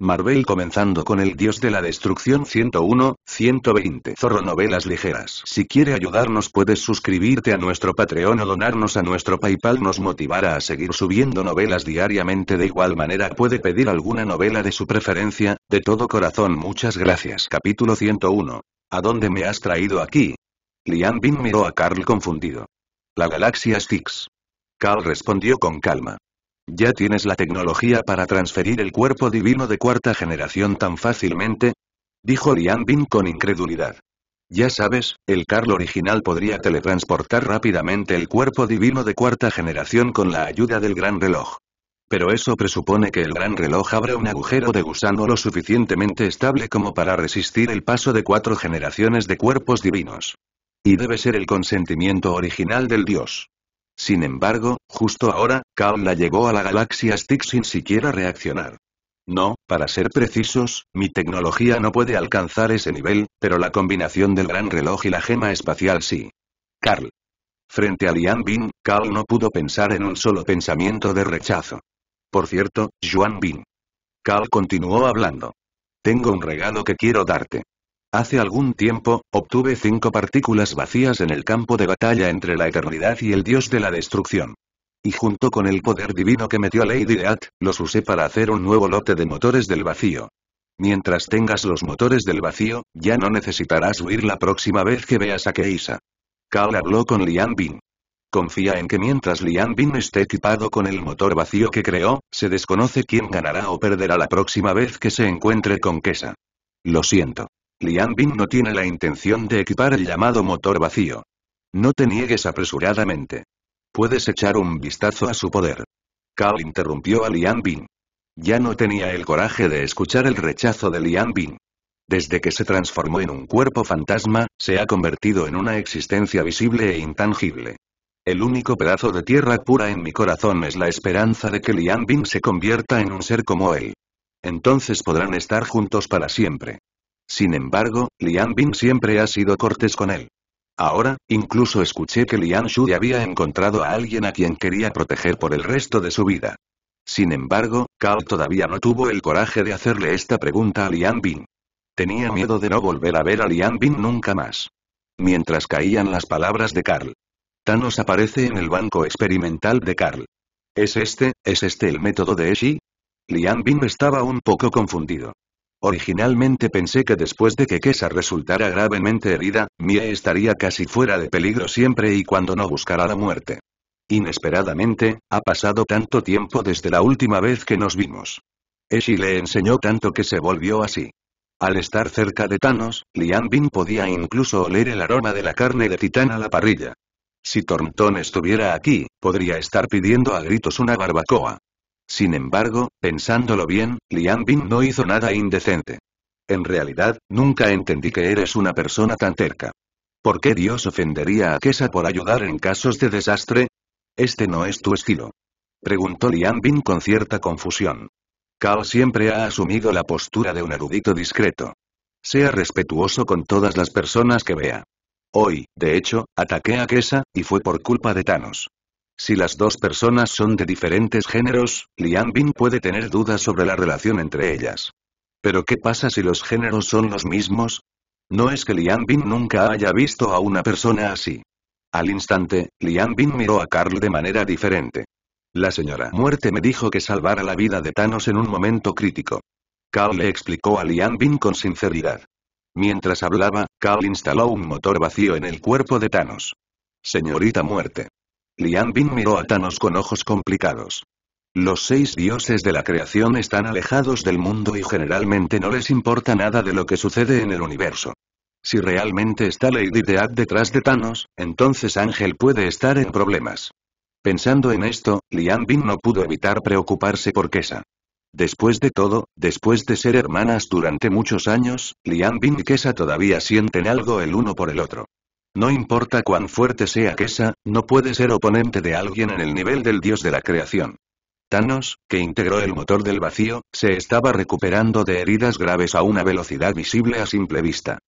Marvel comenzando con El Dios de la Destrucción 101, 120 Zorro Novelas Ligeras Si quiere ayudarnos puedes suscribirte a nuestro Patreon o donarnos a nuestro Paypal nos motivará a seguir subiendo novelas diariamente de igual manera puede pedir alguna novela de su preferencia, de todo corazón muchas gracias Capítulo 101 ¿A dónde me has traído aquí? Liam Bin miró a Carl confundido. La galaxia Styx. Carl respondió con calma. ¿Ya tienes la tecnología para transferir el cuerpo divino de cuarta generación tan fácilmente? Dijo Lian Bin con incredulidad. Ya sabes, el Carl original podría teletransportar rápidamente el cuerpo divino de cuarta generación con la ayuda del gran reloj. Pero eso presupone que el gran reloj abra un agujero de gusano lo suficientemente estable como para resistir el paso de cuatro generaciones de cuerpos divinos. Y debe ser el consentimiento original del dios. Sin embargo, justo ahora, la llegó a la galaxia Stick sin siquiera reaccionar. No, para ser precisos, mi tecnología no puede alcanzar ese nivel, pero la combinación del gran reloj y la gema espacial sí. Carl. Frente a Lian Bin, Carl no pudo pensar en un solo pensamiento de rechazo. Por cierto, Juan Bin. Carl continuó hablando. Tengo un regalo que quiero darte. Hace algún tiempo, obtuve cinco partículas vacías en el campo de batalla entre la eternidad y el dios de la destrucción. Y junto con el poder divino que metió Lady Death, los usé para hacer un nuevo lote de motores del vacío. Mientras tengas los motores del vacío, ya no necesitarás huir la próxima vez que veas a Keisa. Kao habló con Lian Bin. Confía en que mientras Lian Bin esté equipado con el motor vacío que creó, se desconoce quién ganará o perderá la próxima vez que se encuentre con Keisa. Lo siento. Liang Bing no tiene la intención de equipar el llamado motor vacío. No te niegues apresuradamente. Puedes echar un vistazo a su poder. Kao interrumpió a Liang Bing. Ya no tenía el coraje de escuchar el rechazo de Liang Bing. Desde que se transformó en un cuerpo fantasma, se ha convertido en una existencia visible e intangible. El único pedazo de tierra pura en mi corazón es la esperanza de que Liang Bing se convierta en un ser como él. Entonces podrán estar juntos para siempre. Sin embargo, Lian Bing siempre ha sido cortés con él. Ahora, incluso escuché que Lian Shu había encontrado a alguien a quien quería proteger por el resto de su vida. Sin embargo, Cao todavía no tuvo el coraje de hacerle esta pregunta a Lian Bin. Tenía miedo de no volver a ver a Lian Bin nunca más. Mientras caían las palabras de Carl. Thanos aparece en el banco experimental de Carl. ¿Es este, es este el método de Eshi? Lian Bing estaba un poco confundido. Originalmente pensé que después de que Kesa resultara gravemente herida, Mie estaría casi fuera de peligro siempre y cuando no buscara la muerte. Inesperadamente, ha pasado tanto tiempo desde la última vez que nos vimos. Eshi le enseñó tanto que se volvió así. Al estar cerca de Thanos, Lianbin podía incluso oler el aroma de la carne de titán a la parrilla. Si tontón estuviera aquí, podría estar pidiendo a gritos una barbacoa. Sin embargo, pensándolo bien, Liang Bin no hizo nada indecente. En realidad, nunca entendí que eres una persona tan terca. ¿Por qué Dios ofendería a Kesa por ayudar en casos de desastre? Este no es tu estilo. Preguntó Lian Bin con cierta confusión. Cao siempre ha asumido la postura de un erudito discreto. Sea respetuoso con todas las personas que vea. Hoy, de hecho, ataqué a Kesa, y fue por culpa de Thanos. Si las dos personas son de diferentes géneros, Liang Bin puede tener dudas sobre la relación entre ellas. Pero ¿qué pasa si los géneros son los mismos? No es que Liang Bin nunca haya visto a una persona así. Al instante, Liang Bin miró a Carl de manera diferente. La señora muerte me dijo que salvara la vida de Thanos en un momento crítico. Carl le explicó a Liang Bin con sinceridad. Mientras hablaba, Carl instaló un motor vacío en el cuerpo de Thanos. Señorita muerte. Lian Bin miró a Thanos con ojos complicados. Los seis dioses de la creación están alejados del mundo y generalmente no les importa nada de lo que sucede en el universo. Si realmente está Lady Death detrás de Thanos, entonces Ángel puede estar en problemas. Pensando en esto, Lian Bin no pudo evitar preocuparse por Kesa. Después de todo, después de ser hermanas durante muchos años, Lian Bin y Kesa todavía sienten algo el uno por el otro. No importa cuán fuerte sea Kesa, no puede ser oponente de alguien en el nivel del dios de la creación. Thanos, que integró el motor del vacío, se estaba recuperando de heridas graves a una velocidad visible a simple vista.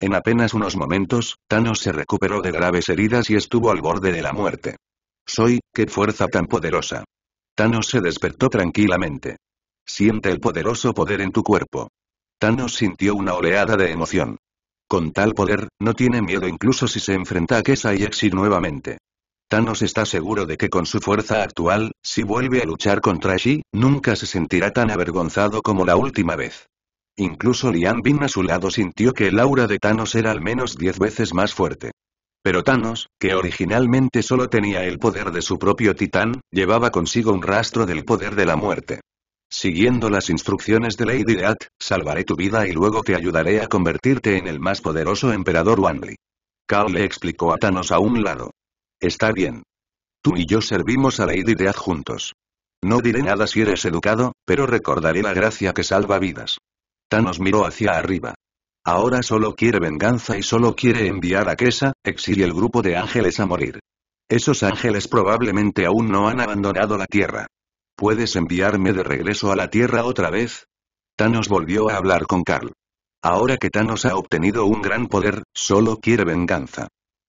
En apenas unos momentos, Thanos se recuperó de graves heridas y estuvo al borde de la muerte. Soy, qué fuerza tan poderosa. Thanos se despertó tranquilamente. Siente el poderoso poder en tu cuerpo. Thanos sintió una oleada de emoción. Con tal poder, no tiene miedo incluso si se enfrenta a Kesa y Exi nuevamente. Thanos está seguro de que con su fuerza actual, si vuelve a luchar contra Xi, nunca se sentirá tan avergonzado como la última vez. Incluso Lian Bin a su lado sintió que el aura de Thanos era al menos diez veces más fuerte. Pero Thanos, que originalmente solo tenía el poder de su propio titán, llevaba consigo un rastro del poder de la muerte. Siguiendo las instrucciones de Lady Death, salvaré tu vida y luego te ayudaré a convertirte en el más poderoso emperador Wanli. Kao le explicó a Thanos a un lado. Está bien. Tú y yo servimos a Lady Death juntos. No diré nada si eres educado, pero recordaré la gracia que salva vidas. Thanos miró hacia arriba. Ahora solo quiere venganza y solo quiere enviar a Kesa, y el grupo de ángeles a morir. Esos ángeles probablemente aún no han abandonado la Tierra. ¿Puedes enviarme de regreso a la Tierra otra vez? Thanos volvió a hablar con Carl. Ahora que Thanos ha obtenido un gran poder, solo quiere venganza.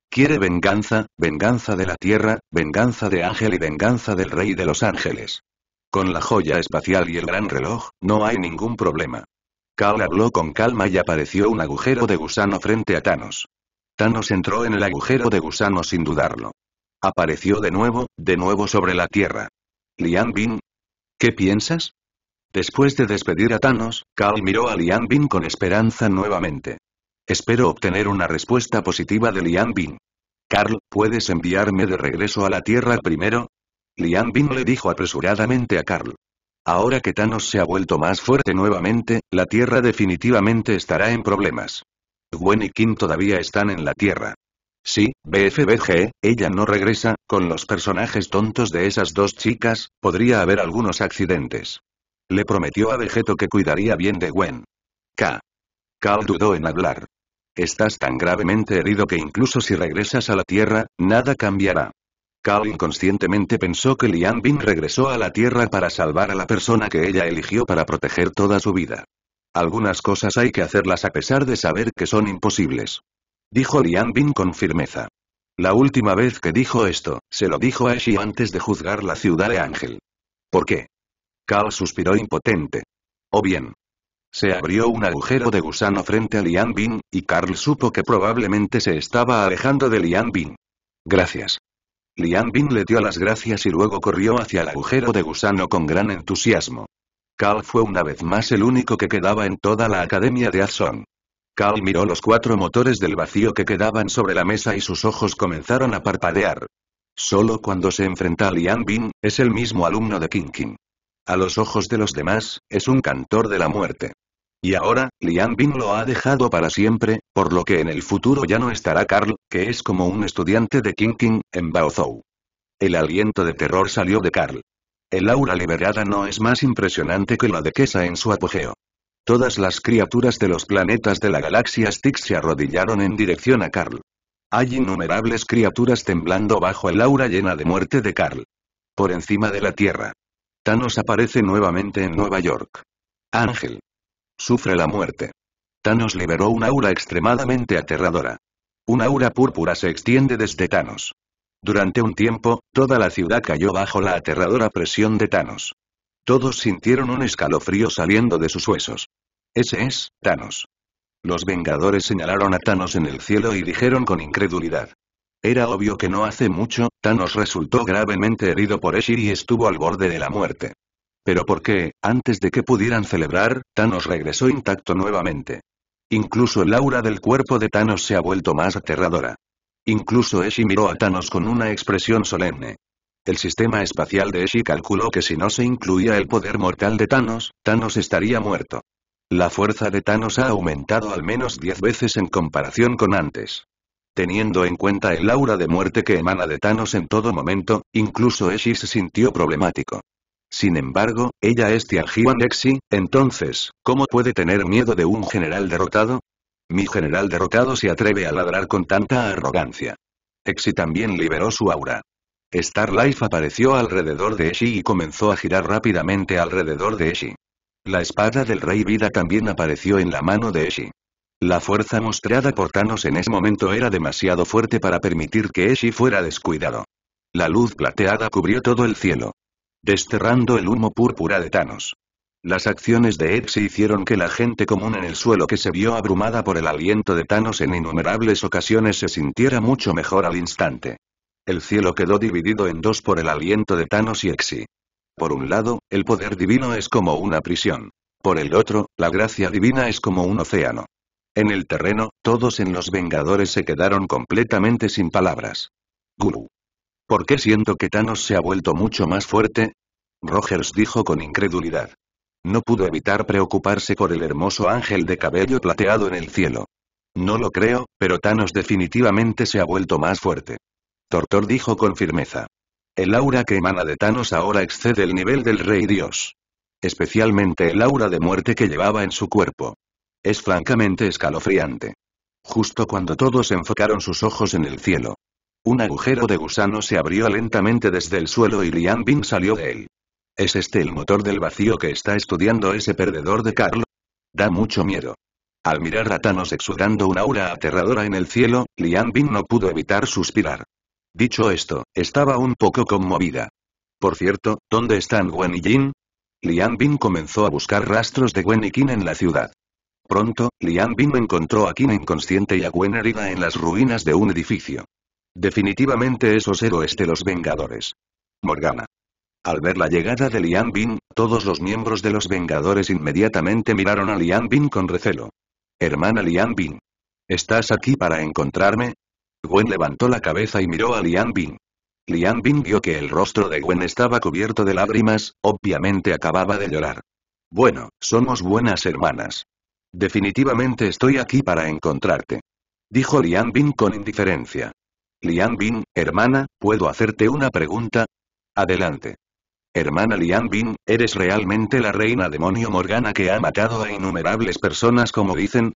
Quiere venganza, venganza de la Tierra, venganza de Ángel y venganza del Rey de los Ángeles. Con la joya espacial y el gran reloj, no hay ningún problema. Carl habló con calma y apareció un agujero de gusano frente a Thanos. Thanos entró en el agujero de gusano sin dudarlo. Apareció de nuevo, de nuevo sobre la Tierra. Lian Bin. ¿Qué piensas? Después de despedir a Thanos, Carl miró a Lian Bin con esperanza nuevamente. Espero obtener una respuesta positiva de Lian Bin. Carl, ¿puedes enviarme de regreso a la Tierra primero? Lian Bin le dijo apresuradamente a Carl. Ahora que Thanos se ha vuelto más fuerte nuevamente, la Tierra definitivamente estará en problemas. Gwen y Kim todavía están en la Tierra. Si, BFBG, ella no regresa, con los personajes tontos de esas dos chicas, podría haber algunos accidentes. Le prometió a Vegeto que cuidaría bien de Gwen. K. Cal dudó en hablar. Estás tan gravemente herido que incluso si regresas a la Tierra, nada cambiará. Cal inconscientemente pensó que Lian Bin regresó a la Tierra para salvar a la persona que ella eligió para proteger toda su vida. Algunas cosas hay que hacerlas a pesar de saber que son imposibles. Dijo Lian Bin con firmeza. La última vez que dijo esto, se lo dijo a Xi antes de juzgar la ciudad de Ángel. ¿Por qué? Carl suspiró impotente. O bien. Se abrió un agujero de gusano frente a Lian Bin, y Carl supo que probablemente se estaba alejando de Lian Bin. Gracias. Lian Bin le dio las gracias y luego corrió hacia el agujero de gusano con gran entusiasmo. Carl fue una vez más el único que quedaba en toda la academia de Azong. Carl miró los cuatro motores del vacío que quedaban sobre la mesa y sus ojos comenzaron a parpadear. Solo cuando se enfrenta a Lian Bin, es el mismo alumno de King King. A los ojos de los demás, es un cantor de la muerte. Y ahora, Lian Bin lo ha dejado para siempre, por lo que en el futuro ya no estará Carl, que es como un estudiante de King King, en Baozhou. El aliento de terror salió de Carl. El aura liberada no es más impresionante que la de Kesa en su apogeo. Todas las criaturas de los planetas de la galaxia Styx se arrodillaron en dirección a Carl. Hay innumerables criaturas temblando bajo el aura llena de muerte de Carl. Por encima de la Tierra. Thanos aparece nuevamente en Nueva York. Ángel. Sufre la muerte. Thanos liberó un aura extremadamente aterradora. Un aura púrpura se extiende desde Thanos. Durante un tiempo, toda la ciudad cayó bajo la aterradora presión de Thanos. Todos sintieron un escalofrío saliendo de sus huesos. Ese es, Thanos. Los Vengadores señalaron a Thanos en el cielo y dijeron con incredulidad. Era obvio que no hace mucho, Thanos resultó gravemente herido por Eshir y estuvo al borde de la muerte. Pero ¿por qué, antes de que pudieran celebrar, Thanos regresó intacto nuevamente? Incluso el aura del cuerpo de Thanos se ha vuelto más aterradora. Incluso Eshi miró a Thanos con una expresión solemne. El sistema espacial de Eshi calculó que si no se incluía el poder mortal de Thanos, Thanos estaría muerto. La fuerza de Thanos ha aumentado al menos 10 veces en comparación con antes. Teniendo en cuenta el aura de muerte que emana de Thanos en todo momento, incluso Eshi se sintió problemático. Sin embargo, ella es Tianjian Exi, entonces, ¿cómo puede tener miedo de un general derrotado? Mi general derrotado se atreve a ladrar con tanta arrogancia. Exi también liberó su aura. Star Life apareció alrededor de Eshi y comenzó a girar rápidamente alrededor de Eshi. La espada del Rey Vida también apareció en la mano de Eshi. La fuerza mostrada por Thanos en ese momento era demasiado fuerte para permitir que Eshi fuera descuidado. La luz plateada cubrió todo el cielo, desterrando el humo púrpura de Thanos. Las acciones de Eshi hicieron que la gente común en el suelo que se vio abrumada por el aliento de Thanos en innumerables ocasiones se sintiera mucho mejor al instante. El cielo quedó dividido en dos por el aliento de Thanos y Exi. Por un lado, el poder divino es como una prisión. Por el otro, la gracia divina es como un océano. En el terreno, todos en los Vengadores se quedaron completamente sin palabras. Guru. ¿Por qué siento que Thanos se ha vuelto mucho más fuerte? Rogers dijo con incredulidad. No pudo evitar preocuparse por el hermoso ángel de cabello plateado en el cielo. No lo creo, pero Thanos definitivamente se ha vuelto más fuerte. Tortor dijo con firmeza. El aura que emana de Thanos ahora excede el nivel del Rey Dios. Especialmente el aura de muerte que llevaba en su cuerpo. Es francamente escalofriante. Justo cuando todos enfocaron sus ojos en el cielo. Un agujero de gusano se abrió lentamente desde el suelo y Lian Bing salió de él. ¿Es este el motor del vacío que está estudiando ese perdedor de Carlo? Da mucho miedo. Al mirar a Thanos exudando una aura aterradora en el cielo, Lian Bing no pudo evitar suspirar. Dicho esto, estaba un poco conmovida. Por cierto, ¿dónde están Gwen y Jin? Lian Bin comenzó a buscar rastros de Gwen y en la ciudad. Pronto, Lian Bin encontró a Qin inconsciente y a Gwen herida en las ruinas de un edificio. Definitivamente esos héroes de los Vengadores. Morgana. Al ver la llegada de Lian Bin, todos los miembros de los Vengadores inmediatamente miraron a Lian Bin con recelo. Hermana Lian Bin. ¿Estás aquí para encontrarme? Gwen levantó la cabeza y miró a Lian Bin. Lian Bin vio que el rostro de Gwen estaba cubierto de lágrimas, obviamente acababa de llorar. Bueno, somos buenas hermanas. Definitivamente estoy aquí para encontrarte. Dijo Lian Bin con indiferencia. Lian Bin, hermana, ¿puedo hacerte una pregunta? Adelante. Hermana Lian Bin, ¿eres realmente la reina demonio Morgana que ha matado a innumerables personas como dicen?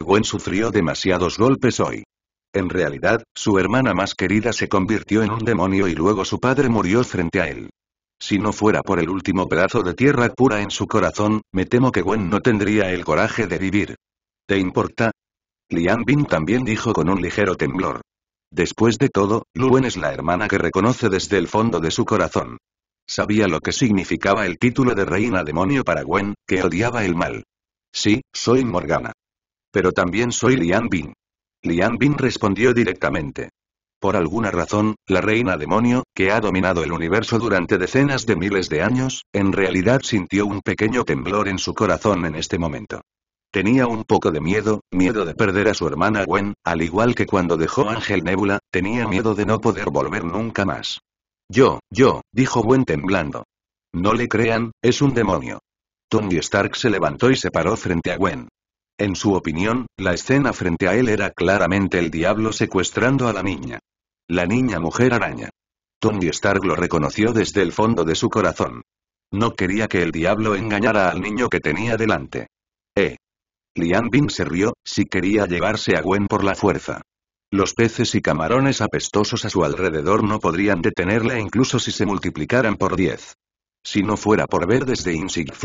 Gwen sufrió demasiados golpes hoy. En realidad, su hermana más querida se convirtió en un demonio y luego su padre murió frente a él. Si no fuera por el último pedazo de tierra pura en su corazón, me temo que Gwen no tendría el coraje de vivir. ¿Te importa? Lian Bin también dijo con un ligero temblor. Después de todo, Luen es la hermana que reconoce desde el fondo de su corazón. Sabía lo que significaba el título de reina demonio para Gwen, que odiaba el mal. Sí, soy Morgana. Pero también soy Lian Bin. Lian Bin respondió directamente. Por alguna razón, la reina demonio, que ha dominado el universo durante decenas de miles de años, en realidad sintió un pequeño temblor en su corazón en este momento. Tenía un poco de miedo, miedo de perder a su hermana Gwen, al igual que cuando dejó Ángel Nebula, tenía miedo de no poder volver nunca más. Yo, yo, dijo Gwen temblando. No le crean, es un demonio. Tony Stark se levantó y se paró frente a Gwen. En su opinión, la escena frente a él era claramente el diablo secuestrando a la niña. La niña mujer araña. Tony Stark lo reconoció desde el fondo de su corazón. No quería que el diablo engañara al niño que tenía delante. Eh. Lian Bin se rió, si quería llevarse a Gwen por la fuerza. Los peces y camarones apestosos a su alrededor no podrían detenerla incluso si se multiplicaran por diez. Si no fuera por ver desde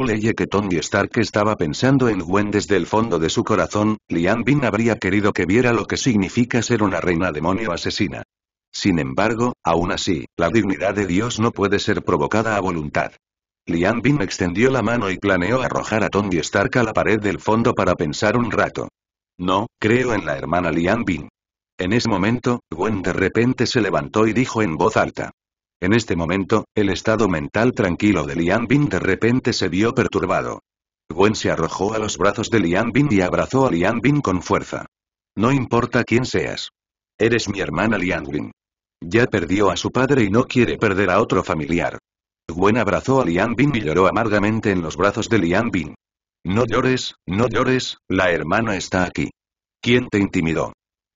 leye que Tony Stark estaba pensando en Gwen desde el fondo de su corazón, Lian Bin habría querido que viera lo que significa ser una reina demonio asesina. Sin embargo, aún así, la dignidad de Dios no puede ser provocada a voluntad. Lian Bin extendió la mano y planeó arrojar a Tony Stark a la pared del fondo para pensar un rato. No, creo en la hermana Lian Bin. En ese momento, Gwen de repente se levantó y dijo en voz alta. En este momento, el estado mental tranquilo de Liang Bin de repente se vio perturbado. Gwen se arrojó a los brazos de Liang Bin y abrazó a Liang Bin con fuerza. No importa quién seas. Eres mi hermana Liang Bin. Ya perdió a su padre y no quiere perder a otro familiar. Gwen abrazó a Liang Bin y lloró amargamente en los brazos de Liang Bin. No llores, no llores, la hermana está aquí. ¿Quién te intimidó?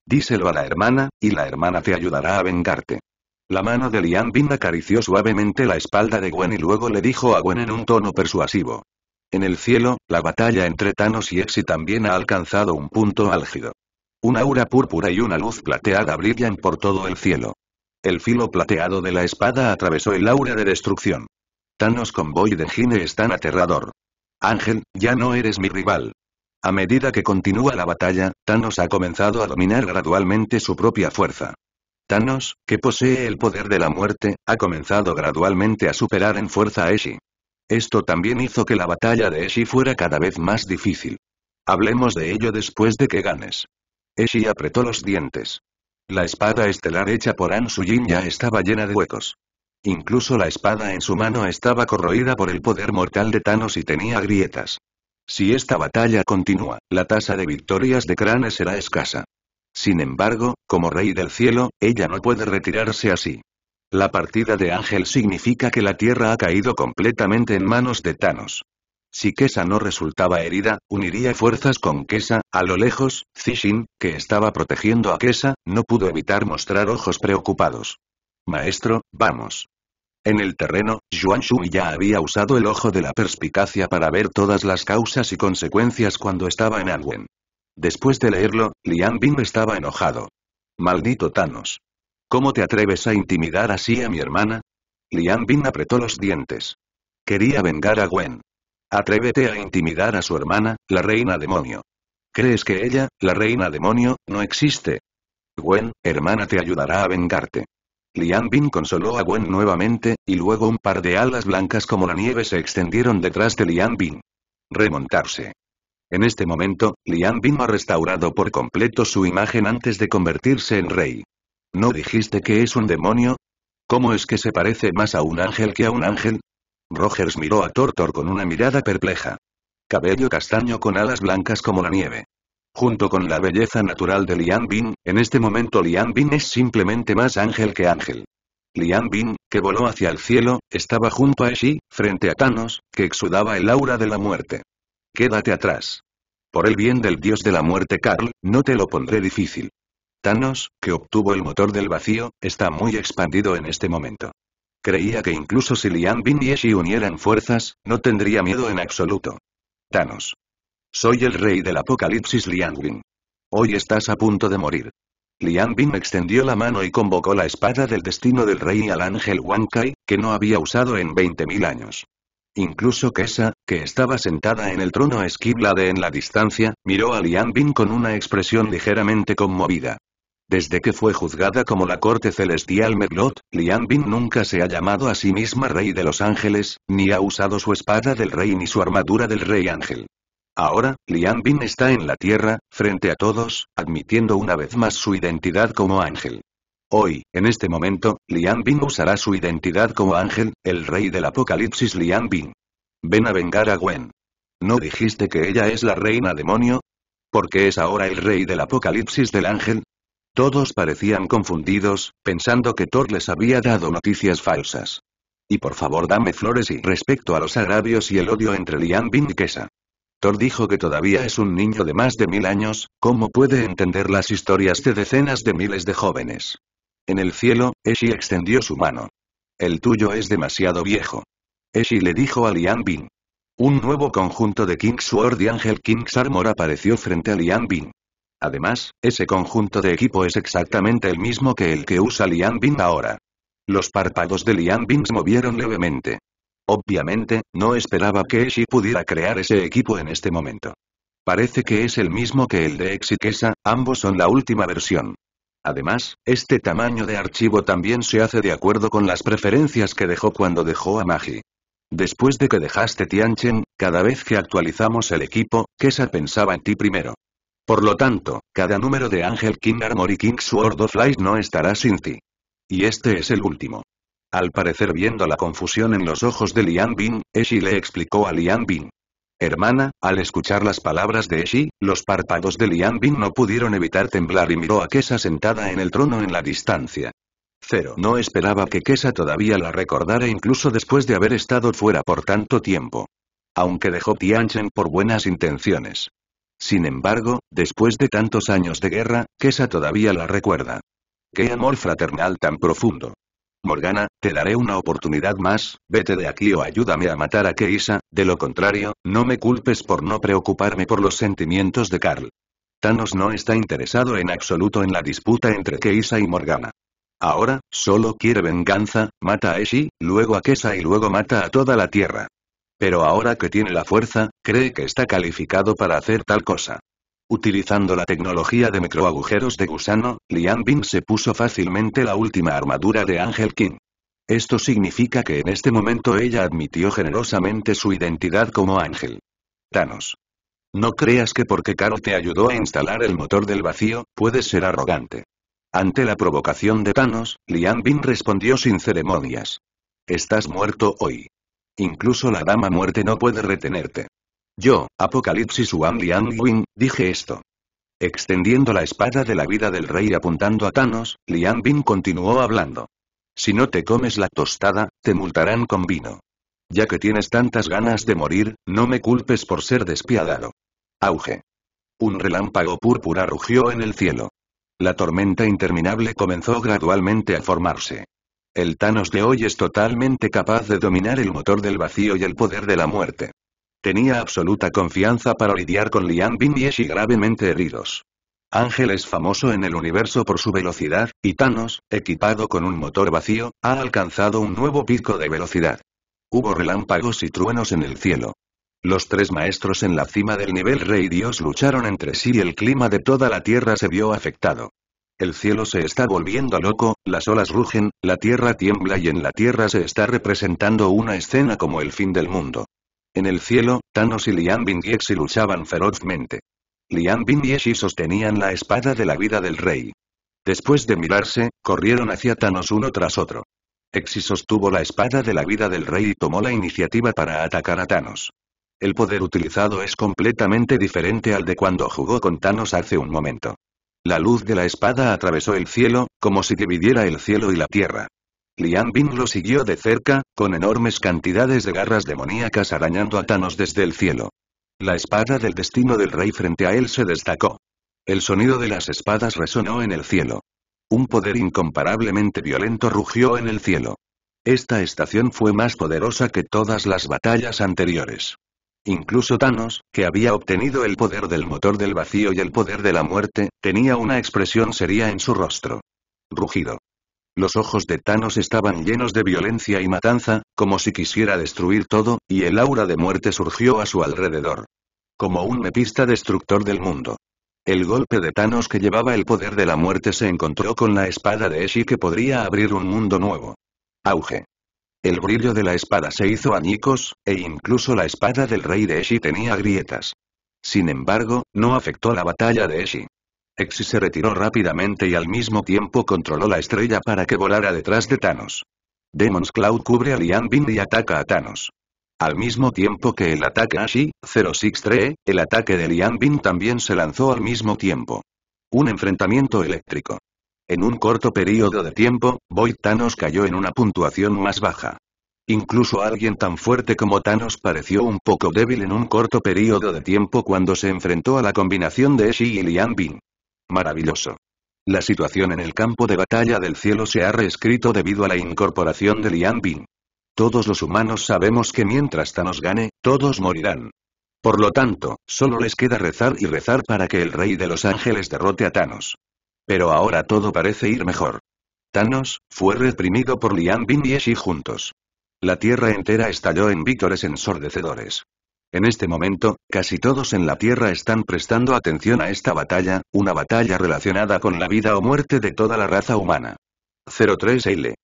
Díselo a la hermana, y la hermana te ayudará a vengarte. La mano de Lian Bin acarició suavemente la espalda de Gwen y luego le dijo a Gwen en un tono persuasivo. En el cielo, la batalla entre Thanos y Exi también ha alcanzado un punto álgido. Un aura púrpura y una luz plateada brillan por todo el cielo. El filo plateado de la espada atravesó el aura de destrucción. Thanos con de Gine es tan aterrador. Ángel, ya no eres mi rival. A medida que continúa la batalla, Thanos ha comenzado a dominar gradualmente su propia fuerza. Thanos, que posee el poder de la muerte, ha comenzado gradualmente a superar en fuerza a Eshi. Esto también hizo que la batalla de Eshi fuera cada vez más difícil. Hablemos de ello después de que ganes. Eshi apretó los dientes. La espada estelar hecha por Ansuyin ya estaba llena de huecos. Incluso la espada en su mano estaba corroída por el poder mortal de Thanos y tenía grietas. Si esta batalla continúa, la tasa de victorias de Krane será escasa. Sin embargo, como rey del cielo, ella no puede retirarse así. La partida de Ángel significa que la Tierra ha caído completamente en manos de Thanos. Si Kesa no resultaba herida, uniría fuerzas con Kesa, a lo lejos, Zishin, que estaba protegiendo a Kesa, no pudo evitar mostrar ojos preocupados. Maestro, vamos. En el terreno, Yuan ya había usado el ojo de la perspicacia para ver todas las causas y consecuencias cuando estaba en Anwen. Después de leerlo, Lian estaba enojado. Maldito Thanos. ¿Cómo te atreves a intimidar así a mi hermana? Lian Bin apretó los dientes. Quería vengar a Gwen. Atrévete a intimidar a su hermana, la reina demonio. ¿Crees que ella, la reina demonio, no existe? Gwen, hermana te ayudará a vengarte. Lian Bin consoló a Gwen nuevamente, y luego un par de alas blancas como la nieve se extendieron detrás de Lian Bin. Remontarse. En este momento, Lian Bin ha restaurado por completo su imagen antes de convertirse en rey. ¿No dijiste que es un demonio? ¿Cómo es que se parece más a un ángel que a un ángel? Rogers miró a Tortor con una mirada perpleja. Cabello castaño con alas blancas como la nieve. Junto con la belleza natural de Lian Bin, en este momento Lian Bin es simplemente más ángel que ángel. Lian Bin, que voló hacia el cielo, estaba junto a Shi, frente a Thanos, que exudaba el aura de la muerte. Quédate atrás. Por el bien del dios de la muerte Carl, no te lo pondré difícil. Thanos, que obtuvo el motor del vacío, está muy expandido en este momento. Creía que incluso si Lian Bin y Eshi unieran fuerzas, no tendría miedo en absoluto. Thanos. Soy el rey del apocalipsis Liam Hoy estás a punto de morir. liam extendió la mano y convocó la espada del destino del rey al ángel Wang Kai, que no había usado en 20.000 años. Incluso Kesa, que estaba sentada en el trono esquiblade en la distancia, miró a Lian Bin con una expresión ligeramente conmovida. Desde que fue juzgada como la corte celestial Meglot, Lian Bin nunca se ha llamado a sí misma rey de los ángeles, ni ha usado su espada del rey ni su armadura del rey ángel. Ahora, Lian Bin está en la tierra, frente a todos, admitiendo una vez más su identidad como ángel. Hoy, en este momento, Lian Bing usará su identidad como ángel, el rey del apocalipsis Lian Bing. Ven a vengar a Gwen. ¿No dijiste que ella es la reina demonio? ¿Por qué es ahora el rey del apocalipsis del ángel? Todos parecían confundidos, pensando que Thor les había dado noticias falsas. Y por favor dame flores y respecto a los agravios y el odio entre Lian Bin y Kesa. Thor dijo que todavía es un niño de más de mil años, ¿cómo puede entender las historias de decenas de miles de jóvenes? En el cielo, Eshi extendió su mano. El tuyo es demasiado viejo. Eshi le dijo a Lian Bin. Un nuevo conjunto de King Sword y Angel King's Armor apareció frente a Lian Bin. Además, ese conjunto de equipo es exactamente el mismo que el que usa Lian Bin ahora. Los párpados de Lian Bin se movieron levemente. Obviamente, no esperaba que Eshi pudiera crear ese equipo en este momento. Parece que es el mismo que el de Exikesa, ambos son la última versión. Además, este tamaño de archivo también se hace de acuerdo con las preferencias que dejó cuando dejó a Magi. Después de que dejaste Tianchen, cada vez que actualizamos el equipo, Kesa pensaba en ti primero. Por lo tanto, cada número de Ángel King Armor y King Sword of Light no estará sin ti. Y este es el último. Al parecer viendo la confusión en los ojos de Lian Bin, Eshi le explicó a Lian Bin. Hermana, al escuchar las palabras de Eshi, los párpados de Lian Bin no pudieron evitar temblar y miró a Kesa sentada en el trono en la distancia. Cero no esperaba que Kesa todavía la recordara incluso después de haber estado fuera por tanto tiempo. Aunque dejó Tianchen por buenas intenciones. Sin embargo, después de tantos años de guerra, Kesa todavía la recuerda. ¡Qué amor fraternal tan profundo! Morgana, te daré una oportunidad más, vete de aquí o ayúdame a matar a Keisa, de lo contrario, no me culpes por no preocuparme por los sentimientos de Carl. Thanos no está interesado en absoluto en la disputa entre Keisa y Morgana. Ahora, solo quiere venganza, mata a Eshi, luego a Kesa y luego mata a toda la Tierra. Pero ahora que tiene la fuerza, cree que está calificado para hacer tal cosa. Utilizando la tecnología de microagujeros de gusano, Lian Bin se puso fácilmente la última armadura de Ángel King. Esto significa que en este momento ella admitió generosamente su identidad como ángel. Thanos. No creas que porque Karo te ayudó a instalar el motor del vacío, puedes ser arrogante. Ante la provocación de Thanos, Lian Bin respondió sin ceremonias. Estás muerto hoy. Incluso la Dama Muerte no puede retenerte. Yo, Apocalipsis Wang Liang dije esto. Extendiendo la espada de la vida del rey apuntando a Thanos, Liang Bin continuó hablando. Si no te comes la tostada, te multarán con vino. Ya que tienes tantas ganas de morir, no me culpes por ser despiadado. Auge. Un relámpago púrpura rugió en el cielo. La tormenta interminable comenzó gradualmente a formarse. El Thanos de hoy es totalmente capaz de dominar el motor del vacío y el poder de la muerte. Tenía absoluta confianza para lidiar con Lian Bin y gravemente heridos. Ángel es famoso en el universo por su velocidad, y Thanos, equipado con un motor vacío, ha alcanzado un nuevo pico de velocidad. Hubo relámpagos y truenos en el cielo. Los tres maestros en la cima del nivel rey dios lucharon entre sí y el clima de toda la tierra se vio afectado. El cielo se está volviendo loco, las olas rugen, la tierra tiembla y en la tierra se está representando una escena como el fin del mundo. En el cielo, Thanos y Lian y luchaban ferozmente. Lian y sostenían la espada de la vida del rey. Después de mirarse, corrieron hacia Thanos uno tras otro. Exi sostuvo la espada de la vida del rey y tomó la iniciativa para atacar a Thanos. El poder utilizado es completamente diferente al de cuando jugó con Thanos hace un momento. La luz de la espada atravesó el cielo, como si dividiera el cielo y la tierra. Lian Bing lo siguió de cerca, con enormes cantidades de garras demoníacas arañando a Thanos desde el cielo. La espada del destino del rey frente a él se destacó. El sonido de las espadas resonó en el cielo. Un poder incomparablemente violento rugió en el cielo. Esta estación fue más poderosa que todas las batallas anteriores. Incluso Thanos, que había obtenido el poder del motor del vacío y el poder de la muerte, tenía una expresión seria en su rostro. Rugido. Los ojos de Thanos estaban llenos de violencia y matanza, como si quisiera destruir todo, y el aura de muerte surgió a su alrededor. Como un mepista destructor del mundo. El golpe de Thanos que llevaba el poder de la muerte se encontró con la espada de Eshi que podría abrir un mundo nuevo. Auge. El brillo de la espada se hizo añicos, e incluso la espada del rey de Eshi tenía grietas. Sin embargo, no afectó la batalla de Eshi. Exi se retiró rápidamente y al mismo tiempo controló la estrella para que volara detrás de Thanos. Demon's Cloud cubre a Lian Bin y ataca a Thanos. Al mismo tiempo que el ataque Ashi, 063, el ataque de Lian Bin también se lanzó al mismo tiempo. Un enfrentamiento eléctrico. En un corto periodo de tiempo, Void Thanos cayó en una puntuación más baja. Incluso alguien tan fuerte como Thanos pareció un poco débil en un corto periodo de tiempo cuando se enfrentó a la combinación de Xi y Lian Bin. Maravilloso. La situación en el campo de batalla del cielo se ha reescrito debido a la incorporación de Lian Bin. Todos los humanos sabemos que mientras Thanos gane, todos morirán. Por lo tanto, solo les queda rezar y rezar para que el rey de los ángeles derrote a Thanos. Pero ahora todo parece ir mejor. Thanos, fue reprimido por Lian Bin y Eshi juntos. La tierra entera estalló en vítores ensordecedores. En este momento, casi todos en la Tierra están prestando atención a esta batalla, una batalla relacionada con la vida o muerte de toda la raza humana. 03 Eile.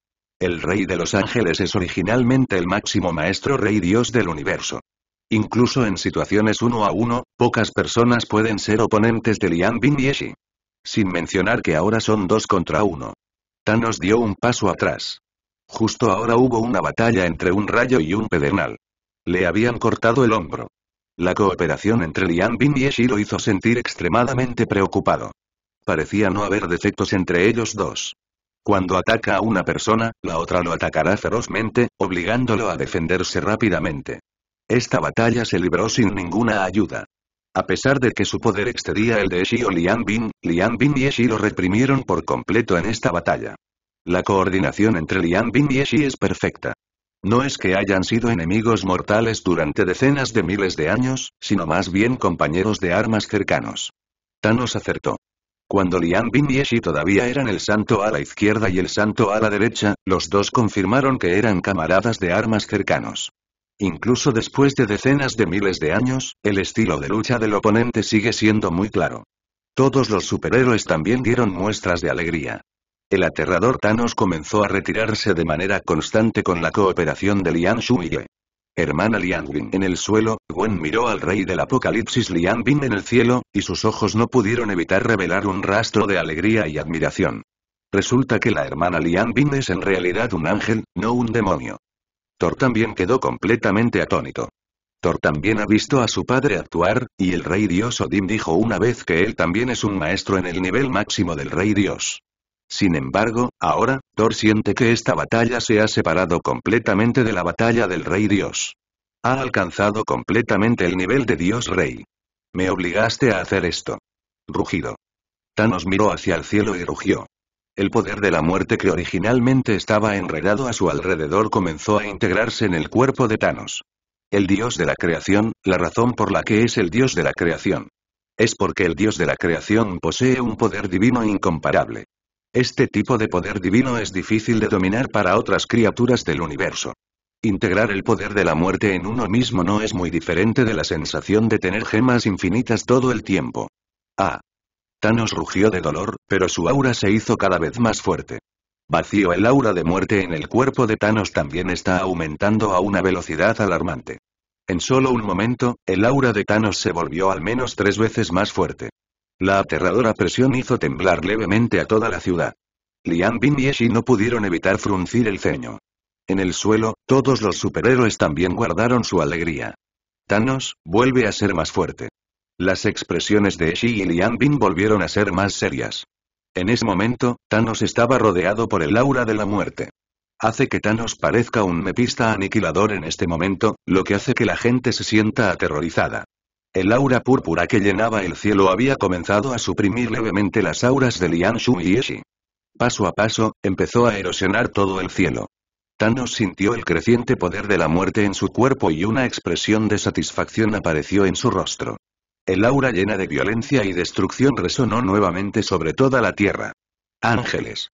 El Rey de los Ángeles es originalmente el máximo maestro Rey Dios del universo. Incluso en situaciones uno a uno, pocas personas pueden ser oponentes de Lian Bin Yeshi. Sin mencionar que ahora son dos contra uno. Thanos dio un paso atrás. Justo ahora hubo una batalla entre un rayo y un pedernal. Le habían cortado el hombro. La cooperación entre Lian Bin y Eshi lo hizo sentir extremadamente preocupado. Parecía no haber defectos entre ellos dos. Cuando ataca a una persona, la otra lo atacará ferozmente, obligándolo a defenderse rápidamente. Esta batalla se libró sin ninguna ayuda. A pesar de que su poder excedía el de Eshi o Lian Bin, Lian Bin y Eshi lo reprimieron por completo en esta batalla. La coordinación entre Lian Bin y Eshi es perfecta. No es que hayan sido enemigos mortales durante decenas de miles de años, sino más bien compañeros de armas cercanos. Thanos acertó. Cuando Lian Bin y Eshi todavía eran el santo a la izquierda y el santo a la derecha, los dos confirmaron que eran camaradas de armas cercanos. Incluso después de decenas de miles de años, el estilo de lucha del oponente sigue siendo muy claro. Todos los superhéroes también dieron muestras de alegría. El aterrador Thanos comenzó a retirarse de manera constante con la cooperación de Lian y Hermana Lian Bin en el suelo, Gwen miró al rey del apocalipsis Lian Bin en el cielo, y sus ojos no pudieron evitar revelar un rastro de alegría y admiración. Resulta que la hermana Lian Bin es en realidad un ángel, no un demonio. Thor también quedó completamente atónito. Thor también ha visto a su padre actuar, y el rey dios Odin dijo una vez que él también es un maestro en el nivel máximo del rey dios. Sin embargo, ahora, Thor siente que esta batalla se ha separado completamente de la batalla del Rey Dios. Ha alcanzado completamente el nivel de Dios Rey. Me obligaste a hacer esto. Rugido. Thanos miró hacia el cielo y rugió. El poder de la muerte que originalmente estaba enredado a su alrededor comenzó a integrarse en el cuerpo de Thanos. El dios de la creación, la razón por la que es el dios de la creación. Es porque el dios de la creación posee un poder divino incomparable. Este tipo de poder divino es difícil de dominar para otras criaturas del universo. Integrar el poder de la muerte en uno mismo no es muy diferente de la sensación de tener gemas infinitas todo el tiempo. Ah. Thanos rugió de dolor, pero su aura se hizo cada vez más fuerte. Vacío el aura de muerte en el cuerpo de Thanos también está aumentando a una velocidad alarmante. En solo un momento, el aura de Thanos se volvió al menos tres veces más fuerte. La aterradora presión hizo temblar levemente a toda la ciudad. Lian Bin y Eshi no pudieron evitar fruncir el ceño. En el suelo, todos los superhéroes también guardaron su alegría. Thanos, vuelve a ser más fuerte. Las expresiones de Eshi y Lian Bin volvieron a ser más serias. En ese momento, Thanos estaba rodeado por el aura de la muerte. Hace que Thanos parezca un mepista aniquilador en este momento, lo que hace que la gente se sienta aterrorizada. El aura púrpura que llenaba el cielo había comenzado a suprimir levemente las auras de Lian Shu y Yeshi. Paso a paso, empezó a erosionar todo el cielo. Thanos sintió el creciente poder de la muerte en su cuerpo y una expresión de satisfacción apareció en su rostro. El aura llena de violencia y destrucción resonó nuevamente sobre toda la tierra. Ángeles.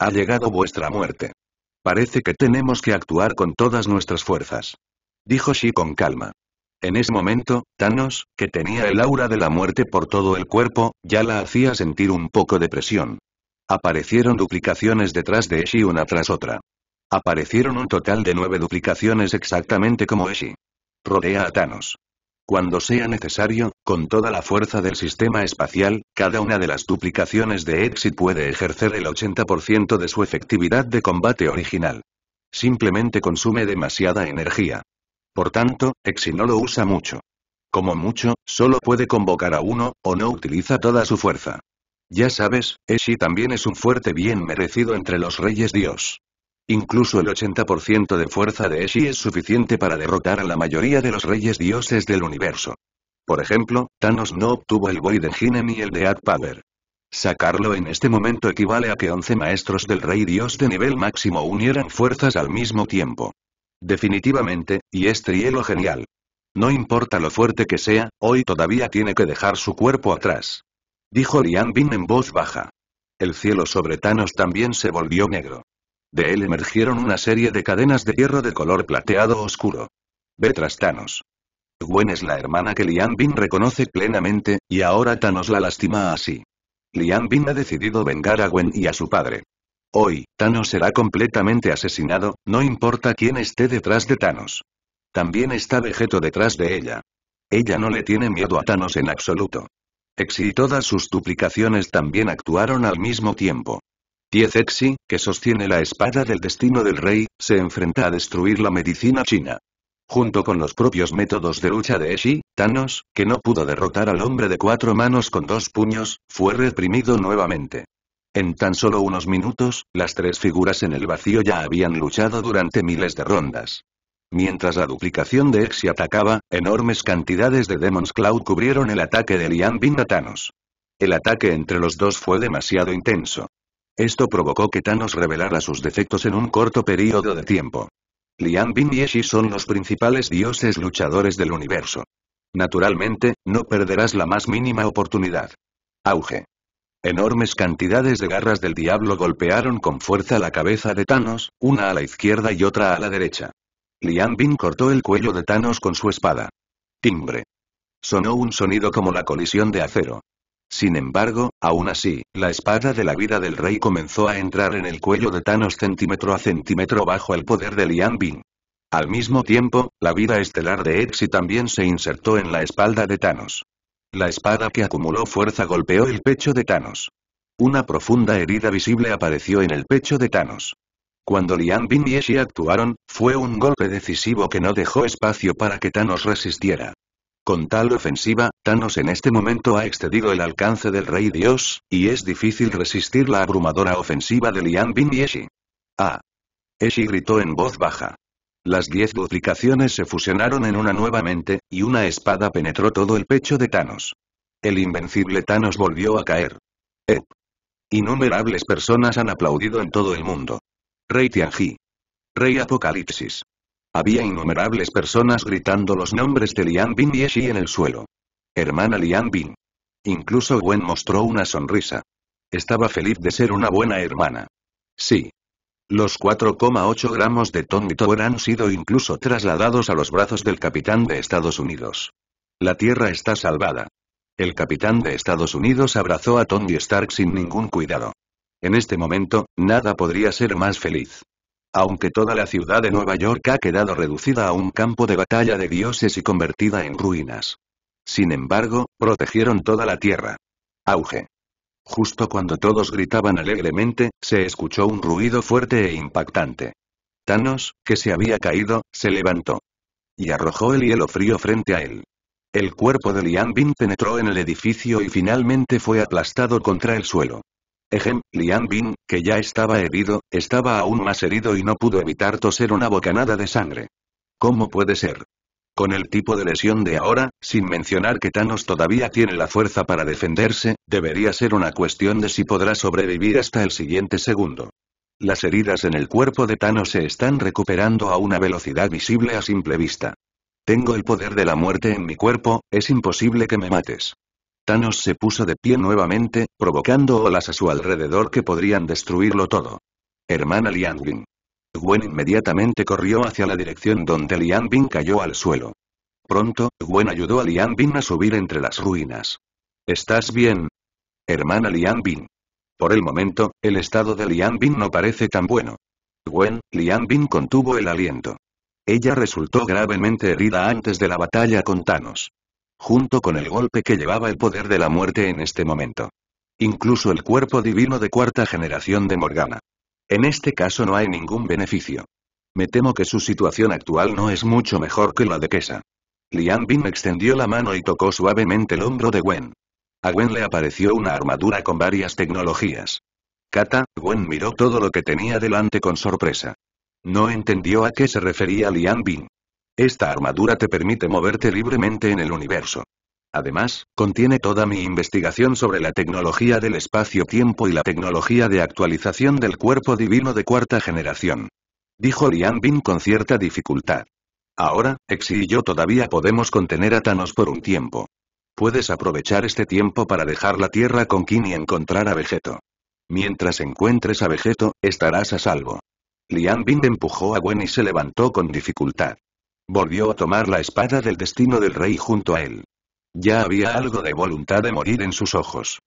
Ha llegado vuestra muerte. Parece que tenemos que actuar con todas nuestras fuerzas. Dijo Shi con calma. En ese momento, Thanos, que tenía el aura de la muerte por todo el cuerpo, ya la hacía sentir un poco de presión. Aparecieron duplicaciones detrás de Eshi una tras otra. Aparecieron un total de nueve duplicaciones exactamente como Eshi. Rodea a Thanos. Cuando sea necesario, con toda la fuerza del sistema espacial, cada una de las duplicaciones de Exit puede ejercer el 80% de su efectividad de combate original. Simplemente consume demasiada energía. Por tanto, Exi no lo usa mucho. Como mucho, solo puede convocar a uno, o no utiliza toda su fuerza. Ya sabes, Exi también es un fuerte bien merecido entre los reyes dios. Incluso el 80% de fuerza de Exi es suficiente para derrotar a la mayoría de los reyes dioses del universo. Por ejemplo, Thanos no obtuvo el Void Engine ni el de Ad Power. Sacarlo en este momento equivale a que 11 maestros del rey dios de nivel máximo unieran fuerzas al mismo tiempo. Definitivamente, y este hielo genial. No importa lo fuerte que sea, hoy todavía tiene que dejar su cuerpo atrás. Dijo Lian en voz baja. El cielo sobre Thanos también se volvió negro. De él emergieron una serie de cadenas de hierro de color plateado oscuro. Ve tras Thanos. Gwen es la hermana que Lian reconoce plenamente, y ahora Thanos la lastima así. Lian ha decidido vengar a Gwen y a su padre. Hoy, Thanos será completamente asesinado, no importa quién esté detrás de Thanos. También está Vegeto detrás de ella. Ella no le tiene miedo a Thanos en absoluto. Exi y todas sus duplicaciones también actuaron al mismo tiempo. 10 Exi, que sostiene la espada del destino del rey, se enfrenta a destruir la medicina china. Junto con los propios métodos de lucha de Exi, Thanos, que no pudo derrotar al hombre de cuatro manos con dos puños, fue reprimido nuevamente. En tan solo unos minutos, las tres figuras en el vacío ya habían luchado durante miles de rondas. Mientras la duplicación de Exi atacaba, enormes cantidades de Demon's Cloud cubrieron el ataque de Lian Bin a Thanos. El ataque entre los dos fue demasiado intenso. Esto provocó que Thanos revelara sus defectos en un corto periodo de tiempo. Lian Bin y Exi son los principales dioses luchadores del universo. Naturalmente, no perderás la más mínima oportunidad. Auge. Enormes cantidades de garras del diablo golpearon con fuerza la cabeza de Thanos, una a la izquierda y otra a la derecha. Lian Bin cortó el cuello de Thanos con su espada. Timbre. Sonó un sonido como la colisión de acero. Sin embargo, aún así, la espada de la vida del rey comenzó a entrar en el cuello de Thanos centímetro a centímetro bajo el poder de Lian Bin. Al mismo tiempo, la vida estelar de Etsy también se insertó en la espalda de Thanos. La espada que acumuló fuerza golpeó el pecho de Thanos. Una profunda herida visible apareció en el pecho de Thanos. Cuando Lian Bin y Eshi actuaron, fue un golpe decisivo que no dejó espacio para que Thanos resistiera. Con tal ofensiva, Thanos en este momento ha excedido el alcance del Rey Dios, y es difícil resistir la abrumadora ofensiva de Lian Bin y Eshi. ¡Ah! Eshi gritó en voz baja. Las diez duplicaciones se fusionaron en una nuevamente, y una espada penetró todo el pecho de Thanos. El invencible Thanos volvió a caer. ¡Eh! Innumerables personas han aplaudido en todo el mundo. Rey Tianji. Rey Apocalipsis. Había innumerables personas gritando los nombres de Lian Bin y Eshi en el suelo. Hermana Lian Bin. Incluso Gwen mostró una sonrisa. Estaba feliz de ser una buena hermana. Sí. Los 4,8 gramos de Tony Tower han sido incluso trasladados a los brazos del capitán de Estados Unidos. La Tierra está salvada. El capitán de Estados Unidos abrazó a Tony Stark sin ningún cuidado. En este momento, nada podría ser más feliz. Aunque toda la ciudad de Nueva York ha quedado reducida a un campo de batalla de dioses y convertida en ruinas. Sin embargo, protegieron toda la Tierra. Auge. Justo cuando todos gritaban alegremente, se escuchó un ruido fuerte e impactante. Thanos, que se había caído, se levantó. Y arrojó el hielo frío frente a él. El cuerpo de Lian Bin penetró en el edificio y finalmente fue aplastado contra el suelo. Ejem, Lian Bin, que ya estaba herido, estaba aún más herido y no pudo evitar toser una bocanada de sangre. ¿Cómo puede ser? Con el tipo de lesión de ahora, sin mencionar que Thanos todavía tiene la fuerza para defenderse, debería ser una cuestión de si podrá sobrevivir hasta el siguiente segundo. Las heridas en el cuerpo de Thanos se están recuperando a una velocidad visible a simple vista. Tengo el poder de la muerte en mi cuerpo, es imposible que me mates. Thanos se puso de pie nuevamente, provocando olas a su alrededor que podrían destruirlo todo. Hermana Liangling. Gwen inmediatamente corrió hacia la dirección donde Lian Bin cayó al suelo. Pronto, Gwen ayudó a Lian Bin a subir entre las ruinas. ¿Estás bien? Hermana Lian Bin. Por el momento, el estado de Lian Bin no parece tan bueno. Gwen, Lian Bin contuvo el aliento. Ella resultó gravemente herida antes de la batalla con Thanos. Junto con el golpe que llevaba el poder de la muerte en este momento. Incluso el cuerpo divino de cuarta generación de Morgana. En este caso no hay ningún beneficio. Me temo que su situación actual no es mucho mejor que la de Kesa. Lian Bin extendió la mano y tocó suavemente el hombro de Gwen. A Gwen le apareció una armadura con varias tecnologías. Kata, Gwen miró todo lo que tenía delante con sorpresa. No entendió a qué se refería Lian Bin. Esta armadura te permite moverte libremente en el universo. Además, contiene toda mi investigación sobre la tecnología del espacio-tiempo y la tecnología de actualización del cuerpo divino de cuarta generación. Dijo Lian Bin con cierta dificultad. Ahora, Exi y yo todavía podemos contener a Thanos por un tiempo. Puedes aprovechar este tiempo para dejar la Tierra con Kin y encontrar a Vegeto. Mientras encuentres a Vegeto, estarás a salvo. Lian Bin empujó a Gwen y se levantó con dificultad. Volvió a tomar la espada del destino del rey junto a él. Ya había algo de voluntad de morir en sus ojos.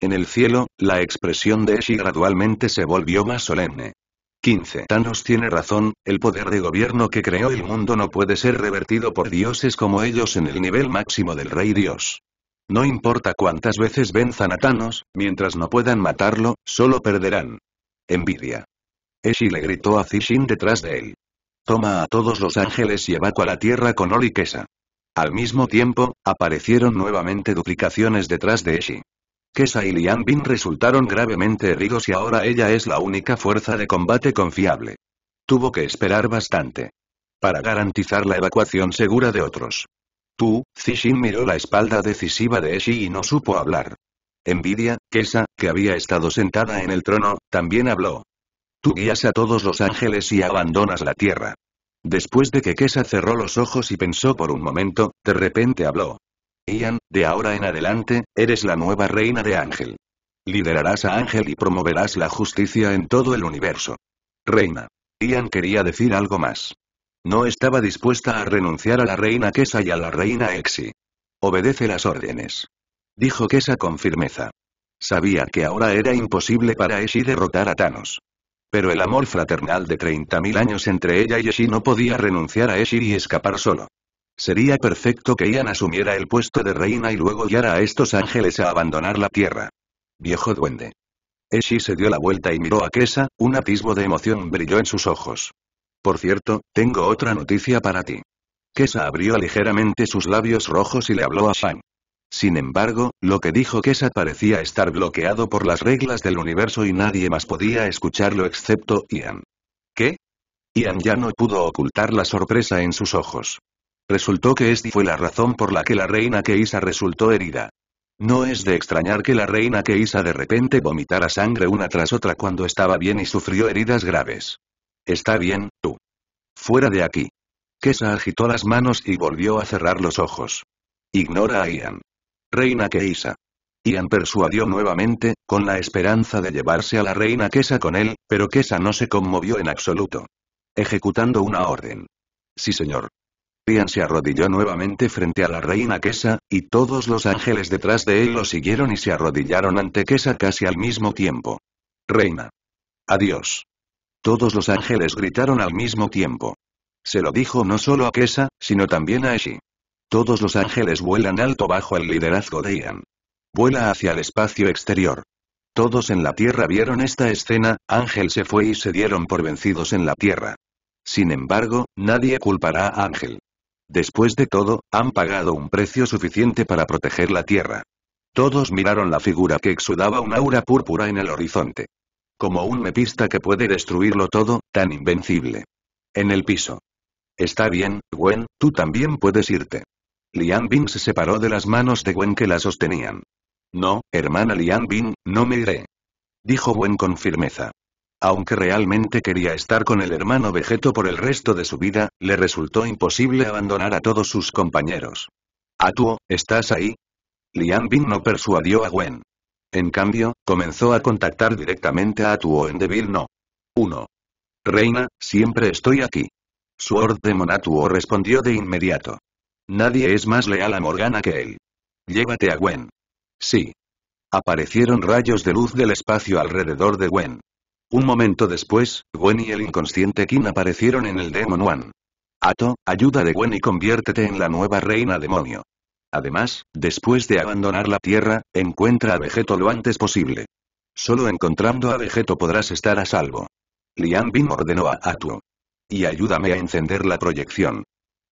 En el cielo, la expresión de Eshi gradualmente se volvió más solemne. 15. Thanos tiene razón, el poder de gobierno que creó el mundo no puede ser revertido por dioses como ellos en el nivel máximo del rey dios. No importa cuántas veces venzan a Thanos, mientras no puedan matarlo, solo perderán. Envidia. Eshi le gritó a Zishin detrás de él. Toma a todos los ángeles y evacua la tierra con Olikesa. Al mismo tiempo, aparecieron nuevamente duplicaciones detrás de Eshi. Kesa y Lian Bin resultaron gravemente heridos y ahora ella es la única fuerza de combate confiable. Tuvo que esperar bastante. Para garantizar la evacuación segura de otros. Tu, Zishin miró la espalda decisiva de Eshi y no supo hablar. Envidia, Kesa, que había estado sentada en el trono, también habló. Tú guías a todos los ángeles y abandonas la tierra. Después de que Kesa cerró los ojos y pensó por un momento, de repente habló. Ian, de ahora en adelante, eres la nueva reina de Ángel. Liderarás a Ángel y promoverás la justicia en todo el universo. Reina. Ian quería decir algo más. No estaba dispuesta a renunciar a la reina Kesa y a la reina Exi. Obedece las órdenes. Dijo Kesa con firmeza. Sabía que ahora era imposible para Exi derrotar a Thanos. Pero el amor fraternal de 30.000 años entre ella y Eshi no podía renunciar a Eshi y escapar solo. Sería perfecto que Ian asumiera el puesto de reina y luego guiara a estos ángeles a abandonar la tierra. Viejo duende. Eshi se dio la vuelta y miró a Kesa, un atisbo de emoción brilló en sus ojos. Por cierto, tengo otra noticia para ti. Kesa abrió ligeramente sus labios rojos y le habló a Shang. Sin embargo, lo que dijo Kesa parecía estar bloqueado por las reglas del universo y nadie más podía escucharlo excepto Ian. ¿Qué? Ian ya no pudo ocultar la sorpresa en sus ojos. Resultó que esta fue la razón por la que la reina Keisa resultó herida. No es de extrañar que la reina Keisa de repente vomitara sangre una tras otra cuando estaba bien y sufrió heridas graves. Está bien, tú. Fuera de aquí. Kesa agitó las manos y volvió a cerrar los ojos. Ignora a Ian reina Keisa. Ian persuadió nuevamente, con la esperanza de llevarse a la reina Kesa con él, pero Kesa no se conmovió en absoluto. Ejecutando una orden. Sí señor. Ian se arrodilló nuevamente frente a la reina Kesa, y todos los ángeles detrás de él lo siguieron y se arrodillaron ante Kesa casi al mismo tiempo. Reina. Adiós. Todos los ángeles gritaron al mismo tiempo. Se lo dijo no solo a Kesa, sino también a Eshi. Todos los ángeles vuelan alto bajo el liderazgo de Ian. Vuela hacia el espacio exterior. Todos en la Tierra vieron esta escena, Ángel se fue y se dieron por vencidos en la Tierra. Sin embargo, nadie culpará a Ángel. Después de todo, han pagado un precio suficiente para proteger la Tierra. Todos miraron la figura que exudaba un aura púrpura en el horizonte. Como un mepista que puede destruirlo todo, tan invencible. En el piso. Está bien, Gwen, tú también puedes irte. Lian Bin se separó de las manos de Gwen que la sostenían. No, hermana Lian Bin, no me iré. Dijo Gwen con firmeza. Aunque realmente quería estar con el hermano Vegeto por el resto de su vida, le resultó imposible abandonar a todos sus compañeros. Atuo, ¿estás ahí? Lian Bin no persuadió a Gwen. En cambio, comenzó a contactar directamente a Atuo en Devil No. 1. Reina, siempre estoy aquí. Su Demon Atuo respondió de inmediato. Nadie es más leal a Morgana que él. Llévate a Gwen. Sí. Aparecieron rayos de luz del espacio alrededor de Gwen. Un momento después, Gwen y el inconsciente Kim aparecieron en el Demon One. Ato, ayuda de Gwen y conviértete en la nueva reina demonio. Además, después de abandonar la Tierra, encuentra a Vegeto lo antes posible. Solo encontrando a Vegeto podrás estar a salvo. Lian Bin ordenó a Atu. Y ayúdame a encender la proyección.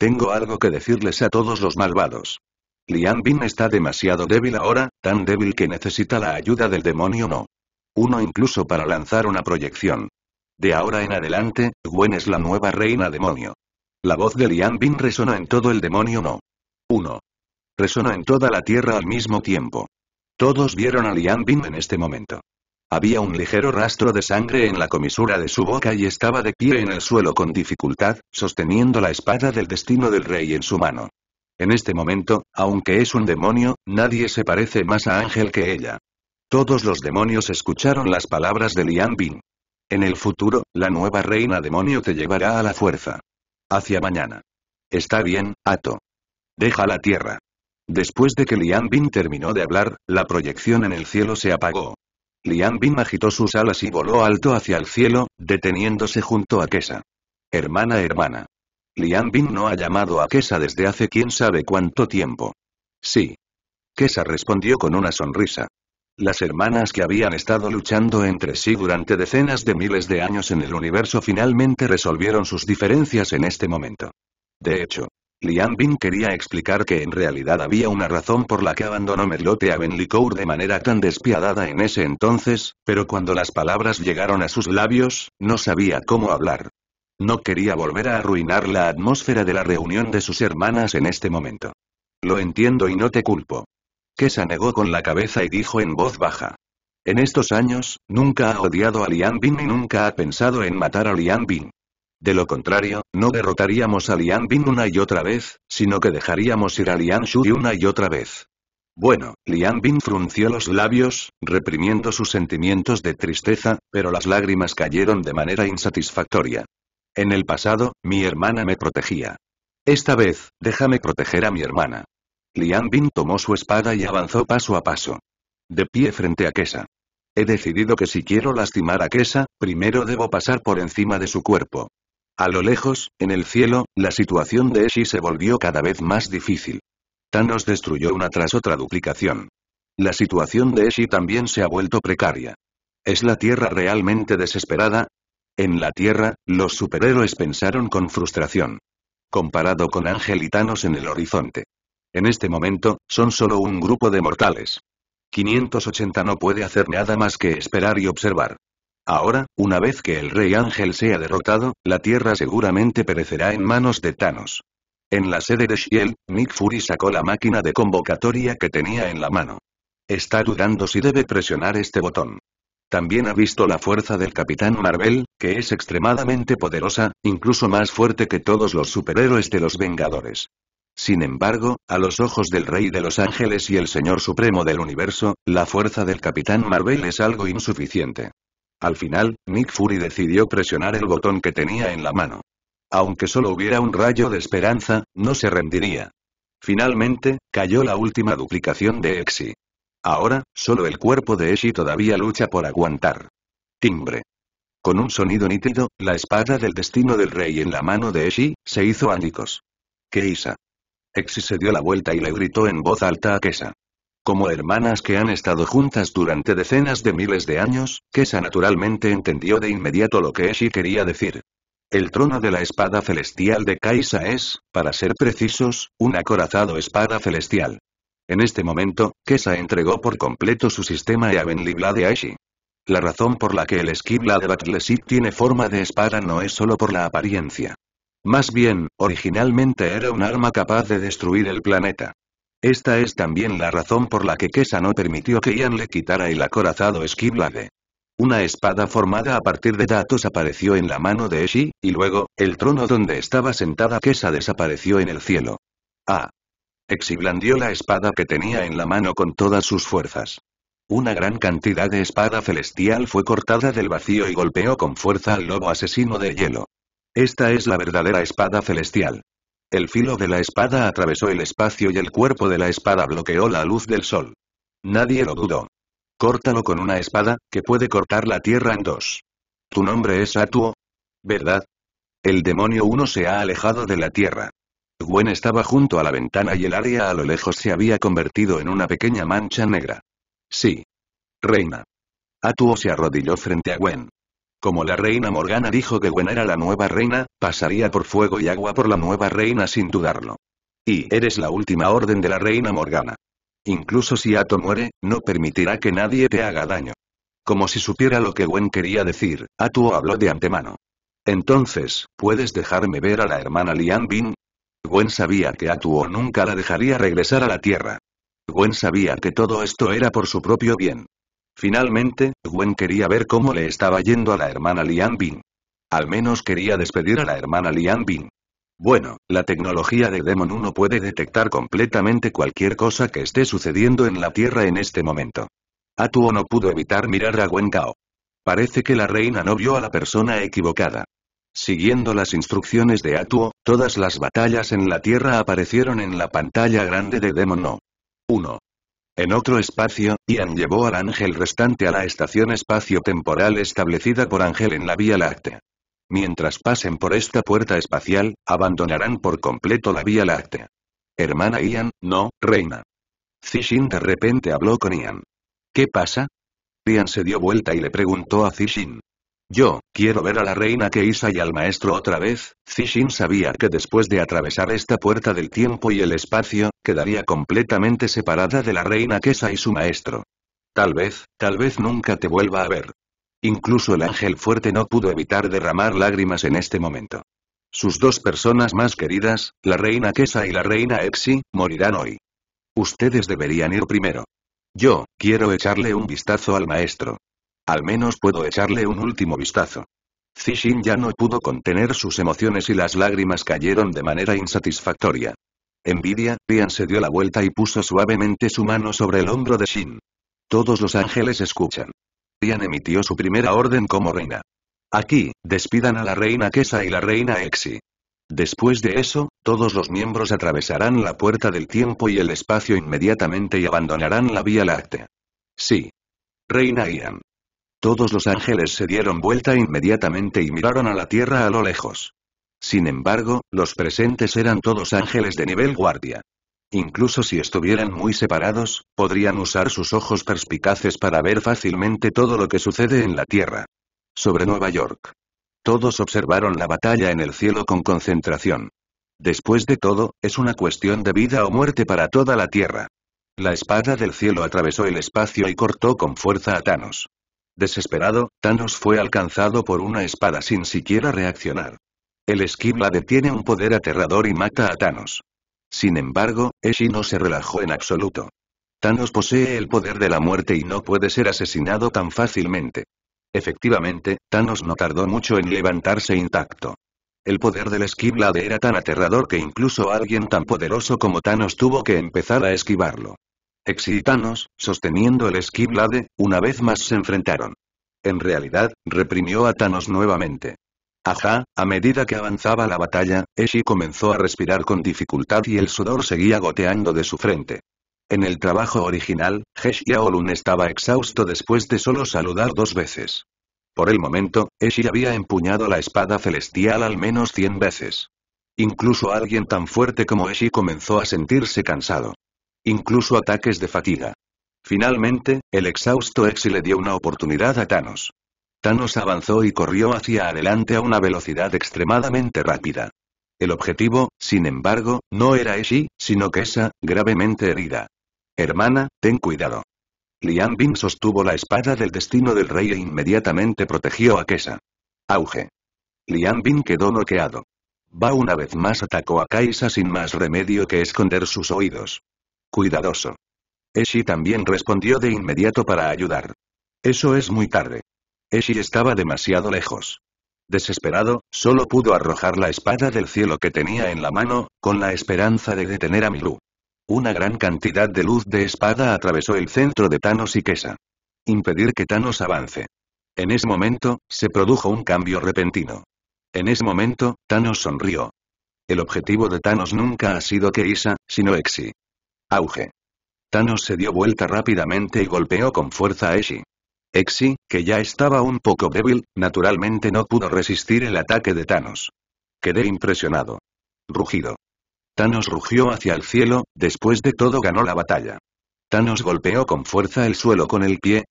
Tengo algo que decirles a todos los malvados. Lian Bin está demasiado débil ahora, tan débil que necesita la ayuda del demonio no. Uno incluso para lanzar una proyección. De ahora en adelante, Gwen es la nueva reina demonio. La voz de Lian Bin resonó en todo el demonio no. Uno. Resonó en toda la tierra al mismo tiempo. Todos vieron a Lian Bin en este momento. Había un ligero rastro de sangre en la comisura de su boca y estaba de pie en el suelo con dificultad, sosteniendo la espada del destino del rey en su mano. En este momento, aunque es un demonio, nadie se parece más a Ángel que ella. Todos los demonios escucharon las palabras de Lian Bin. En el futuro, la nueva reina demonio te llevará a la fuerza. Hacia mañana. Está bien, Ato. Deja la tierra. Después de que Lian Bin terminó de hablar, la proyección en el cielo se apagó. Liam Bin agitó sus alas y voló alto hacia el cielo, deteniéndose junto a Kesa. Hermana hermana. Liam Bin no ha llamado a Kesa desde hace quién sabe cuánto tiempo. Sí. Kesa respondió con una sonrisa. Las hermanas que habían estado luchando entre sí durante decenas de miles de años en el universo finalmente resolvieron sus diferencias en este momento. De hecho, Liang Bin quería explicar que en realidad había una razón por la que abandonó Merlote a Benlicour de manera tan despiadada en ese entonces, pero cuando las palabras llegaron a sus labios, no sabía cómo hablar. No quería volver a arruinar la atmósfera de la reunión de sus hermanas en este momento. Lo entiendo y no te culpo. Kesa negó con la cabeza y dijo en voz baja. En estos años, nunca ha odiado a Liang Bin y nunca ha pensado en matar a Liang Bin. De lo contrario, no derrotaríamos a Lian Bin una y otra vez, sino que dejaríamos ir a Lian Shu una y otra vez. Bueno, Lian Bin frunció los labios, reprimiendo sus sentimientos de tristeza, pero las lágrimas cayeron de manera insatisfactoria. En el pasado, mi hermana me protegía. Esta vez, déjame proteger a mi hermana. Lian Bin tomó su espada y avanzó paso a paso. De pie frente a Kesa. He decidido que si quiero lastimar a Kesa, primero debo pasar por encima de su cuerpo. A lo lejos, en el cielo, la situación de Eshi se volvió cada vez más difícil. Thanos destruyó una tras otra duplicación. La situación de Eshi también se ha vuelto precaria. ¿Es la Tierra realmente desesperada? En la Tierra, los superhéroes pensaron con frustración. Comparado con Ángel y Thanos en el horizonte. En este momento, son solo un grupo de mortales. 580 no puede hacer nada más que esperar y observar. Ahora, una vez que el Rey Ángel sea derrotado, la Tierra seguramente perecerá en manos de Thanos. En la sede de Shield, Nick Fury sacó la máquina de convocatoria que tenía en la mano. Está dudando si debe presionar este botón. También ha visto la fuerza del Capitán Marvel, que es extremadamente poderosa, incluso más fuerte que todos los superhéroes de los Vengadores. Sin embargo, a los ojos del Rey de los Ángeles y el Señor Supremo del Universo, la fuerza del Capitán Marvel es algo insuficiente. Al final, Nick Fury decidió presionar el botón que tenía en la mano. Aunque solo hubiera un rayo de esperanza, no se rendiría. Finalmente, cayó la última duplicación de Exi. Ahora, solo el cuerpo de Eshi todavía lucha por aguantar. Timbre. Con un sonido nítido, la espada del destino del rey en la mano de Eshi, se hizo ¿Qué Keisa. Exi se dio la vuelta y le gritó en voz alta a Kesa. Como hermanas que han estado juntas durante decenas de miles de años, Kesa naturalmente entendió de inmediato lo que Eshi quería decir. El trono de la espada celestial de Kaisa es, para ser precisos, un acorazado espada celestial. En este momento, Kesa entregó por completo su sistema y a Eshi. La razón por la que el esquibla de Batlesit tiene forma de espada no es solo por la apariencia. Más bien, originalmente era un arma capaz de destruir el planeta. Esta es también la razón por la que Kesa no permitió que Ian le quitara el acorazado Esquiblade. Una espada formada a partir de datos apareció en la mano de Eshi, y luego, el trono donde estaba sentada Kesa desapareció en el cielo. Ah. Exi blandió la espada que tenía en la mano con todas sus fuerzas. Una gran cantidad de espada celestial fue cortada del vacío y golpeó con fuerza al lobo asesino de hielo. Esta es la verdadera espada celestial. El filo de la espada atravesó el espacio y el cuerpo de la espada bloqueó la luz del sol. Nadie lo dudó. Córtalo con una espada, que puede cortar la tierra en dos. Tu nombre es Atuo. ¿Verdad? El demonio uno se ha alejado de la tierra. Gwen estaba junto a la ventana y el área a lo lejos se había convertido en una pequeña mancha negra. Sí. Reina. Atuo se arrodilló frente a Gwen. Como la reina Morgana dijo que Gwen era la nueva reina, pasaría por fuego y agua por la nueva reina sin dudarlo. Y eres la última orden de la reina Morgana. Incluso si Ato muere, no permitirá que nadie te haga daño. Como si supiera lo que Gwen quería decir, Atuo habló de antemano. Entonces, ¿puedes dejarme ver a la hermana Lian Bin? Gwen sabía que Atuo nunca la dejaría regresar a la Tierra. Gwen sabía que todo esto era por su propio bien. Finalmente, Gwen quería ver cómo le estaba yendo a la hermana Lian Bin. Al menos quería despedir a la hermana Lian Bin. Bueno, la tecnología de Demon 1 puede detectar completamente cualquier cosa que esté sucediendo en la Tierra en este momento. Atuo no pudo evitar mirar a Gwen Gao. Parece que la reina no vio a la persona equivocada. Siguiendo las instrucciones de Atuo, todas las batallas en la Tierra aparecieron en la pantalla grande de Demon 1. En otro espacio, Ian llevó al ángel restante a la estación espacio-temporal establecida por Ángel en la Vía Láctea. Mientras pasen por esta puerta espacial, abandonarán por completo la Vía Láctea. Hermana Ian, no, reina. Zishin de repente habló con Ian. ¿Qué pasa? Ian se dio vuelta y le preguntó a Zishin. Yo, quiero ver a la reina Keisa y al maestro otra vez, Zishin sabía que después de atravesar esta puerta del tiempo y el espacio, quedaría completamente separada de la reina Keisa y su maestro. Tal vez, tal vez nunca te vuelva a ver. Incluso el ángel fuerte no pudo evitar derramar lágrimas en este momento. Sus dos personas más queridas, la reina Kesa y la reina Exi, morirán hoy. Ustedes deberían ir primero. Yo, quiero echarle un vistazo al maestro. Al menos puedo echarle un último vistazo. Zishin ya no pudo contener sus emociones y las lágrimas cayeron de manera insatisfactoria. Envidia, Rian se dio la vuelta y puso suavemente su mano sobre el hombro de Shin. Todos los ángeles escuchan. Rian emitió su primera orden como reina. Aquí, despidan a la reina Kesa y la reina Exi. Después de eso, todos los miembros atravesarán la puerta del tiempo y el espacio inmediatamente y abandonarán la Vía Láctea. Sí. Reina Ian. Todos los ángeles se dieron vuelta inmediatamente y miraron a la tierra a lo lejos. Sin embargo, los presentes eran todos ángeles de nivel guardia. Incluso si estuvieran muy separados, podrían usar sus ojos perspicaces para ver fácilmente todo lo que sucede en la Tierra. Sobre Nueva York. Todos observaron la batalla en el cielo con concentración. Después de todo, es una cuestión de vida o muerte para toda la Tierra. La espada del cielo atravesó el espacio y cortó con fuerza a Thanos. Desesperado, Thanos fue alcanzado por una espada sin siquiera reaccionar. El esquibla detiene un poder aterrador y mata a Thanos. Sin embargo, Eshi no se relajó en absoluto. Thanos posee el poder de la muerte y no puede ser asesinado tan fácilmente. Efectivamente, Thanos no tardó mucho en levantarse intacto. El poder del esquiblade era tan aterrador que incluso alguien tan poderoso como Thanos tuvo que empezar a esquivarlo. Exitanos, sosteniendo el Esquiblade, una vez más se enfrentaron. En realidad, reprimió a Thanos nuevamente. Ajá, a medida que avanzaba la batalla, Eshi comenzó a respirar con dificultad y el sudor seguía goteando de su frente. En el trabajo original, y Aolun estaba exhausto después de solo saludar dos veces. Por el momento, Eshi había empuñado la espada celestial al menos cien veces. Incluso alguien tan fuerte como Eshi comenzó a sentirse cansado incluso ataques de fatiga. Finalmente, el exhausto Exi le dio una oportunidad a Thanos. Thanos avanzó y corrió hacia adelante a una velocidad extremadamente rápida. El objetivo, sin embargo, no era Exi, sino Kesa, gravemente herida. Hermana, ten cuidado. Lian Bin sostuvo la espada del destino del rey e inmediatamente protegió a Kesa. Auge. Lian Bin quedó noqueado. Va una vez más atacó a Kaisa sin más remedio que esconder sus oídos. Cuidadoso. Eshi también respondió de inmediato para ayudar. Eso es muy tarde. Eshi estaba demasiado lejos. Desesperado, solo pudo arrojar la espada del cielo que tenía en la mano, con la esperanza de detener a Milú. Una gran cantidad de luz de espada atravesó el centro de Thanos y Kesa. Impedir que Thanos avance. En ese momento, se produjo un cambio repentino. En ese momento, Thanos sonrió. El objetivo de Thanos nunca ha sido Keisa, sino Exi. Auge. Thanos se dio vuelta rápidamente y golpeó con fuerza a Eshi. Exi, que ya estaba un poco débil, naturalmente no pudo resistir el ataque de Thanos. Quedé impresionado. Rugido. Thanos rugió hacia el cielo, después de todo ganó la batalla. Thanos golpeó con fuerza el suelo con el pie.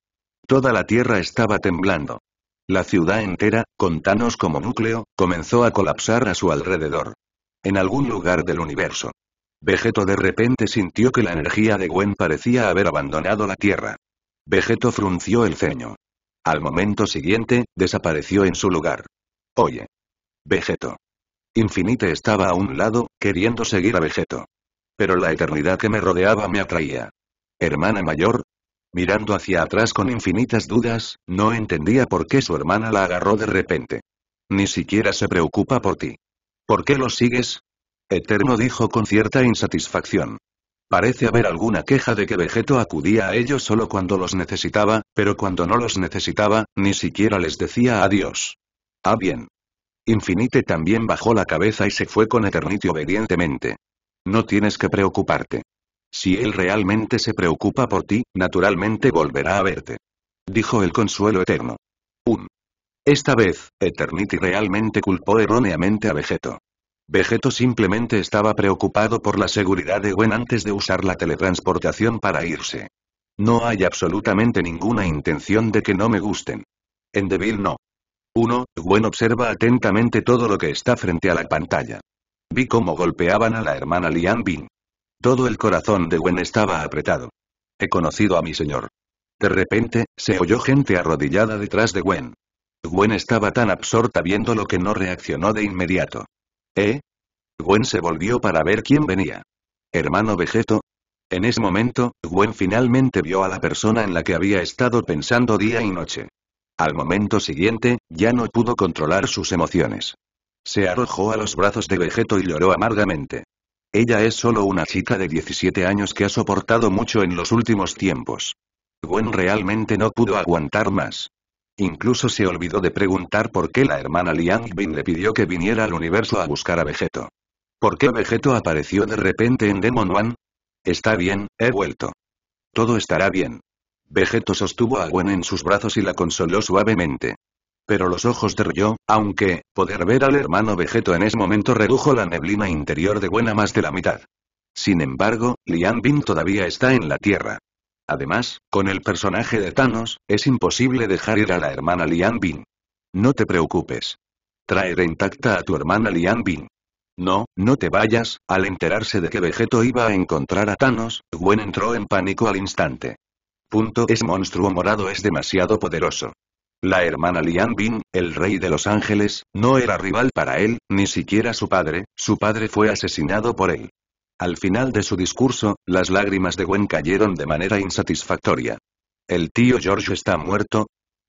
Toda la tierra estaba temblando. La ciudad entera, con Thanos como núcleo, comenzó a colapsar a su alrededor. En algún lugar del universo. Vegeto de repente sintió que la energía de Gwen parecía haber abandonado la Tierra. Vegeto frunció el ceño. Al momento siguiente, desapareció en su lugar. Oye. Vegeto. Infinite estaba a un lado, queriendo seguir a Vegeto. Pero la eternidad que me rodeaba me atraía. Hermana mayor, mirando hacia atrás con infinitas dudas, no entendía por qué su hermana la agarró de repente. Ni siquiera se preocupa por ti. ¿Por qué lo sigues? Eterno dijo con cierta insatisfacción. Parece haber alguna queja de que Vegeto acudía a ellos solo cuando los necesitaba, pero cuando no los necesitaba, ni siquiera les decía adiós. Ah bien. Infinite también bajó la cabeza y se fue con Eternity obedientemente. No tienes que preocuparte. Si él realmente se preocupa por ti, naturalmente volverá a verte. Dijo el consuelo eterno. Un. Esta vez, Eternity realmente culpó erróneamente a Vegeto. Vegeto simplemente estaba preocupado por la seguridad de Gwen antes de usar la teletransportación para irse. No hay absolutamente ninguna intención de que no me gusten. En Devil no. 1. Gwen observa atentamente todo lo que está frente a la pantalla. Vi cómo golpeaban a la hermana Lian Bin. Todo el corazón de Gwen estaba apretado. He conocido a mi señor. De repente, se oyó gente arrodillada detrás de Gwen. Gwen estaba tan absorta viendo lo que no reaccionó de inmediato. ¿Eh? Gwen se volvió para ver quién venía. ¿Hermano Vegeto? En ese momento, Gwen finalmente vio a la persona en la que había estado pensando día y noche. Al momento siguiente, ya no pudo controlar sus emociones. Se arrojó a los brazos de Vegeto y lloró amargamente. Ella es solo una chica de 17 años que ha soportado mucho en los últimos tiempos. Gwen realmente no pudo aguantar más. Incluso se olvidó de preguntar por qué la hermana Liang Bin le pidió que viniera al universo a buscar a Vegeto. ¿Por qué Vegeto apareció de repente en Demon One? Está bien, he vuelto. Todo estará bien. Vegeto sostuvo a Gwen en sus brazos y la consoló suavemente. Pero los ojos de Ryo, aunque, poder ver al hermano Vegeto en ese momento redujo la neblina interior de Gwen a más de la mitad. Sin embargo, Liang Bin todavía está en la Tierra. Además, con el personaje de Thanos, es imposible dejar ir a la hermana Lian Bin. No te preocupes. Traeré intacta a tu hermana Lian Bin. No, no te vayas, al enterarse de que Vegeto iba a encontrar a Thanos, Gwen entró en pánico al instante. Punto es monstruo morado es demasiado poderoso. La hermana Lian Bin, el rey de Los Ángeles, no era rival para él, ni siquiera su padre, su padre fue asesinado por él. Al final de su discurso, las lágrimas de Gwen cayeron de manera insatisfactoria. ¿El tío George está muerto?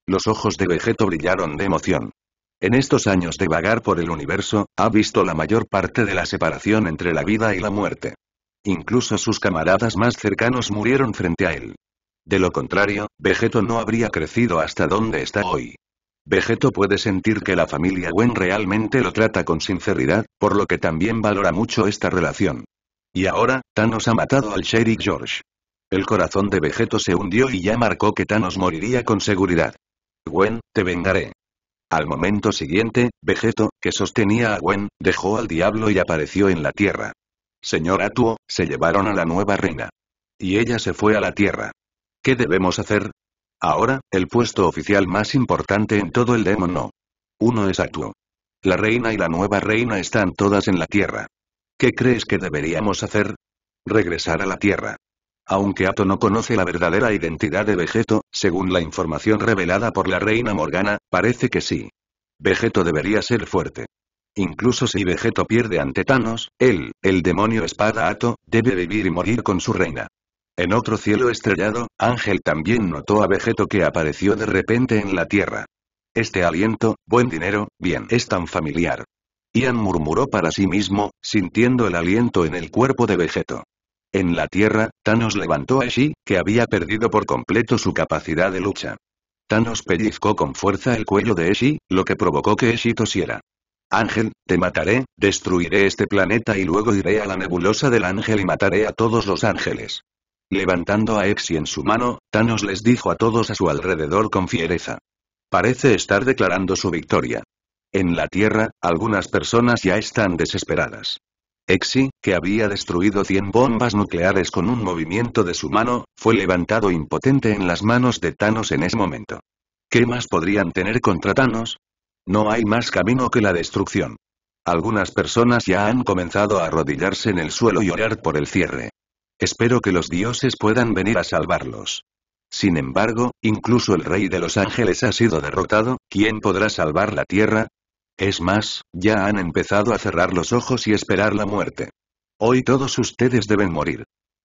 Los ojos de Vegeto brillaron de emoción. En estos años de vagar por el universo, ha visto la mayor parte de la separación entre la vida y la muerte. Incluso sus camaradas más cercanos murieron frente a él. De lo contrario, Vegeto no habría crecido hasta donde está hoy. Vegeto puede sentir que la familia Gwen realmente lo trata con sinceridad, por lo que también valora mucho esta relación. Y ahora, Thanos ha matado al Sheriff George. El corazón de Vegeto se hundió y ya marcó que Thanos moriría con seguridad. Gwen, te vengaré. Al momento siguiente, Vegeto, que sostenía a Gwen, dejó al diablo y apareció en la Tierra. Señor Atuo, se llevaron a la nueva reina. Y ella se fue a la Tierra. ¿Qué debemos hacer? Ahora, el puesto oficial más importante en todo el demonio. Uno es Atuo. La reina y la nueva reina están todas en la Tierra. ¿Qué crees que deberíamos hacer? Regresar a la Tierra. Aunque Ato no conoce la verdadera identidad de Vegeto, según la información revelada por la reina Morgana, parece que sí. Vegeto debería ser fuerte. Incluso si Vegeto pierde ante Thanos, él, el demonio espada Ato, debe vivir y morir con su reina. En otro cielo estrellado, Ángel también notó a Vegeto que apareció de repente en la Tierra. Este aliento, buen dinero, bien, es tan familiar. Ian murmuró para sí mismo, sintiendo el aliento en el cuerpo de Vegeto. En la tierra, Thanos levantó a Eshi, que había perdido por completo su capacidad de lucha. Thanos pellizcó con fuerza el cuello de Eshi, lo que provocó que Eshi tosiera. Ángel, te mataré, destruiré este planeta y luego iré a la nebulosa del ángel y mataré a todos los ángeles. Levantando a Exi en su mano, Thanos les dijo a todos a su alrededor con fiereza. Parece estar declarando su victoria. En la Tierra, algunas personas ya están desesperadas. Exi, que había destruido 100 bombas nucleares con un movimiento de su mano, fue levantado impotente en las manos de Thanos en ese momento. ¿Qué más podrían tener contra Thanos? No hay más camino que la destrucción. Algunas personas ya han comenzado a arrodillarse en el suelo y orar por el cierre. Espero que los dioses puedan venir a salvarlos. Sin embargo, incluso el rey de los ángeles ha sido derrotado, ¿quién podrá salvar la tierra? Es más, ya han empezado a cerrar los ojos y esperar la muerte. Hoy todos ustedes deben morir.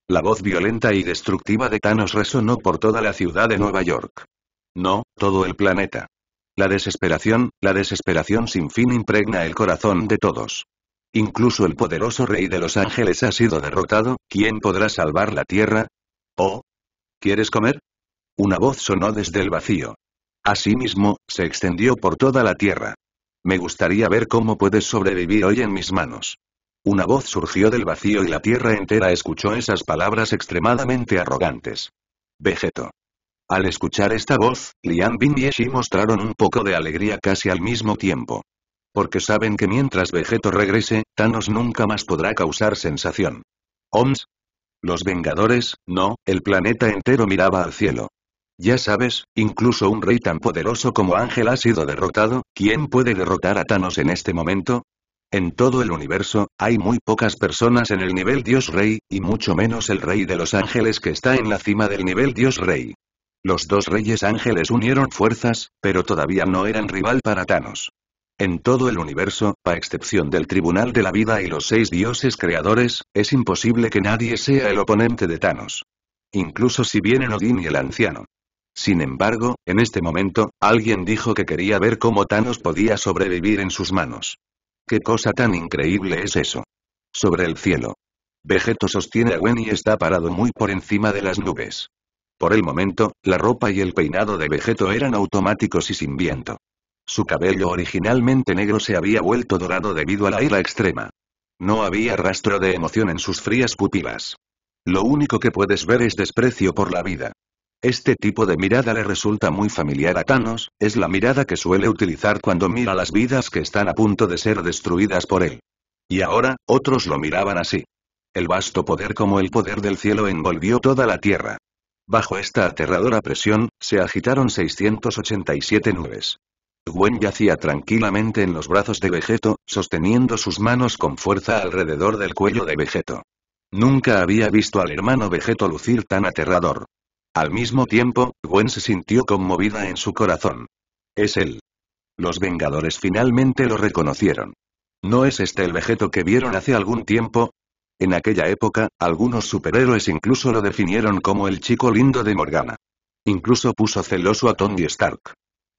La voz violenta y destructiva de Thanos resonó por toda la ciudad de Nueva York. No, todo el planeta. La desesperación, la desesperación sin fin impregna el corazón de todos. Incluso el poderoso rey de Los Ángeles ha sido derrotado, ¿quién podrá salvar la Tierra? ¿Oh? ¿Quieres comer? Una voz sonó desde el vacío. Asimismo, se extendió por toda la Tierra. Me gustaría ver cómo puedes sobrevivir hoy en mis manos. Una voz surgió del vacío y la tierra entera escuchó esas palabras extremadamente arrogantes. Vegeto. Al escuchar esta voz, Lian Bin y Eshi mostraron un poco de alegría casi al mismo tiempo. Porque saben que mientras Vegeto regrese, Thanos nunca más podrá causar sensación. OMS. Los Vengadores, no, el planeta entero miraba al cielo. Ya sabes, incluso un rey tan poderoso como Ángel ha sido derrotado, ¿quién puede derrotar a Thanos en este momento? En todo el universo, hay muy pocas personas en el nivel Dios Rey, y mucho menos el Rey de los Ángeles que está en la cima del nivel Dios Rey. Los dos Reyes Ángeles unieron fuerzas, pero todavía no eran rival para Thanos. En todo el universo, a excepción del Tribunal de la Vida y los seis dioses creadores, es imposible que nadie sea el oponente de Thanos. Incluso si vienen Odín y el Anciano. Sin embargo, en este momento, alguien dijo que quería ver cómo Thanos podía sobrevivir en sus manos. ¿Qué cosa tan increíble es eso? Sobre el cielo. Vegeto sostiene a Gwen y está parado muy por encima de las nubes. Por el momento, la ropa y el peinado de Vegeto eran automáticos y sin viento. Su cabello originalmente negro se había vuelto dorado debido a la ira extrema. No había rastro de emoción en sus frías pupilas. Lo único que puedes ver es desprecio por la vida. Este tipo de mirada le resulta muy familiar a Thanos, es la mirada que suele utilizar cuando mira las vidas que están a punto de ser destruidas por él. Y ahora, otros lo miraban así. El vasto poder como el poder del cielo envolvió toda la tierra. Bajo esta aterradora presión, se agitaron 687 nubes. Gwen yacía tranquilamente en los brazos de Vegeto, sosteniendo sus manos con fuerza alrededor del cuello de Vegeto. Nunca había visto al hermano Vegeto lucir tan aterrador. Al mismo tiempo, Gwen se sintió conmovida en su corazón. Es él. Los Vengadores finalmente lo reconocieron. ¿No es este el vegeto que vieron hace algún tiempo? En aquella época, algunos superhéroes incluso lo definieron como el chico lindo de Morgana. Incluso puso celoso a Tony Stark.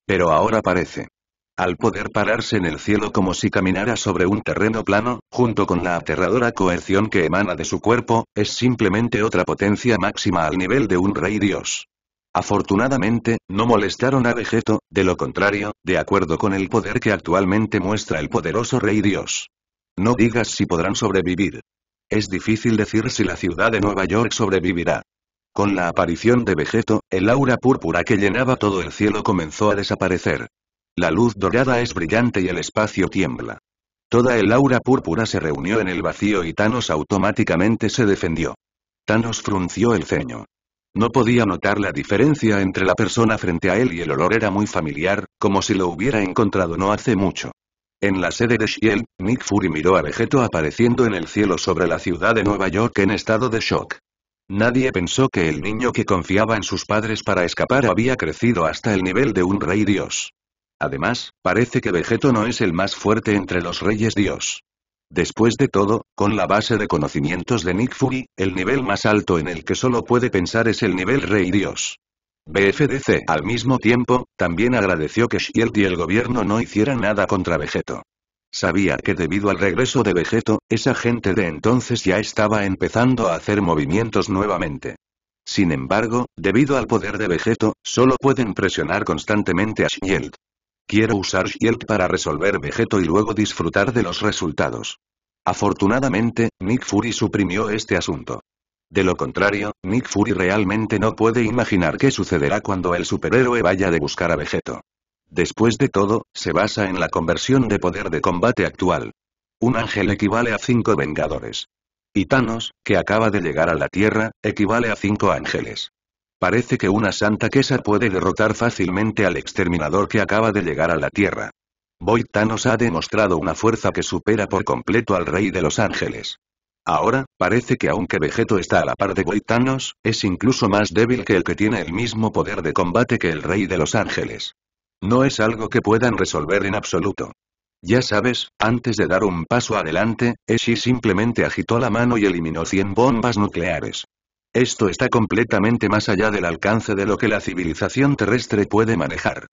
Pero ahora parece al poder pararse en el cielo como si caminara sobre un terreno plano, junto con la aterradora coerción que emana de su cuerpo, es simplemente otra potencia máxima al nivel de un rey dios. Afortunadamente, no molestaron a Vegeto, de lo contrario, de acuerdo con el poder que actualmente muestra el poderoso rey dios. No digas si podrán sobrevivir. Es difícil decir si la ciudad de Nueva York sobrevivirá. Con la aparición de Vegeto, el aura púrpura que llenaba todo el cielo comenzó a desaparecer. La luz dorada es brillante y el espacio tiembla. Toda el aura púrpura se reunió en el vacío y Thanos automáticamente se defendió. Thanos frunció el ceño. No podía notar la diferencia entre la persona frente a él y el olor era muy familiar, como si lo hubiera encontrado no hace mucho. En la sede de Shield, Nick Fury miró a Vegeto apareciendo en el cielo sobre la ciudad de Nueva York en estado de shock. Nadie pensó que el niño que confiaba en sus padres para escapar había crecido hasta el nivel de un rey dios. Además, parece que Vegeto no es el más fuerte entre los Reyes Dios. Después de todo, con la base de conocimientos de Nick Fury, el nivel más alto en el que solo puede pensar es el nivel Rey Dios. BFDC al mismo tiempo, también agradeció que Shield y el gobierno no hicieran nada contra Vegeto. Sabía que debido al regreso de Vegeto, esa gente de entonces ya estaba empezando a hacer movimientos nuevamente. Sin embargo, debido al poder de Vegeto, solo pueden presionar constantemente a Shield. Quiero usar Shield para resolver Vegeto y luego disfrutar de los resultados. Afortunadamente, Nick Fury suprimió este asunto. De lo contrario, Nick Fury realmente no puede imaginar qué sucederá cuando el superhéroe vaya de buscar a Vegeto. Después de todo, se basa en la conversión de poder de combate actual. Un ángel equivale a cinco vengadores. Y Thanos, que acaba de llegar a la Tierra, equivale a cinco ángeles. Parece que una santa quesa puede derrotar fácilmente al exterminador que acaba de llegar a la Tierra. Void Thanos ha demostrado una fuerza que supera por completo al rey de los ángeles. Ahora, parece que aunque Vegeto está a la par de Void es incluso más débil que el que tiene el mismo poder de combate que el rey de los ángeles. No es algo que puedan resolver en absoluto. Ya sabes, antes de dar un paso adelante, Eshi simplemente agitó la mano y eliminó 100 bombas nucleares. Esto está completamente más allá del alcance de lo que la civilización terrestre puede manejar.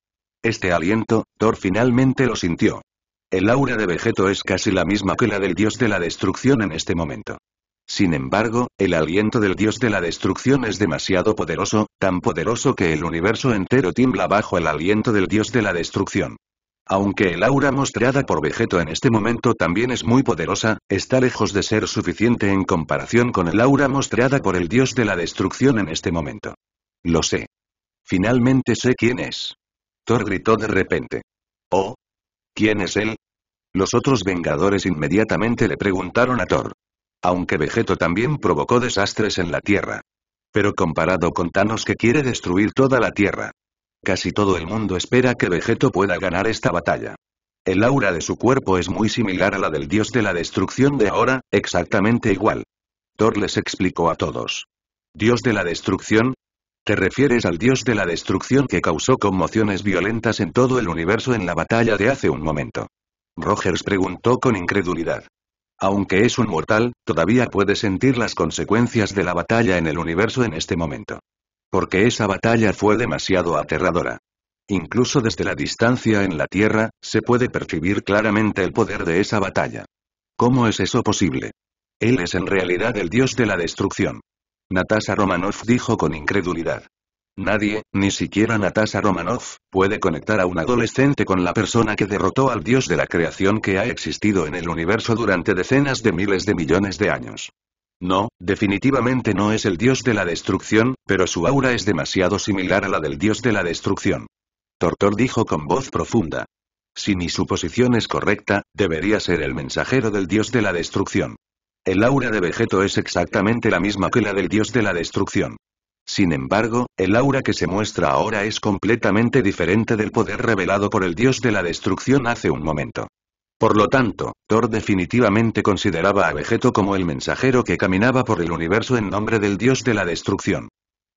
Este aliento, Thor finalmente lo sintió. El aura de Vegeto es casi la misma que la del dios de la destrucción en este momento. Sin embargo, el aliento del dios de la destrucción es demasiado poderoso, tan poderoso que el universo entero tiembla bajo el aliento del dios de la destrucción. Aunque el aura mostrada por Vegeto en este momento también es muy poderosa, está lejos de ser suficiente en comparación con el aura mostrada por el dios de la destrucción en este momento. Lo sé. Finalmente sé quién es. Thor gritó de repente. ¿Oh? ¿Quién es él? Los otros Vengadores inmediatamente le preguntaron a Thor. Aunque Vegeto también provocó desastres en la Tierra. Pero comparado con Thanos que quiere destruir toda la Tierra, Casi todo el mundo espera que Vegeto pueda ganar esta batalla. El aura de su cuerpo es muy similar a la del dios de la destrucción de ahora, exactamente igual. Thor les explicó a todos. ¿Dios de la destrucción? ¿Te refieres al dios de la destrucción que causó conmociones violentas en todo el universo en la batalla de hace un momento? Rogers preguntó con incredulidad. Aunque es un mortal, todavía puede sentir las consecuencias de la batalla en el universo en este momento. Porque esa batalla fue demasiado aterradora. Incluso desde la distancia en la Tierra, se puede percibir claramente el poder de esa batalla. ¿Cómo es eso posible? Él es en realidad el dios de la destrucción. Natasha Romanoff dijo con incredulidad. Nadie, ni siquiera Natasha Romanoff, puede conectar a un adolescente con la persona que derrotó al dios de la creación que ha existido en el universo durante decenas de miles de millones de años. No, definitivamente no es el dios de la destrucción, pero su aura es demasiado similar a la del dios de la destrucción. Tortor dijo con voz profunda. Si mi suposición es correcta, debería ser el mensajero del dios de la destrucción. El aura de Vegeto es exactamente la misma que la del dios de la destrucción. Sin embargo, el aura que se muestra ahora es completamente diferente del poder revelado por el dios de la destrucción hace un momento. Por lo tanto, Thor definitivamente consideraba a Vegeto como el mensajero que caminaba por el universo en nombre del dios de la destrucción.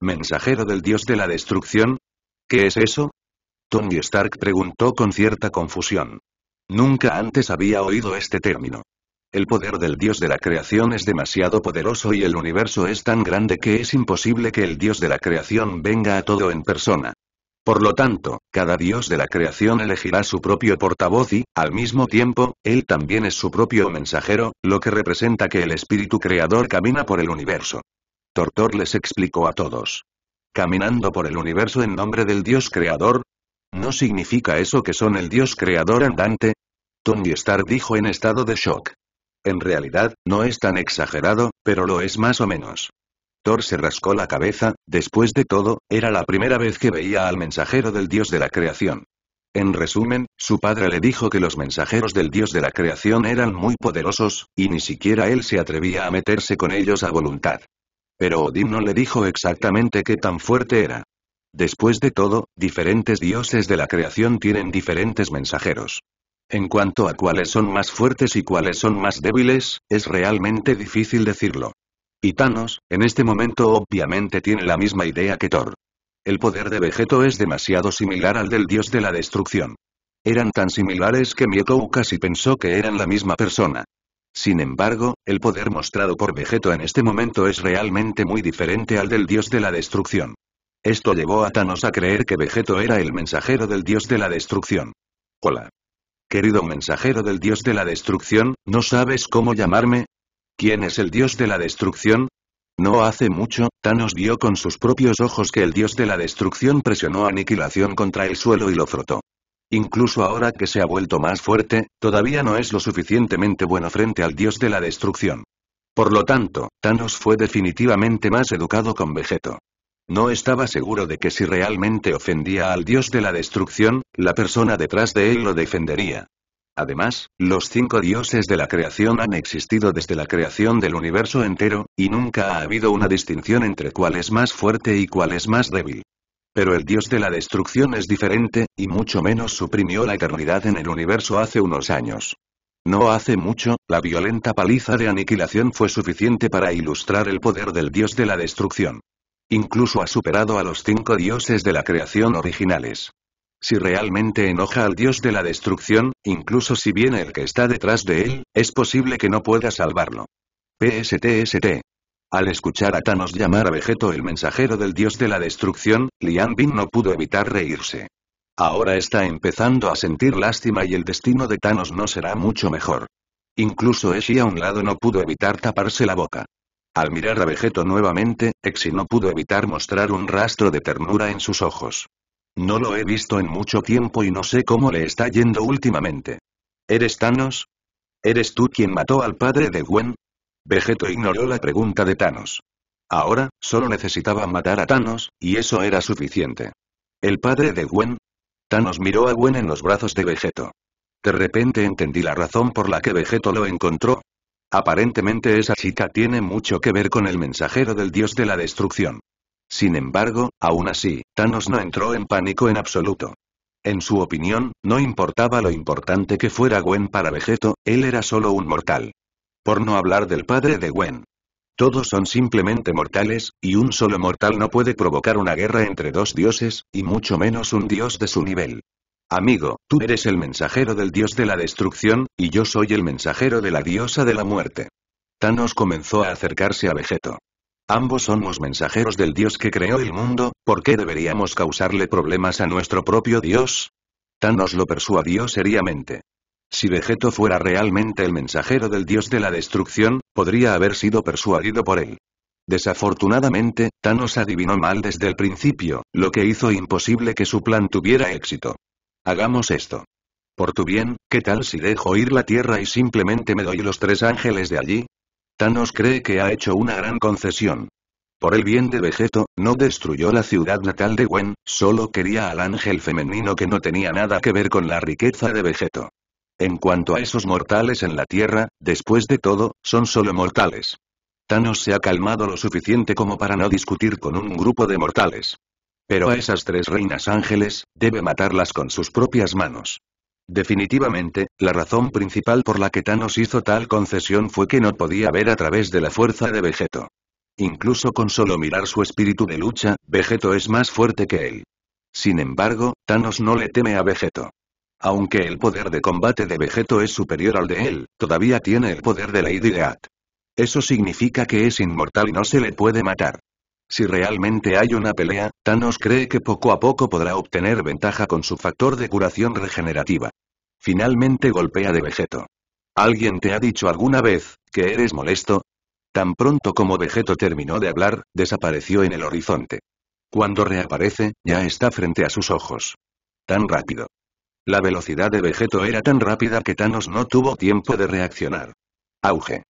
¿Mensajero del dios de la destrucción? ¿Qué es eso? Tony Stark preguntó con cierta confusión. Nunca antes había oído este término. El poder del dios de la creación es demasiado poderoso y el universo es tan grande que es imposible que el dios de la creación venga a todo en persona. Por lo tanto, cada dios de la creación elegirá su propio portavoz y, al mismo tiempo, él también es su propio mensajero, lo que representa que el espíritu creador camina por el universo. Tortor les explicó a todos. Caminando por el universo en nombre del dios creador, ¿No significa eso que son el dios creador andante? Tony Stark dijo en estado de shock. En realidad, no es tan exagerado, pero lo es más o menos se rascó la cabeza, después de todo, era la primera vez que veía al mensajero del dios de la creación. En resumen, su padre le dijo que los mensajeros del dios de la creación eran muy poderosos, y ni siquiera él se atrevía a meterse con ellos a voluntad. Pero Odín no le dijo exactamente qué tan fuerte era. Después de todo, diferentes dioses de la creación tienen diferentes mensajeros. En cuanto a cuáles son más fuertes y cuáles son más débiles, es realmente difícil decirlo. Y Thanos, en este momento obviamente tiene la misma idea que Thor. El poder de Vegeto es demasiado similar al del dios de la destrucción. Eran tan similares que Mieto casi pensó que eran la misma persona. Sin embargo, el poder mostrado por Vegeto en este momento es realmente muy diferente al del dios de la destrucción. Esto llevó a Thanos a creer que Vegeto era el mensajero del dios de la destrucción. Hola. Querido mensajero del dios de la destrucción, ¿no sabes cómo llamarme? ¿Quién es el dios de la destrucción? No hace mucho, Thanos vio con sus propios ojos que el dios de la destrucción presionó Aniquilación contra el suelo y lo frotó. Incluso ahora que se ha vuelto más fuerte, todavía no es lo suficientemente bueno frente al dios de la destrucción. Por lo tanto, Thanos fue definitivamente más educado con Vegeto. No estaba seguro de que si realmente ofendía al dios de la destrucción, la persona detrás de él lo defendería. Además, los cinco dioses de la creación han existido desde la creación del universo entero, y nunca ha habido una distinción entre cuál es más fuerte y cuál es más débil. Pero el dios de la destrucción es diferente, y mucho menos suprimió la eternidad en el universo hace unos años. No hace mucho, la violenta paliza de aniquilación fue suficiente para ilustrar el poder del dios de la destrucción. Incluso ha superado a los cinco dioses de la creación originales. Si realmente enoja al dios de la destrucción, incluso si viene el que está detrás de él, es posible que no pueda salvarlo. PSTST. Al escuchar a Thanos llamar a Vegeto el mensajero del dios de la destrucción, Lian Bin no pudo evitar reírse. Ahora está empezando a sentir lástima y el destino de Thanos no será mucho mejor. Incluso Eshi a un lado no pudo evitar taparse la boca. Al mirar a Vegeto nuevamente, Exi no pudo evitar mostrar un rastro de ternura en sus ojos. No lo he visto en mucho tiempo y no sé cómo le está yendo últimamente. ¿Eres Thanos? ¿Eres tú quien mató al padre de Gwen? Vegeto ignoró la pregunta de Thanos. Ahora, solo necesitaba matar a Thanos, y eso era suficiente. ¿El padre de Gwen? Thanos miró a Gwen en los brazos de Vegeto. De repente entendí la razón por la que Vegeto lo encontró. Aparentemente esa chica tiene mucho que ver con el mensajero del dios de la destrucción. Sin embargo, aún así, Thanos no entró en pánico en absoluto. En su opinión, no importaba lo importante que fuera Gwen para Vegeto, él era solo un mortal. Por no hablar del padre de Gwen. Todos son simplemente mortales, y un solo mortal no puede provocar una guerra entre dos dioses, y mucho menos un dios de su nivel. Amigo, tú eres el mensajero del dios de la destrucción, y yo soy el mensajero de la diosa de la muerte. Thanos comenzó a acercarse a Vegeto. Ambos somos mensajeros del Dios que creó el mundo, ¿por qué deberíamos causarle problemas a nuestro propio Dios? Thanos lo persuadió seriamente. Si Vegeto fuera realmente el mensajero del dios de la destrucción, podría haber sido persuadido por él. Desafortunadamente, Thanos adivinó mal desde el principio, lo que hizo imposible que su plan tuviera éxito. Hagamos esto. Por tu bien, ¿qué tal si dejo ir la tierra y simplemente me doy los tres ángeles de allí? Thanos cree que ha hecho una gran concesión. Por el bien de Vegeto, no destruyó la ciudad natal de Gwen, solo quería al ángel femenino que no tenía nada que ver con la riqueza de Vegeto. En cuanto a esos mortales en la Tierra, después de todo, son solo mortales. Thanos se ha calmado lo suficiente como para no discutir con un grupo de mortales. Pero a esas tres reinas ángeles, debe matarlas con sus propias manos. Definitivamente, la razón principal por la que Thanos hizo tal concesión fue que no podía ver a través de la fuerza de Vegeto. Incluso con solo mirar su espíritu de lucha, Vegeto es más fuerte que él. Sin embargo, Thanos no le teme a Vegeto. Aunque el poder de combate de Vegeto es superior al de él, todavía tiene el poder de la Death. Eso significa que es inmortal y no se le puede matar. Si realmente hay una pelea, Thanos cree que poco a poco podrá obtener ventaja con su factor de curación regenerativa. Finalmente golpea de Vegeto. ¿Alguien te ha dicho alguna vez, que eres molesto? Tan pronto como Vegeto terminó de hablar, desapareció en el horizonte. Cuando reaparece, ya está frente a sus ojos. Tan rápido. La velocidad de Vegeto era tan rápida que Thanos no tuvo tiempo de reaccionar. Auge.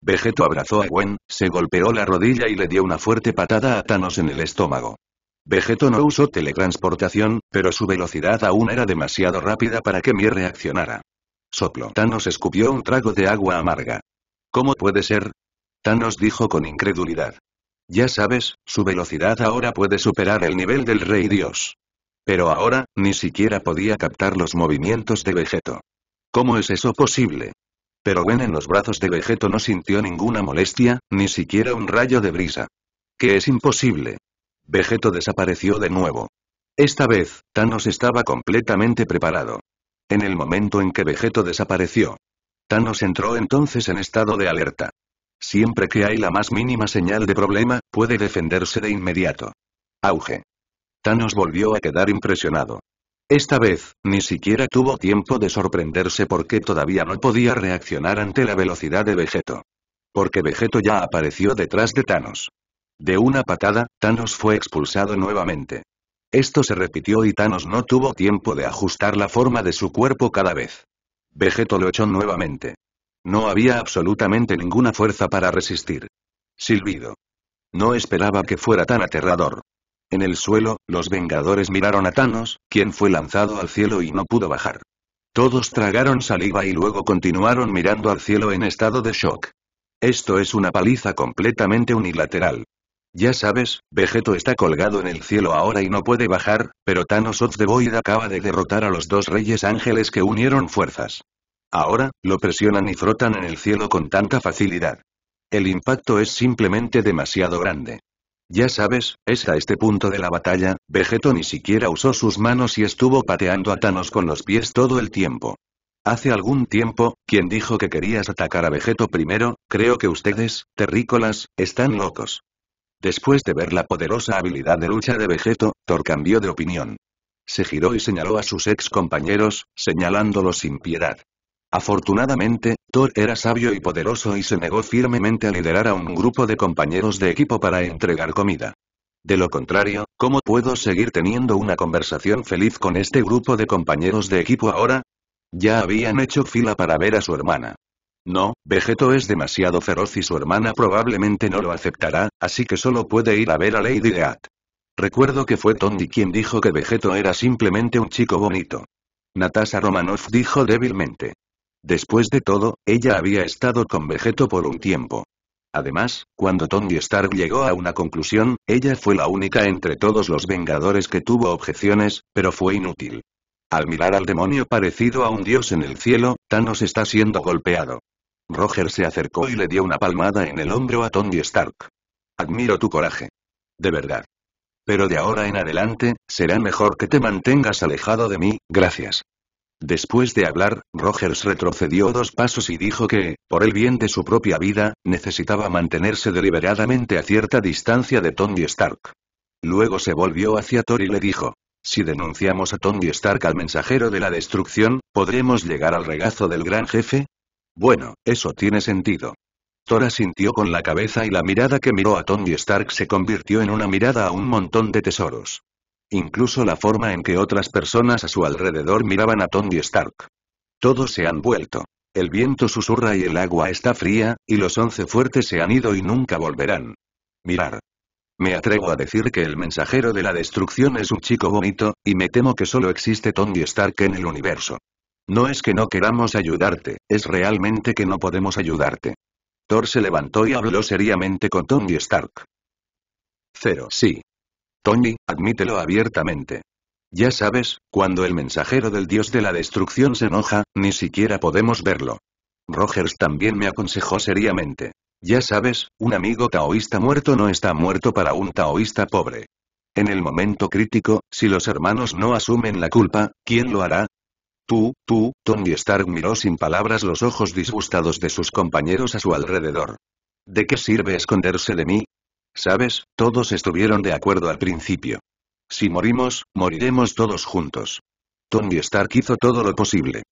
Vegeto abrazó a Gwen, se golpeó la rodilla y le dio una fuerte patada a Thanos en el estómago. Vegeto no usó teletransportación, pero su velocidad aún era demasiado rápida para que Mie reaccionara. Soplo. Thanos escupió un trago de agua amarga. ¿Cómo puede ser? Thanos dijo con incredulidad. Ya sabes, su velocidad ahora puede superar el nivel del Rey Dios. Pero ahora, ni siquiera podía captar los movimientos de Vegeto. ¿Cómo es eso posible? pero Gwen en los brazos de Vegeto no sintió ninguna molestia, ni siquiera un rayo de brisa. Que es imposible. Vegeto desapareció de nuevo. Esta vez, Thanos estaba completamente preparado. En el momento en que Vegeto desapareció, Thanos entró entonces en estado de alerta. Siempre que hay la más mínima señal de problema, puede defenderse de inmediato. Auge. Thanos volvió a quedar impresionado. Esta vez, ni siquiera tuvo tiempo de sorprenderse porque todavía no podía reaccionar ante la velocidad de Vegeto. Porque Vegeto ya apareció detrás de Thanos. De una patada, Thanos fue expulsado nuevamente. Esto se repitió y Thanos no tuvo tiempo de ajustar la forma de su cuerpo cada vez. Vegeto lo echó nuevamente. No había absolutamente ninguna fuerza para resistir. Silbido. No esperaba que fuera tan aterrador. En el suelo, los Vengadores miraron a Thanos, quien fue lanzado al cielo y no pudo bajar. Todos tragaron saliva y luego continuaron mirando al cielo en estado de shock. Esto es una paliza completamente unilateral. Ya sabes, Vegeto está colgado en el cielo ahora y no puede bajar, pero Thanos of the Void acaba de derrotar a los dos reyes ángeles que unieron fuerzas. Ahora, lo presionan y frotan en el cielo con tanta facilidad. El impacto es simplemente demasiado grande. Ya sabes, es a este punto de la batalla, Vegeto ni siquiera usó sus manos y estuvo pateando a Thanos con los pies todo el tiempo. Hace algún tiempo, quien dijo que querías atacar a Vegeto primero, creo que ustedes, terrícolas, están locos. Después de ver la poderosa habilidad de lucha de Vegeto, Thor cambió de opinión. Se giró y señaló a sus ex compañeros, señalándolos sin piedad. Afortunadamente, Thor era sabio y poderoso y se negó firmemente a liderar a un grupo de compañeros de equipo para entregar comida. De lo contrario, ¿cómo puedo seguir teniendo una conversación feliz con este grupo de compañeros de equipo ahora? Ya habían hecho fila para ver a su hermana. No, Vegeto es demasiado feroz y su hermana probablemente no lo aceptará, así que solo puede ir a ver a Lady Gat. Recuerdo que fue Tondi quien dijo que Vegeto era simplemente un chico bonito. Natasha Romanoff dijo débilmente. Después de todo, ella había estado con Vegeto por un tiempo. Además, cuando Tony Stark llegó a una conclusión, ella fue la única entre todos los Vengadores que tuvo objeciones, pero fue inútil. Al mirar al demonio parecido a un dios en el cielo, Thanos está siendo golpeado. Roger se acercó y le dio una palmada en el hombro a Tony Stark. Admiro tu coraje. De verdad. Pero de ahora en adelante, será mejor que te mantengas alejado de mí, gracias. Después de hablar, Rogers retrocedió dos pasos y dijo que, por el bien de su propia vida, necesitaba mantenerse deliberadamente a cierta distancia de Tony Stark. Luego se volvió hacia Thor y le dijo, si denunciamos a Tony Stark al mensajero de la destrucción, ¿podremos llegar al regazo del gran jefe? Bueno, eso tiene sentido. Thor asintió con la cabeza y la mirada que miró a Tony Stark se convirtió en una mirada a un montón de tesoros. Incluso la forma en que otras personas a su alrededor miraban a Tony Stark. Todos se han vuelto. El viento susurra y el agua está fría, y los once fuertes se han ido y nunca volverán. Mirar. Me atrevo a decir que el mensajero de la destrucción es un chico bonito, y me temo que solo existe Tony Stark en el universo. No es que no queramos ayudarte, es realmente que no podemos ayudarte. Thor se levantó y habló seriamente con Tony Stark. Cero. Sí, Tony, admítelo abiertamente. Ya sabes, cuando el mensajero del dios de la destrucción se enoja, ni siquiera podemos verlo. Rogers también me aconsejó seriamente. Ya sabes, un amigo taoísta muerto no está muerto para un taoísta pobre. En el momento crítico, si los hermanos no asumen la culpa, ¿quién lo hará? Tú, tú, Tony Stark miró sin palabras los ojos disgustados de sus compañeros a su alrededor. ¿De qué sirve esconderse de mí? ¿Sabes? Todos estuvieron de acuerdo al principio. Si morimos, moriremos todos juntos. Tony Stark hizo todo lo posible.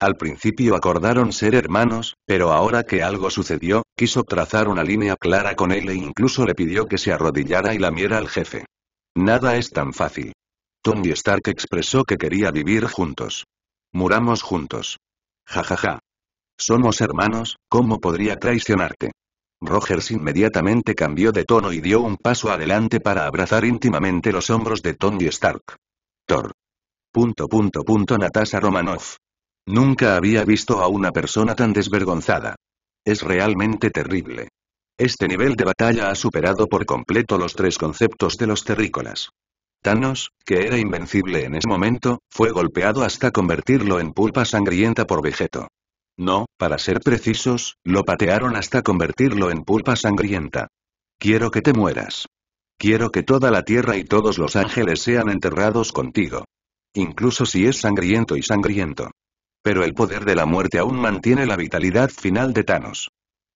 Al principio acordaron ser hermanos, pero ahora que algo sucedió, quiso trazar una línea clara con él e incluso le pidió que se arrodillara y lamiera al jefe. Nada es tan fácil. Tony Stark expresó que quería vivir juntos. Muramos juntos. Ja ja ja. Somos hermanos, ¿cómo podría traicionarte? Rogers inmediatamente cambió de tono y dio un paso adelante para abrazar íntimamente los hombros de Tony Stark. Thor. Punto punto punto Natasha Romanoff. Nunca había visto a una persona tan desvergonzada. Es realmente terrible. Este nivel de batalla ha superado por completo los tres conceptos de los terrícolas. Thanos, que era invencible en ese momento, fue golpeado hasta convertirlo en pulpa sangrienta por Vegeto. No, para ser precisos, lo patearon hasta convertirlo en pulpa sangrienta. Quiero que te mueras. Quiero que toda la tierra y todos los ángeles sean enterrados contigo. Incluso si es sangriento y sangriento. Pero el poder de la muerte aún mantiene la vitalidad final de Thanos.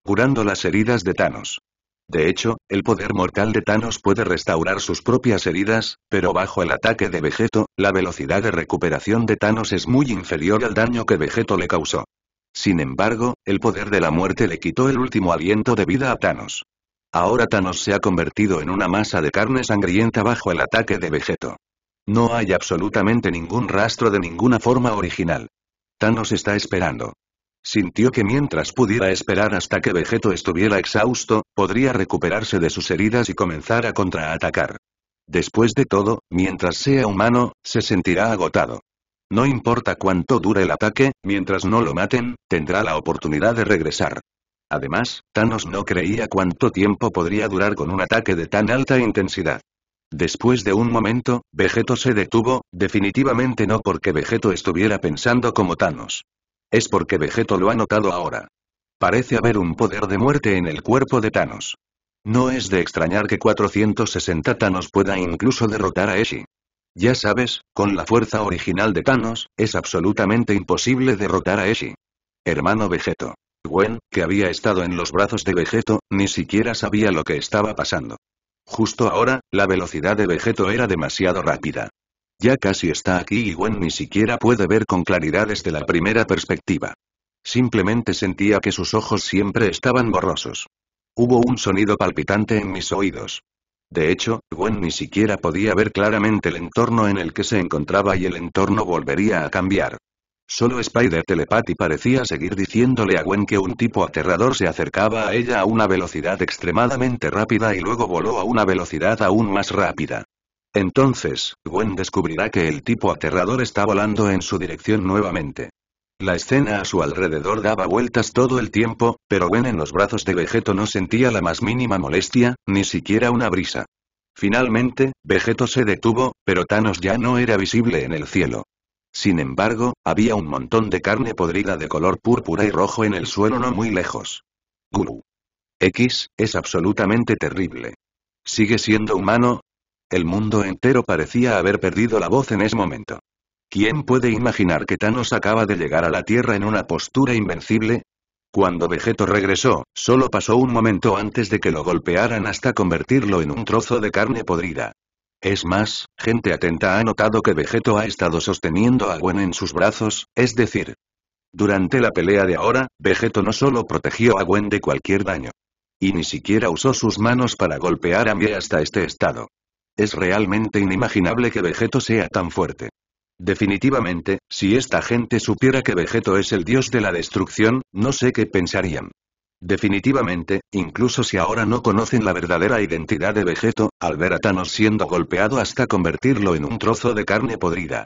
Curando las heridas de Thanos. De hecho, el poder mortal de Thanos puede restaurar sus propias heridas, pero bajo el ataque de Vegeto, la velocidad de recuperación de Thanos es muy inferior al daño que Vegeto le causó. Sin embargo, el poder de la muerte le quitó el último aliento de vida a Thanos. Ahora Thanos se ha convertido en una masa de carne sangrienta bajo el ataque de Vegeto. No hay absolutamente ningún rastro de ninguna forma original. Thanos está esperando. Sintió que mientras pudiera esperar hasta que Vegeto estuviera exhausto, podría recuperarse de sus heridas y comenzar a contraatacar. Después de todo, mientras sea humano, se sentirá agotado. No importa cuánto dure el ataque, mientras no lo maten, tendrá la oportunidad de regresar. Además, Thanos no creía cuánto tiempo podría durar con un ataque de tan alta intensidad. Después de un momento, Vegeto se detuvo, definitivamente no porque Vegeto estuviera pensando como Thanos. Es porque Vegeto lo ha notado ahora. Parece haber un poder de muerte en el cuerpo de Thanos. No es de extrañar que 460 Thanos pueda incluso derrotar a Eshi. Ya sabes, con la fuerza original de Thanos, es absolutamente imposible derrotar a Eshi. Hermano Vegeto. Gwen, que había estado en los brazos de Vegeto, ni siquiera sabía lo que estaba pasando. Justo ahora, la velocidad de Vegeto era demasiado rápida. Ya casi está aquí y Gwen ni siquiera puede ver con claridad desde la primera perspectiva. Simplemente sentía que sus ojos siempre estaban borrosos. Hubo un sonido palpitante en mis oídos. De hecho, Gwen ni siquiera podía ver claramente el entorno en el que se encontraba y el entorno volvería a cambiar. Solo Spider Telepathy parecía seguir diciéndole a Gwen que un tipo aterrador se acercaba a ella a una velocidad extremadamente rápida y luego voló a una velocidad aún más rápida. Entonces, Gwen descubrirá que el tipo aterrador está volando en su dirección nuevamente. La escena a su alrededor daba vueltas todo el tiempo, pero Gwen en los brazos de Vegeto no sentía la más mínima molestia, ni siquiera una brisa. Finalmente, Vegeto se detuvo, pero Thanos ya no era visible en el cielo. Sin embargo, había un montón de carne podrida de color púrpura y rojo en el suelo no muy lejos. Guru. X, es absolutamente terrible. ¿Sigue siendo humano? El mundo entero parecía haber perdido la voz en ese momento. ¿Quién puede imaginar que Thanos acaba de llegar a la Tierra en una postura invencible? Cuando Vegeto regresó, solo pasó un momento antes de que lo golpearan hasta convertirlo en un trozo de carne podrida. Es más, gente atenta ha notado que Vegeto ha estado sosteniendo a Gwen en sus brazos, es decir, durante la pelea de ahora, Vegeto no solo protegió a Gwen de cualquier daño, y ni siquiera usó sus manos para golpear a Mie hasta este estado. Es realmente inimaginable que Vegeto sea tan fuerte. Definitivamente, si esta gente supiera que Vegeto es el dios de la destrucción, no sé qué pensarían. Definitivamente, incluso si ahora no conocen la verdadera identidad de Vegeto, al ver a Thanos siendo golpeado hasta convertirlo en un trozo de carne podrida.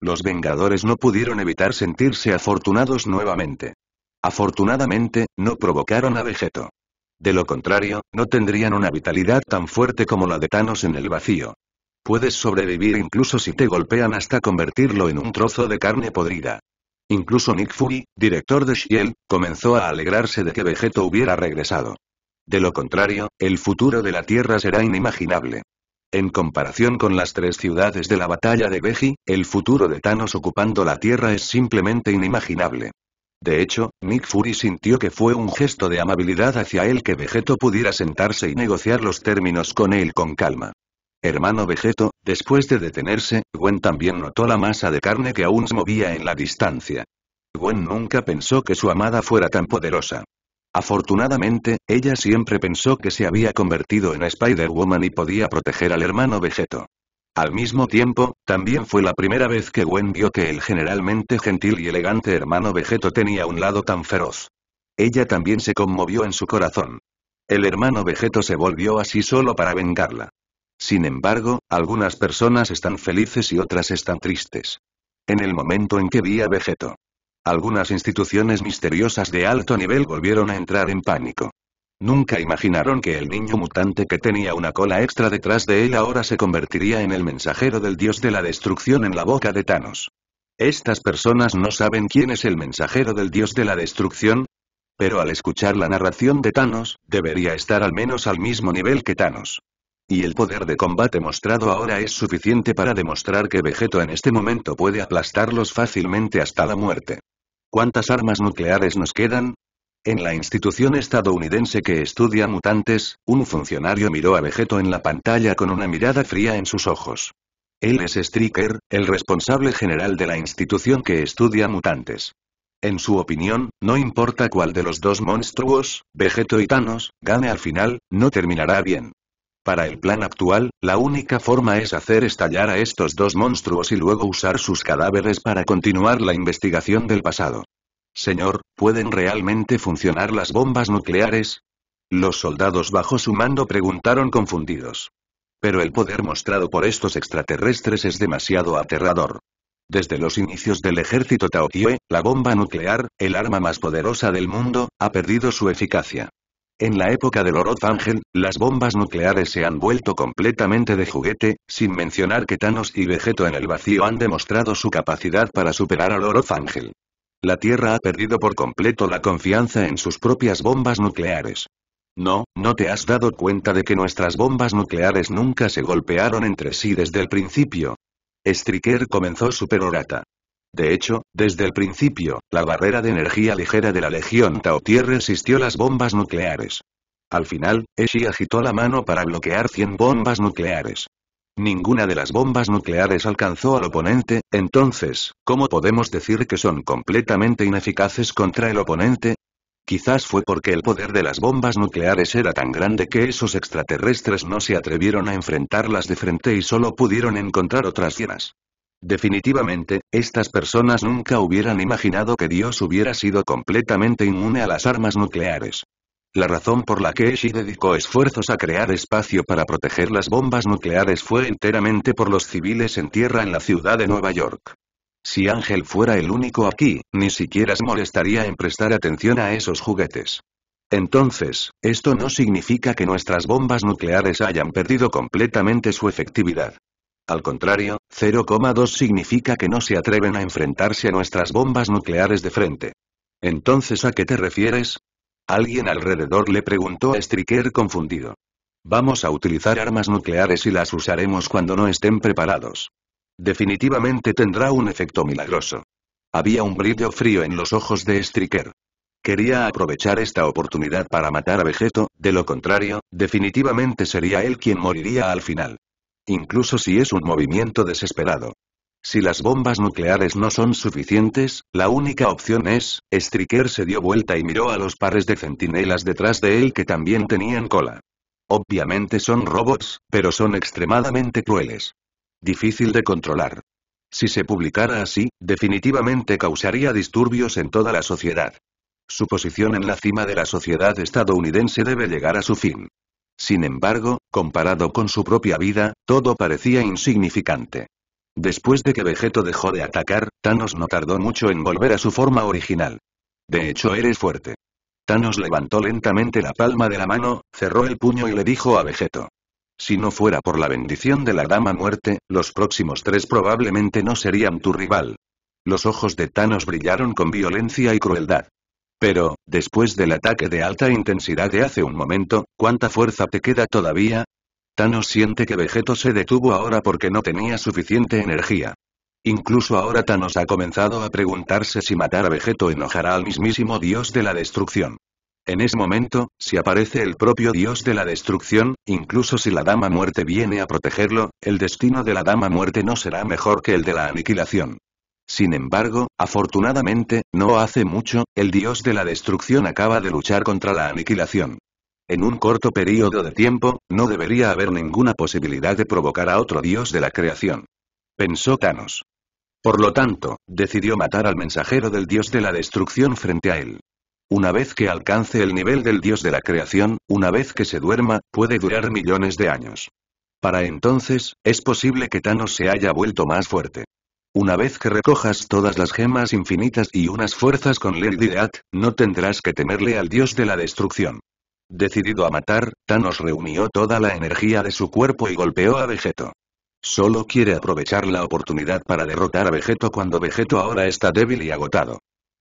Los Vengadores no pudieron evitar sentirse afortunados nuevamente. Afortunadamente, no provocaron a Vegeto. De lo contrario, no tendrían una vitalidad tan fuerte como la de Thanos en el vacío. Puedes sobrevivir incluso si te golpean hasta convertirlo en un trozo de carne podrida. Incluso Nick Fury, director de Shield, comenzó a alegrarse de que Vegeto hubiera regresado. De lo contrario, el futuro de la Tierra será inimaginable. En comparación con las tres ciudades de la batalla de Veggie, el futuro de Thanos ocupando la Tierra es simplemente inimaginable. De hecho, Nick Fury sintió que fue un gesto de amabilidad hacia él que Vegeto pudiera sentarse y negociar los términos con él con calma. Hermano Vegeto, después de detenerse, Gwen también notó la masa de carne que aún se movía en la distancia. Gwen nunca pensó que su amada fuera tan poderosa. Afortunadamente, ella siempre pensó que se había convertido en Spider-Woman y podía proteger al hermano Vegeto. Al mismo tiempo, también fue la primera vez que Gwen vio que el generalmente gentil y elegante hermano Vegeto tenía un lado tan feroz. Ella también se conmovió en su corazón. El hermano Vegeto se volvió así solo para vengarla. Sin embargo, algunas personas están felices y otras están tristes. En el momento en que vi a Vegeto, algunas instituciones misteriosas de alto nivel volvieron a entrar en pánico. Nunca imaginaron que el niño mutante que tenía una cola extra detrás de él ahora se convertiría en el mensajero del dios de la destrucción en la boca de Thanos. Estas personas no saben quién es el mensajero del dios de la destrucción, pero al escuchar la narración de Thanos, debería estar al menos al mismo nivel que Thanos. Y el poder de combate mostrado ahora es suficiente para demostrar que Vegeto en este momento puede aplastarlos fácilmente hasta la muerte. ¿Cuántas armas nucleares nos quedan? En la institución estadounidense que estudia mutantes, un funcionario miró a Vegeto en la pantalla con una mirada fría en sus ojos. Él es Stricker, el responsable general de la institución que estudia mutantes. En su opinión, no importa cuál de los dos monstruos, Vegeto y Thanos, gane al final, no terminará bien. Para el plan actual, la única forma es hacer estallar a estos dos monstruos y luego usar sus cadáveres para continuar la investigación del pasado. Señor, ¿pueden realmente funcionar las bombas nucleares? Los soldados bajo su mando preguntaron confundidos. Pero el poder mostrado por estos extraterrestres es demasiado aterrador. Desde los inicios del ejército Taotie, la bomba nuclear, el arma más poderosa del mundo, ha perdido su eficacia. En la época del Oro Ángel, las bombas nucleares se han vuelto completamente de juguete, sin mencionar que Thanos y Vegeto en el vacío han demostrado su capacidad para superar al Oro Ángel. La Tierra ha perdido por completo la confianza en sus propias bombas nucleares. No, no te has dado cuenta de que nuestras bombas nucleares nunca se golpearon entre sí desde el principio. Striker comenzó su perorata. De hecho, desde el principio, la barrera de energía ligera de la Legión Taotier resistió las bombas nucleares. Al final, Eshi agitó la mano para bloquear 100 bombas nucleares. Ninguna de las bombas nucleares alcanzó al oponente, entonces, ¿cómo podemos decir que son completamente ineficaces contra el oponente? Quizás fue porque el poder de las bombas nucleares era tan grande que esos extraterrestres no se atrevieron a enfrentarlas de frente y solo pudieron encontrar otras llenas. Definitivamente, estas personas nunca hubieran imaginado que Dios hubiera sido completamente inmune a las armas nucleares. La razón por la que Eshi dedicó esfuerzos a crear espacio para proteger las bombas nucleares fue enteramente por los civiles en tierra en la ciudad de Nueva York. Si Ángel fuera el único aquí, ni siquiera se molestaría en prestar atención a esos juguetes. Entonces, esto no significa que nuestras bombas nucleares hayan perdido completamente su efectividad. Al contrario, 0,2 significa que no se atreven a enfrentarse a nuestras bombas nucleares de frente. Entonces, ¿a qué te refieres? Alguien alrededor le preguntó a Striker confundido. Vamos a utilizar armas nucleares y las usaremos cuando no estén preparados. Definitivamente tendrá un efecto milagroso. Había un brillo frío en los ojos de Striker. Quería aprovechar esta oportunidad para matar a Vegeto, de lo contrario, definitivamente sería él quien moriría al final. Incluso si es un movimiento desesperado. Si las bombas nucleares no son suficientes, la única opción es, Striker se dio vuelta y miró a los pares de centinelas detrás de él que también tenían cola. Obviamente son robots, pero son extremadamente crueles. Difícil de controlar. Si se publicara así, definitivamente causaría disturbios en toda la sociedad. Su posición en la cima de la sociedad estadounidense debe llegar a su fin. Sin embargo, comparado con su propia vida, todo parecía insignificante. Después de que Vegeto dejó de atacar, Thanos no tardó mucho en volver a su forma original. De hecho eres fuerte. Thanos levantó lentamente la palma de la mano, cerró el puño y le dijo a Vegeto. Si no fuera por la bendición de la Dama Muerte, los próximos tres probablemente no serían tu rival. Los ojos de Thanos brillaron con violencia y crueldad. Pero, después del ataque de alta intensidad de hace un momento, ¿cuánta fuerza te queda todavía? Thanos siente que Vegeto se detuvo ahora porque no tenía suficiente energía. Incluso ahora Thanos ha comenzado a preguntarse si matar a Vegeto enojará al mismísimo dios de la destrucción. En ese momento, si aparece el propio dios de la destrucción, incluso si la Dama Muerte viene a protegerlo, el destino de la Dama Muerte no será mejor que el de la aniquilación. Sin embargo, afortunadamente, no hace mucho, el dios de la destrucción acaba de luchar contra la aniquilación. En un corto periodo de tiempo, no debería haber ninguna posibilidad de provocar a otro dios de la creación. Pensó Thanos. Por lo tanto, decidió matar al mensajero del dios de la destrucción frente a él. Una vez que alcance el nivel del dios de la creación, una vez que se duerma, puede durar millones de años. Para entonces, es posible que Thanos se haya vuelto más fuerte. Una vez que recojas todas las gemas infinitas y unas fuerzas con Lady Death, no tendrás que temerle al dios de la destrucción. Decidido a matar, Thanos reunió toda la energía de su cuerpo y golpeó a Vegeto. Solo quiere aprovechar la oportunidad para derrotar a Vegeto cuando Vegeto ahora está débil y agotado.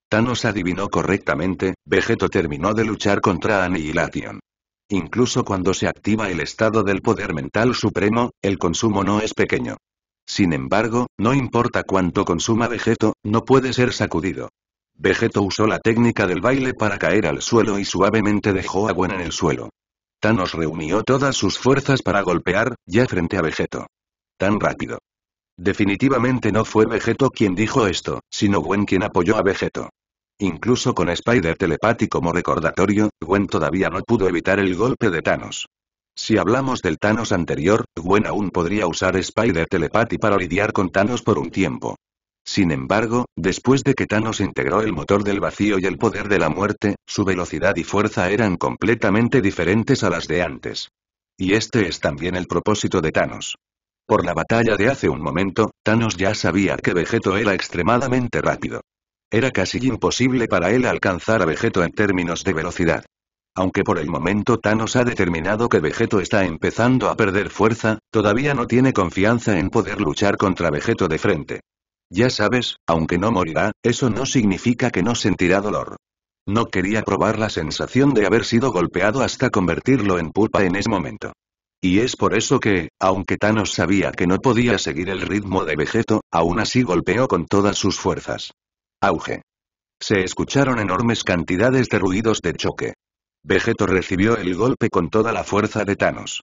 Thanos adivinó correctamente, Vegeto terminó de luchar contra Annihilation. Incluso cuando se activa el estado del poder mental supremo, el consumo no es pequeño. Sin embargo, no importa cuánto consuma Vegeto, no puede ser sacudido. Vegeto usó la técnica del baile para caer al suelo y suavemente dejó a Gwen en el suelo. Thanos reunió todas sus fuerzas para golpear, ya frente a Vegeto. Tan rápido. Definitivamente no fue Vegeto quien dijo esto, sino Gwen quien apoyó a Vegeto. Incluso con Spider telepático como recordatorio, Gwen todavía no pudo evitar el golpe de Thanos. Si hablamos del Thanos anterior, Gwen aún podría usar Spider Telepathy para lidiar con Thanos por un tiempo. Sin embargo, después de que Thanos integró el motor del vacío y el poder de la muerte, su velocidad y fuerza eran completamente diferentes a las de antes. Y este es también el propósito de Thanos. Por la batalla de hace un momento, Thanos ya sabía que Vegeto era extremadamente rápido. Era casi imposible para él alcanzar a Vegeto en términos de velocidad. Aunque por el momento Thanos ha determinado que Vegeto está empezando a perder fuerza, todavía no tiene confianza en poder luchar contra Vegeto de frente. Ya sabes, aunque no morirá, eso no significa que no sentirá dolor. No quería probar la sensación de haber sido golpeado hasta convertirlo en pulpa en ese momento. Y es por eso que, aunque Thanos sabía que no podía seguir el ritmo de Vegeto, aún así golpeó con todas sus fuerzas. Auge. Se escucharon enormes cantidades de ruidos de choque. Vegeto recibió el golpe con toda la fuerza de Thanos.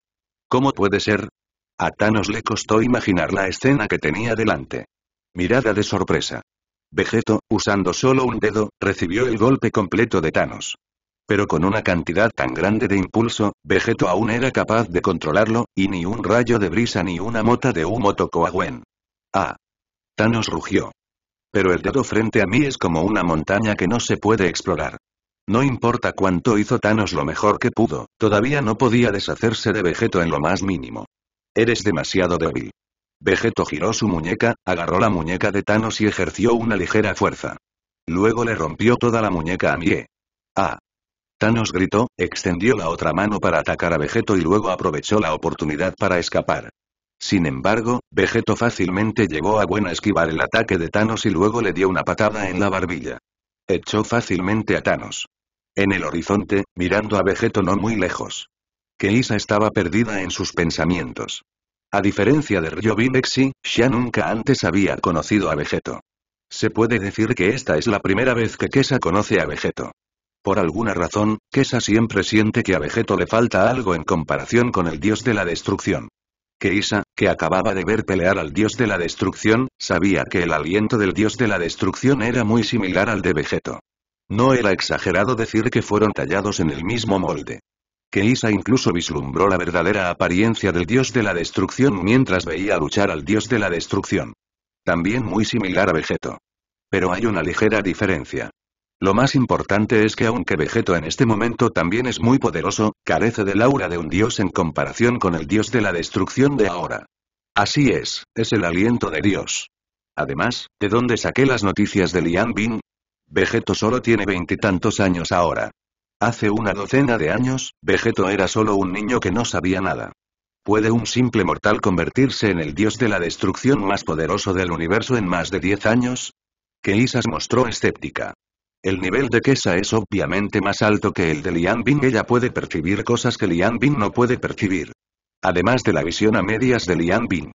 ¿Cómo puede ser? A Thanos le costó imaginar la escena que tenía delante. Mirada de sorpresa. Vegeto, usando solo un dedo, recibió el golpe completo de Thanos. Pero con una cantidad tan grande de impulso, Vegeto aún era capaz de controlarlo, y ni un rayo de brisa ni una mota de humo tocó a Gwen. Ah. Thanos rugió. Pero el dedo frente a mí es como una montaña que no se puede explorar. No importa cuánto hizo Thanos lo mejor que pudo, todavía no podía deshacerse de Vegeto en lo más mínimo. Eres demasiado débil. Vegeto giró su muñeca, agarró la muñeca de Thanos y ejerció una ligera fuerza. Luego le rompió toda la muñeca a Mie. ¡Ah! Thanos gritó, extendió la otra mano para atacar a Vegeto y luego aprovechó la oportunidad para escapar. Sin embargo, Vegeto fácilmente llegó a buena esquivar el ataque de Thanos y luego le dio una patada en la barbilla. Echó fácilmente a Thanos. En el horizonte, mirando a Vegeto no muy lejos. Keisa estaba perdida en sus pensamientos. A diferencia de Ryo Bimexi, Xia nunca antes había conocido a Vegeto. Se puede decir que esta es la primera vez que Kesa conoce a Vegeto. Por alguna razón, Kesa siempre siente que a Vegeto le falta algo en comparación con el dios de la destrucción. Keisa, que acababa de ver pelear al dios de la destrucción, sabía que el aliento del dios de la destrucción era muy similar al de Vegeto. No era exagerado decir que fueron tallados en el mismo molde. Que Isa incluso vislumbró la verdadera apariencia del dios de la destrucción mientras veía luchar al dios de la destrucción. También muy similar a Vegeto. Pero hay una ligera diferencia. Lo más importante es que aunque Vegeto en este momento también es muy poderoso, carece del aura de un dios en comparación con el dios de la destrucción de ahora. Así es, es el aliento de Dios. Además, ¿de dónde saqué las noticias de Lian Bin? Vegeto solo tiene veintitantos años ahora. Hace una docena de años, Vegeto era solo un niño que no sabía nada. ¿Puede un simple mortal convertirse en el dios de la destrucción más poderoso del universo en más de diez años? Que Isas mostró escéptica. El nivel de Kesa es obviamente más alto que el de Lian Bin. Ella puede percibir cosas que Lian Bin no puede percibir. Además de la visión a medias de Lian Bin.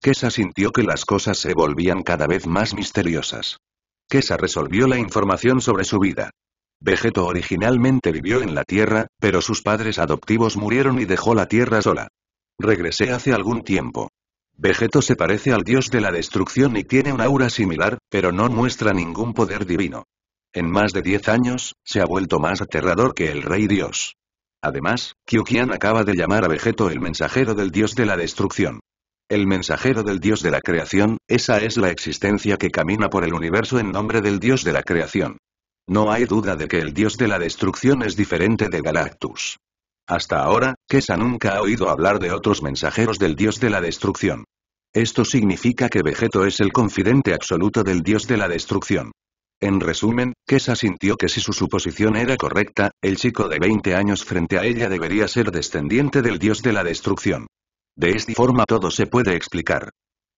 Kesa sintió que las cosas se volvían cada vez más misteriosas. Kesa resolvió la información sobre su vida. Vegeto originalmente vivió en la Tierra, pero sus padres adoptivos murieron y dejó la Tierra sola. Regresé hace algún tiempo. Vegeto se parece al dios de la destrucción y tiene un aura similar, pero no muestra ningún poder divino. En más de 10 años, se ha vuelto más aterrador que el Rey Dios. Además, Kyokian acaba de llamar a Vegeto el mensajero del dios de la destrucción. El mensajero del dios de la creación, esa es la existencia que camina por el universo en nombre del dios de la creación. No hay duda de que el dios de la destrucción es diferente de Galactus. Hasta ahora, Kesa nunca ha oído hablar de otros mensajeros del dios de la destrucción. Esto significa que Vegeto es el confidente absoluto del dios de la destrucción. En resumen, Kesa sintió que si su suposición era correcta, el chico de 20 años frente a ella debería ser descendiente del dios de la destrucción. De esta forma todo se puede explicar.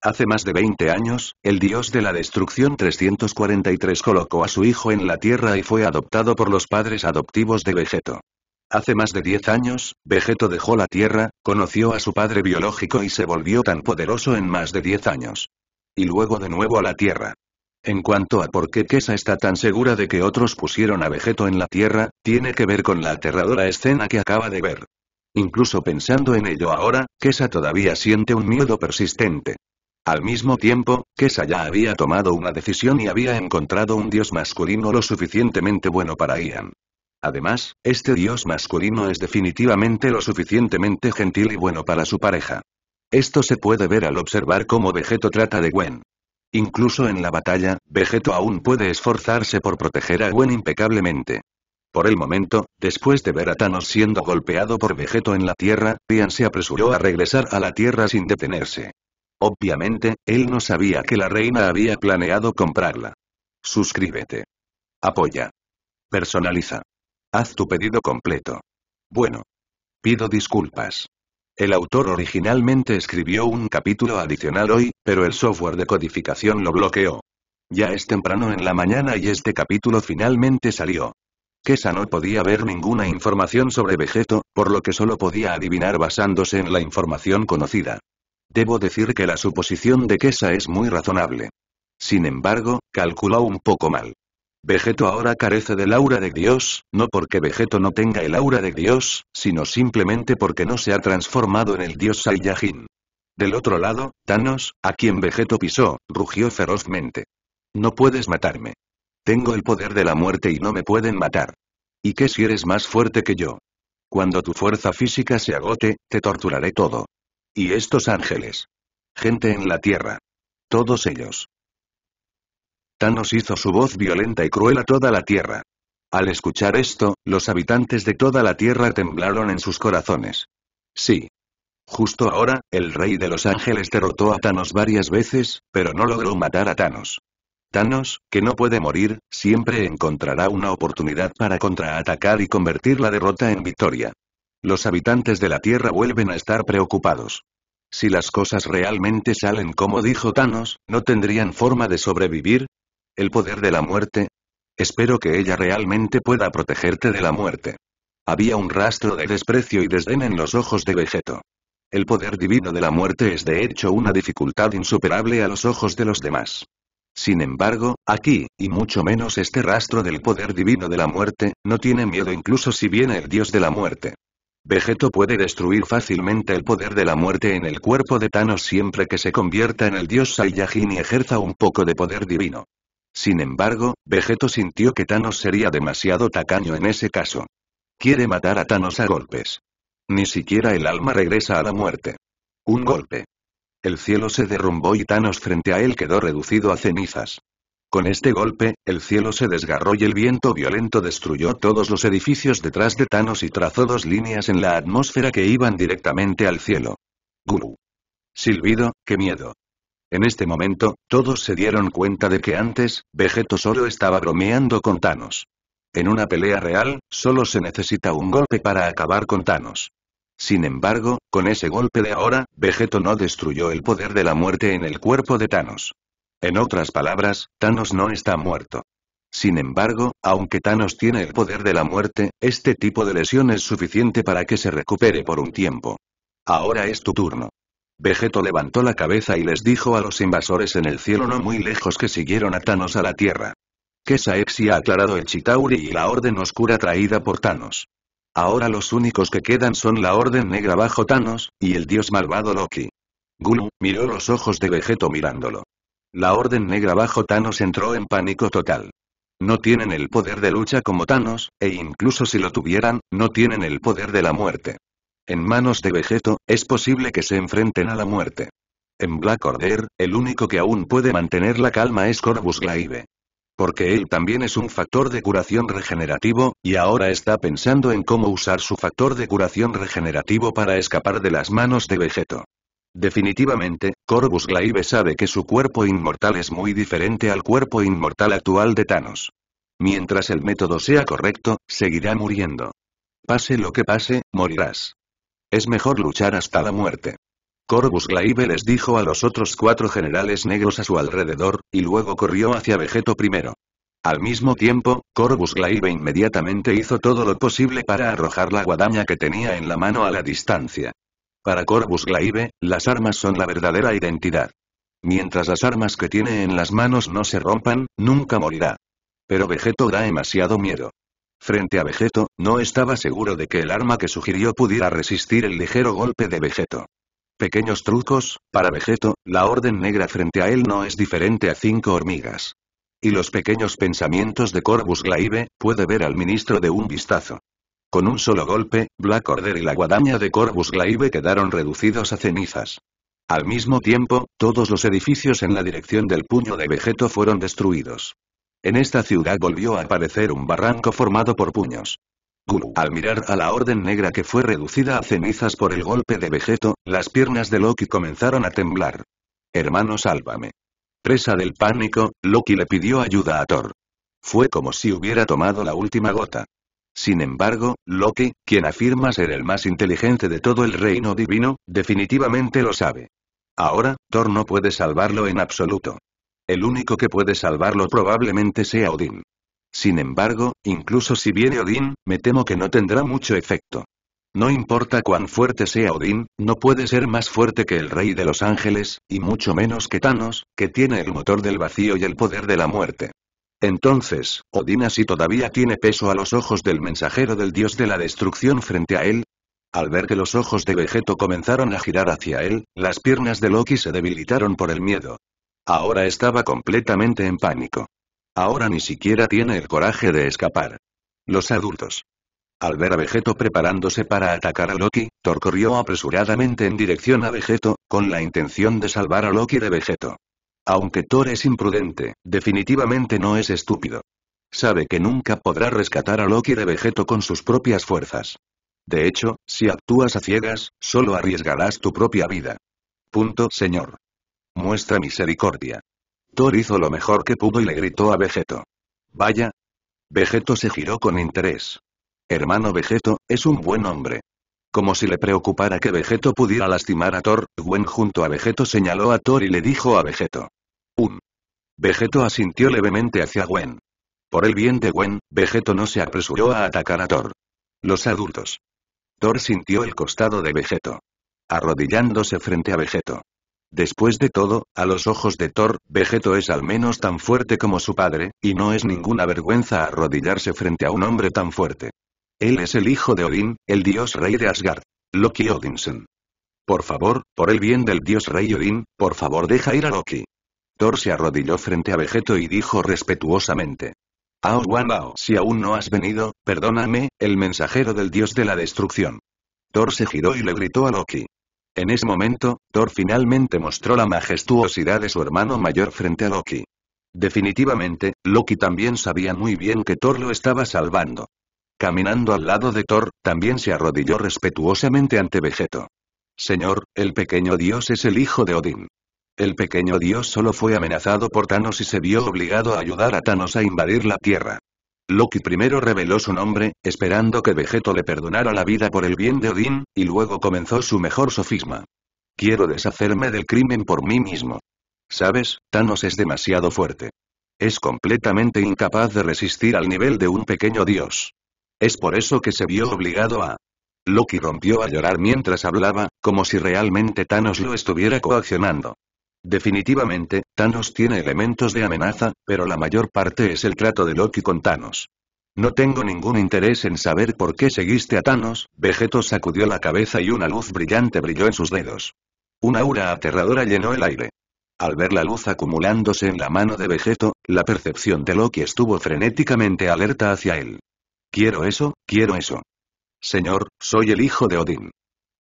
Hace más de 20 años, el dios de la destrucción 343 colocó a su hijo en la Tierra y fue adoptado por los padres adoptivos de Vegeto. Hace más de 10 años, Vegeto dejó la Tierra, conoció a su padre biológico y se volvió tan poderoso en más de 10 años. Y luego de nuevo a la Tierra. En cuanto a por qué Kesa está tan segura de que otros pusieron a Vegeto en la Tierra, tiene que ver con la aterradora escena que acaba de ver. Incluso pensando en ello ahora, Kesa todavía siente un miedo persistente. Al mismo tiempo, Kesa ya había tomado una decisión y había encontrado un dios masculino lo suficientemente bueno para Ian. Además, este dios masculino es definitivamente lo suficientemente gentil y bueno para su pareja. Esto se puede ver al observar cómo Vegeto trata de Gwen. Incluso en la batalla, Vegeto aún puede esforzarse por proteger a Gwen impecablemente. Por el momento, después de ver a Thanos siendo golpeado por Vegeto en la Tierra, Ian se apresuró a regresar a la Tierra sin detenerse. Obviamente, él no sabía que la reina había planeado comprarla. Suscríbete. Apoya. Personaliza. Haz tu pedido completo. Bueno. Pido disculpas. El autor originalmente escribió un capítulo adicional hoy, pero el software de codificación lo bloqueó. Ya es temprano en la mañana y este capítulo finalmente salió. Kesa no podía ver ninguna información sobre Vegeto, por lo que solo podía adivinar basándose en la información conocida. Debo decir que la suposición de Kesa es muy razonable. Sin embargo, calculó un poco mal. Vegeto ahora carece del aura de Dios, no porque Vegeto no tenga el aura de Dios, sino simplemente porque no se ha transformado en el dios Saiyajin. Del otro lado, Thanos, a quien Vegeto pisó, rugió ferozmente. No puedes matarme. Tengo el poder de la muerte y no me pueden matar. ¿Y qué si eres más fuerte que yo? Cuando tu fuerza física se agote, te torturaré todo. Y estos ángeles. Gente en la tierra. Todos ellos. Thanos hizo su voz violenta y cruel a toda la Tierra. Al escuchar esto, los habitantes de toda la Tierra temblaron en sus corazones. Sí. Justo ahora, el rey de los ángeles derrotó a Thanos varias veces, pero no logró matar a Thanos. Thanos, que no puede morir, siempre encontrará una oportunidad para contraatacar y convertir la derrota en victoria. Los habitantes de la Tierra vuelven a estar preocupados. Si las cosas realmente salen como dijo Thanos, ¿no tendrían forma de sobrevivir? el poder de la muerte. Espero que ella realmente pueda protegerte de la muerte. Había un rastro de desprecio y desdén en los ojos de Vegeto. El poder divino de la muerte es de hecho una dificultad insuperable a los ojos de los demás. Sin embargo, aquí, y mucho menos este rastro del poder divino de la muerte, no tiene miedo incluso si viene el dios de la muerte. Vegeto puede destruir fácilmente el poder de la muerte en el cuerpo de Thanos siempre que se convierta en el dios Saiyajin y ejerza un poco de poder divino. Sin embargo, Vegeto sintió que Thanos sería demasiado tacaño en ese caso. Quiere matar a Thanos a golpes. Ni siquiera el alma regresa a la muerte. Un golpe. El cielo se derrumbó y Thanos frente a él quedó reducido a cenizas. Con este golpe, el cielo se desgarró y el viento violento destruyó todos los edificios detrás de Thanos y trazó dos líneas en la atmósfera que iban directamente al cielo. Guru. Silbido, qué miedo. En este momento, todos se dieron cuenta de que antes, Vegeto solo estaba bromeando con Thanos. En una pelea real, solo se necesita un golpe para acabar con Thanos. Sin embargo, con ese golpe de ahora, Vegeto no destruyó el poder de la muerte en el cuerpo de Thanos. En otras palabras, Thanos no está muerto. Sin embargo, aunque Thanos tiene el poder de la muerte, este tipo de lesión es suficiente para que se recupere por un tiempo. Ahora es tu turno. Vegeto levantó la cabeza y les dijo a los invasores en el cielo no muy lejos que siguieron a Thanos a la Tierra. Que Saexi ha aclarado el Chitauri y la Orden Oscura traída por Thanos. Ahora los únicos que quedan son la Orden Negra bajo Thanos, y el dios malvado Loki. Gulu, miró los ojos de Vegeto mirándolo. La Orden Negra bajo Thanos entró en pánico total. No tienen el poder de lucha como Thanos, e incluso si lo tuvieran, no tienen el poder de la muerte. En manos de Vegeto, es posible que se enfrenten a la muerte. En Black Order, el único que aún puede mantener la calma es Corvus Glaive. Porque él también es un factor de curación regenerativo, y ahora está pensando en cómo usar su factor de curación regenerativo para escapar de las manos de Vegeto. Definitivamente, Corvus Glaive sabe que su cuerpo inmortal es muy diferente al cuerpo inmortal actual de Thanos. Mientras el método sea correcto, seguirá muriendo. Pase lo que pase, morirás. Es mejor luchar hasta la muerte. Corvus Glaive les dijo a los otros cuatro generales negros a su alrededor, y luego corrió hacia Vegeto primero. Al mismo tiempo, Corvus Glaive inmediatamente hizo todo lo posible para arrojar la guadaña que tenía en la mano a la distancia. Para Corvus Glaive, las armas son la verdadera identidad. Mientras las armas que tiene en las manos no se rompan, nunca morirá. Pero Vegeto da demasiado miedo. Frente a Vegeto, no estaba seguro de que el arma que sugirió pudiera resistir el ligero golpe de Vegeto. Pequeños trucos, para Vegeto, la Orden Negra frente a él no es diferente a cinco hormigas. Y los pequeños pensamientos de Corvus Glaive, puede ver al ministro de un vistazo. Con un solo golpe, Black Order y la guadaña de Corvus Glaive quedaron reducidos a cenizas. Al mismo tiempo, todos los edificios en la dirección del puño de Vegeto fueron destruidos. En esta ciudad volvió a aparecer un barranco formado por puños. al mirar a la Orden Negra que fue reducida a cenizas por el golpe de Vegeto, las piernas de Loki comenzaron a temblar. Hermano sálvame. Presa del pánico, Loki le pidió ayuda a Thor. Fue como si hubiera tomado la última gota. Sin embargo, Loki, quien afirma ser el más inteligente de todo el reino divino, definitivamente lo sabe. Ahora, Thor no puede salvarlo en absoluto. El único que puede salvarlo probablemente sea Odín. Sin embargo, incluso si viene Odín, me temo que no tendrá mucho efecto. No importa cuán fuerte sea Odín, no puede ser más fuerte que el rey de los ángeles, y mucho menos que Thanos, que tiene el motor del vacío y el poder de la muerte. Entonces, ¿Odín así todavía tiene peso a los ojos del mensajero del dios de la destrucción frente a él? Al ver que los ojos de Vegeto comenzaron a girar hacia él, las piernas de Loki se debilitaron por el miedo. Ahora estaba completamente en pánico. Ahora ni siquiera tiene el coraje de escapar. Los adultos. Al ver a Vegeto preparándose para atacar a Loki, Thor corrió apresuradamente en dirección a Vegeto, con la intención de salvar a Loki de Vegeto. Aunque Thor es imprudente, definitivamente no es estúpido. Sabe que nunca podrá rescatar a Loki de Vegeto con sus propias fuerzas. De hecho, si actúas a ciegas, solo arriesgarás tu propia vida. Punto, señor. Muestra misericordia. Thor hizo lo mejor que pudo y le gritó a Vegeto. Vaya. Vegeto se giró con interés. Hermano Vegeto, es un buen hombre. Como si le preocupara que Vegeto pudiera lastimar a Thor, Gwen junto a Vegeto señaló a Thor y le dijo a Vegeto. Un. Vegeto asintió levemente hacia Gwen. Por el bien de Gwen, Vegeto no se apresuró a atacar a Thor. Los adultos. Thor sintió el costado de Vegeto. Arrodillándose frente a Vegeto. Después de todo, a los ojos de Thor, Vegeto es al menos tan fuerte como su padre, y no es ninguna vergüenza arrodillarse frente a un hombre tan fuerte. Él es el hijo de Odín, el dios rey de Asgard. Loki Odinson. Por favor, por el bien del dios rey Odín, por favor deja ir a Loki. Thor se arrodilló frente a Vegeto y dijo respetuosamente. Ah, Ao si aún no has venido, perdóname, el mensajero del dios de la destrucción. Thor se giró y le gritó a Loki. En ese momento, Thor finalmente mostró la majestuosidad de su hermano mayor frente a Loki. Definitivamente, Loki también sabía muy bien que Thor lo estaba salvando. Caminando al lado de Thor, también se arrodilló respetuosamente ante Vegeto. Señor, el pequeño dios es el hijo de Odín. El pequeño dios solo fue amenazado por Thanos y se vio obligado a ayudar a Thanos a invadir la Tierra. Loki primero reveló su nombre, esperando que Vegeto le perdonara la vida por el bien de Odín, y luego comenzó su mejor sofisma. Quiero deshacerme del crimen por mí mismo. Sabes, Thanos es demasiado fuerte. Es completamente incapaz de resistir al nivel de un pequeño dios. Es por eso que se vio obligado a... Loki rompió a llorar mientras hablaba, como si realmente Thanos lo estuviera coaccionando. Definitivamente, Thanos tiene elementos de amenaza, pero la mayor parte es el trato de Loki con Thanos. No tengo ningún interés en saber por qué seguiste a Thanos, Vegeto sacudió la cabeza y una luz brillante brilló en sus dedos. Una aura aterradora llenó el aire. Al ver la luz acumulándose en la mano de Vegeto, la percepción de Loki estuvo frenéticamente alerta hacia él. Quiero eso, quiero eso. Señor, soy el hijo de Odín.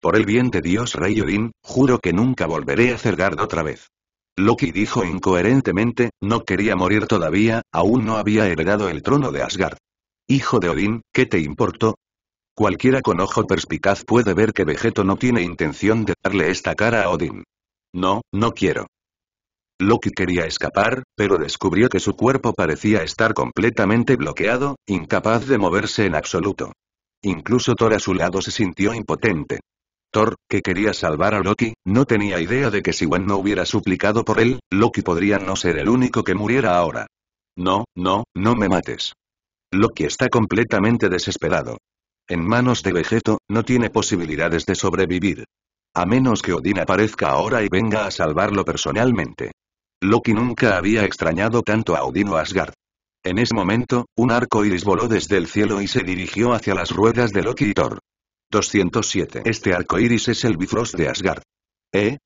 Por el bien de Dios Rey Odín, juro que nunca volveré a Cergard otra vez. Loki dijo incoherentemente, no quería morir todavía, aún no había heredado el trono de Asgard. Hijo de Odín, ¿qué te importó? Cualquiera con ojo perspicaz puede ver que Vegeto no tiene intención de darle esta cara a Odín. No, no quiero. Loki quería escapar, pero descubrió que su cuerpo parecía estar completamente bloqueado, incapaz de moverse en absoluto. Incluso Thor a su lado se sintió impotente. Thor, que quería salvar a Loki, no tenía idea de que si Wen no hubiera suplicado por él, Loki podría no ser el único que muriera ahora. No, no, no me mates. Loki está completamente desesperado. En manos de Vegeto, no tiene posibilidades de sobrevivir. A menos que Odín aparezca ahora y venga a salvarlo personalmente. Loki nunca había extrañado tanto a Odín o Asgard. En ese momento, un arco iris voló desde el cielo y se dirigió hacia las ruedas de Loki y Thor. 207. Este arco iris es el Bifrost de Asgard. ¿Eh?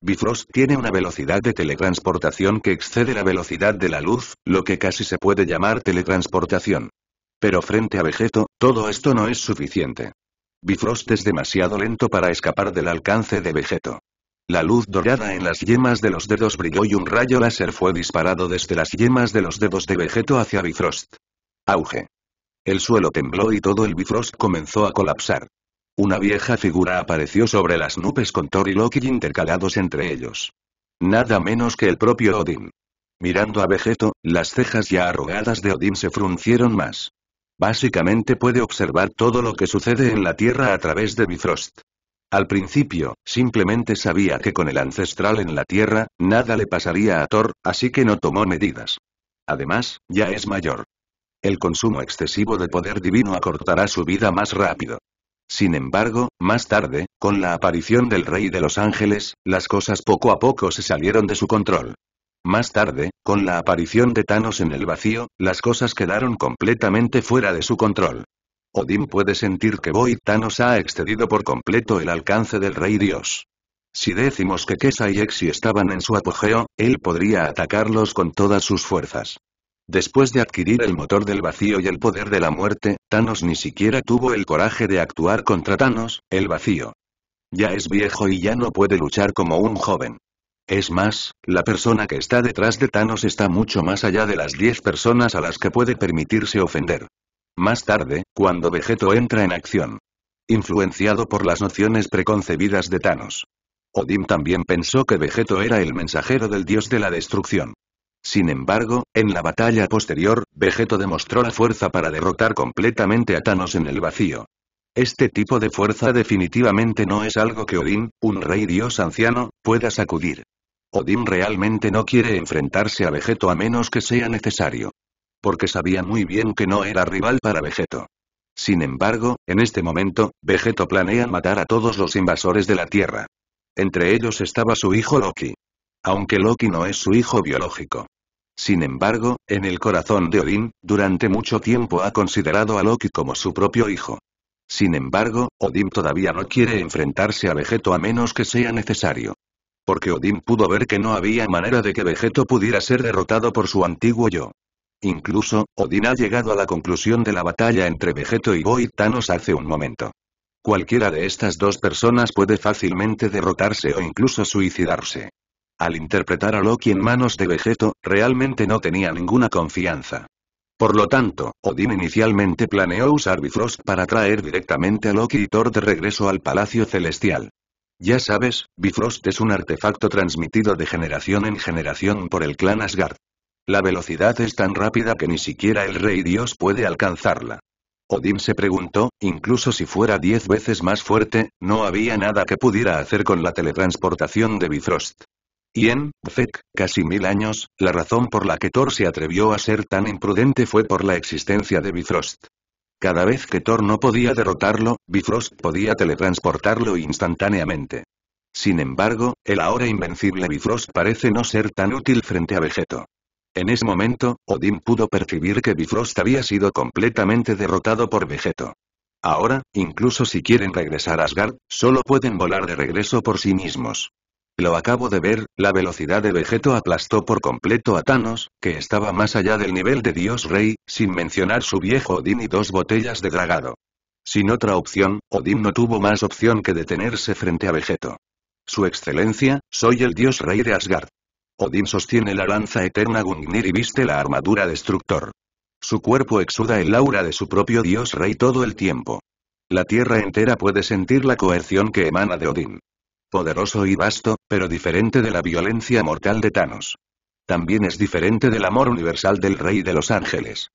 Bifrost tiene una velocidad de teletransportación que excede la velocidad de la luz, lo que casi se puede llamar teletransportación. Pero frente a Vegeto, todo esto no es suficiente. Bifrost es demasiado lento para escapar del alcance de Vegeto. La luz dorada en las yemas de los dedos brilló y un rayo láser fue disparado desde las yemas de los dedos de Vegeto hacia Bifrost. Auge. El suelo tembló y todo el Bifrost comenzó a colapsar. Una vieja figura apareció sobre las nubes con Thor y Loki intercalados entre ellos. Nada menos que el propio Odin. Mirando a Vegeto, las cejas ya arrugadas de Odín se fruncieron más. Básicamente puede observar todo lo que sucede en la Tierra a través de Bifrost. Al principio, simplemente sabía que con el ancestral en la Tierra, nada le pasaría a Thor, así que no tomó medidas. Además, ya es mayor. El consumo excesivo de poder divino acortará su vida más rápido. Sin embargo, más tarde, con la aparición del Rey de los Ángeles, las cosas poco a poco se salieron de su control. Más tarde, con la aparición de Thanos en el vacío, las cosas quedaron completamente fuera de su control. Odín puede sentir que Void Thanos ha excedido por completo el alcance del Rey Dios. Si decimos que Kesa y Exi estaban en su apogeo, él podría atacarlos con todas sus fuerzas. Después de adquirir el motor del vacío y el poder de la muerte, Thanos ni siquiera tuvo el coraje de actuar contra Thanos, el vacío. Ya es viejo y ya no puede luchar como un joven. Es más, la persona que está detrás de Thanos está mucho más allá de las 10 personas a las que puede permitirse ofender. Más tarde, cuando Vegeto entra en acción. Influenciado por las nociones preconcebidas de Thanos. Odín también pensó que Vegeto era el mensajero del dios de la destrucción. Sin embargo, en la batalla posterior, Vegeto demostró la fuerza para derrotar completamente a Thanos en el vacío. Este tipo de fuerza definitivamente no es algo que Odín, un rey dios anciano, pueda sacudir. Odín realmente no quiere enfrentarse a Vegeto a menos que sea necesario. Porque sabía muy bien que no era rival para Vegeto. Sin embargo, en este momento, Vegeto planea matar a todos los invasores de la Tierra. Entre ellos estaba su hijo Loki. Aunque Loki no es su hijo biológico. Sin embargo, en el corazón de Odín, durante mucho tiempo ha considerado a Loki como su propio hijo. Sin embargo, Odín todavía no quiere enfrentarse a Vegeto a menos que sea necesario. Porque Odín pudo ver que no había manera de que Vegeto pudiera ser derrotado por su antiguo yo. Incluso, Odín ha llegado a la conclusión de la batalla entre Vegeto y Void Thanos hace un momento. Cualquiera de estas dos personas puede fácilmente derrotarse o incluso suicidarse. Al interpretar a Loki en manos de Vegeto, realmente no tenía ninguna confianza. Por lo tanto, Odin inicialmente planeó usar Bifrost para traer directamente a Loki y Thor de regreso al Palacio Celestial. Ya sabes, Bifrost es un artefacto transmitido de generación en generación por el clan Asgard. La velocidad es tan rápida que ni siquiera el Rey Dios puede alcanzarla. Odin se preguntó, incluso si fuera diez veces más fuerte, no había nada que pudiera hacer con la teletransportación de Bifrost. Y en, Zek, casi mil años, la razón por la que Thor se atrevió a ser tan imprudente fue por la existencia de Bifrost. Cada vez que Thor no podía derrotarlo, Bifrost podía teletransportarlo instantáneamente. Sin embargo, el ahora invencible Bifrost parece no ser tan útil frente a Vegeto. En ese momento, Odín pudo percibir que Bifrost había sido completamente derrotado por Vegeto. Ahora, incluso si quieren regresar a Asgard, solo pueden volar de regreso por sí mismos. Lo acabo de ver, la velocidad de Vegeto aplastó por completo a Thanos, que estaba más allá del nivel de Dios Rey, sin mencionar su viejo Odín y dos botellas de dragado. Sin otra opción, Odín no tuvo más opción que detenerse frente a Vegeto. Su excelencia, soy el dios rey de Asgard. Odín sostiene la lanza eterna Gungnir y viste la armadura destructor. Su cuerpo exuda el aura de su propio dios rey todo el tiempo. La tierra entera puede sentir la coerción que emana de Odín poderoso y vasto, pero diferente de la violencia mortal de Thanos. También es diferente del amor universal del Rey de los Ángeles.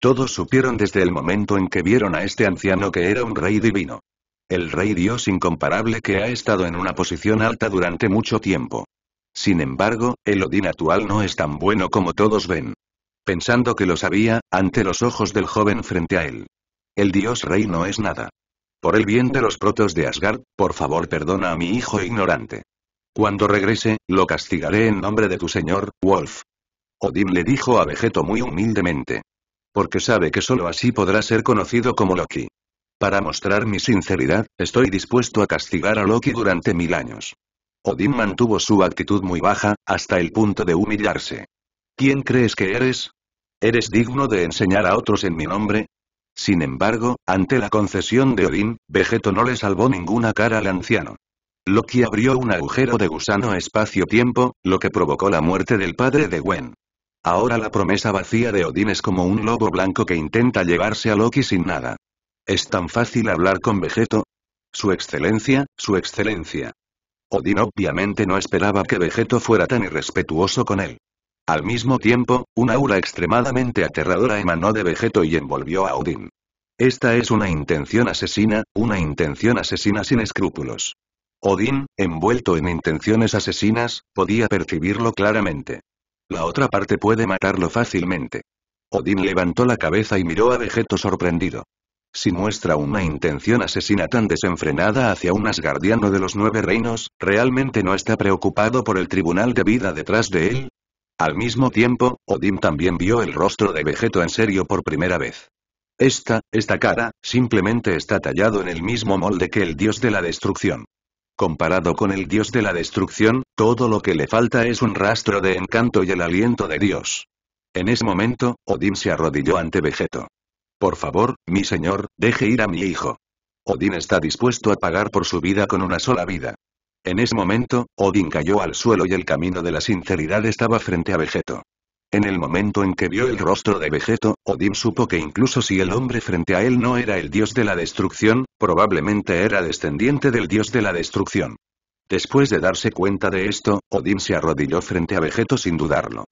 Todos supieron desde el momento en que vieron a este anciano que era un rey divino. El rey Dios incomparable que ha estado en una posición alta durante mucho tiempo. Sin embargo, el Odín actual no es tan bueno como todos ven. Pensando que lo sabía, ante los ojos del joven frente a él. El Dios Rey no es nada. Por el bien de los protos de Asgard, por favor perdona a mi hijo ignorante. Cuando regrese, lo castigaré en nombre de tu señor, Wolf. Odín le dijo a Vegeto muy humildemente. Porque sabe que solo así podrá ser conocido como Loki. Para mostrar mi sinceridad, estoy dispuesto a castigar a Loki durante mil años. Odín mantuvo su actitud muy baja, hasta el punto de humillarse. ¿Quién crees que eres? ¿Eres digno de enseñar a otros en mi nombre? Sin embargo, ante la concesión de Odín, Vegeto no le salvó ninguna cara al anciano. Loki abrió un agujero de gusano espacio-tiempo, lo que provocó la muerte del padre de Gwen. Ahora la promesa vacía de Odín es como un lobo blanco que intenta llevarse a Loki sin nada. ¿Es tan fácil hablar con Vegeto? Su excelencia, su excelencia. Odín obviamente no esperaba que Vegeto fuera tan irrespetuoso con él. Al mismo tiempo, un aura extremadamente aterradora emanó de Vegeto y envolvió a Odín. Esta es una intención asesina, una intención asesina sin escrúpulos. Odín, envuelto en intenciones asesinas, podía percibirlo claramente. La otra parte puede matarlo fácilmente. Odín levantó la cabeza y miró a Vegeto sorprendido. Si muestra una intención asesina tan desenfrenada hacia un asgardiano de los nueve reinos, realmente no está preocupado por el tribunal de vida detrás de él, al mismo tiempo, Odín también vio el rostro de Vegeto en serio por primera vez. Esta, esta cara, simplemente está tallado en el mismo molde que el dios de la destrucción. Comparado con el dios de la destrucción, todo lo que le falta es un rastro de encanto y el aliento de Dios. En ese momento, Odín se arrodilló ante Vegeto. Por favor, mi señor, deje ir a mi hijo. Odín está dispuesto a pagar por su vida con una sola vida. En ese momento, Odin cayó al suelo y el camino de la sinceridad estaba frente a Vegeto. En el momento en que vio el rostro de Vegeto, Odin supo que incluso si el hombre frente a él no era el dios de la destrucción, probablemente era descendiente del dios de la destrucción. Después de darse cuenta de esto, Odin se arrodilló frente a Vegeto sin dudarlo.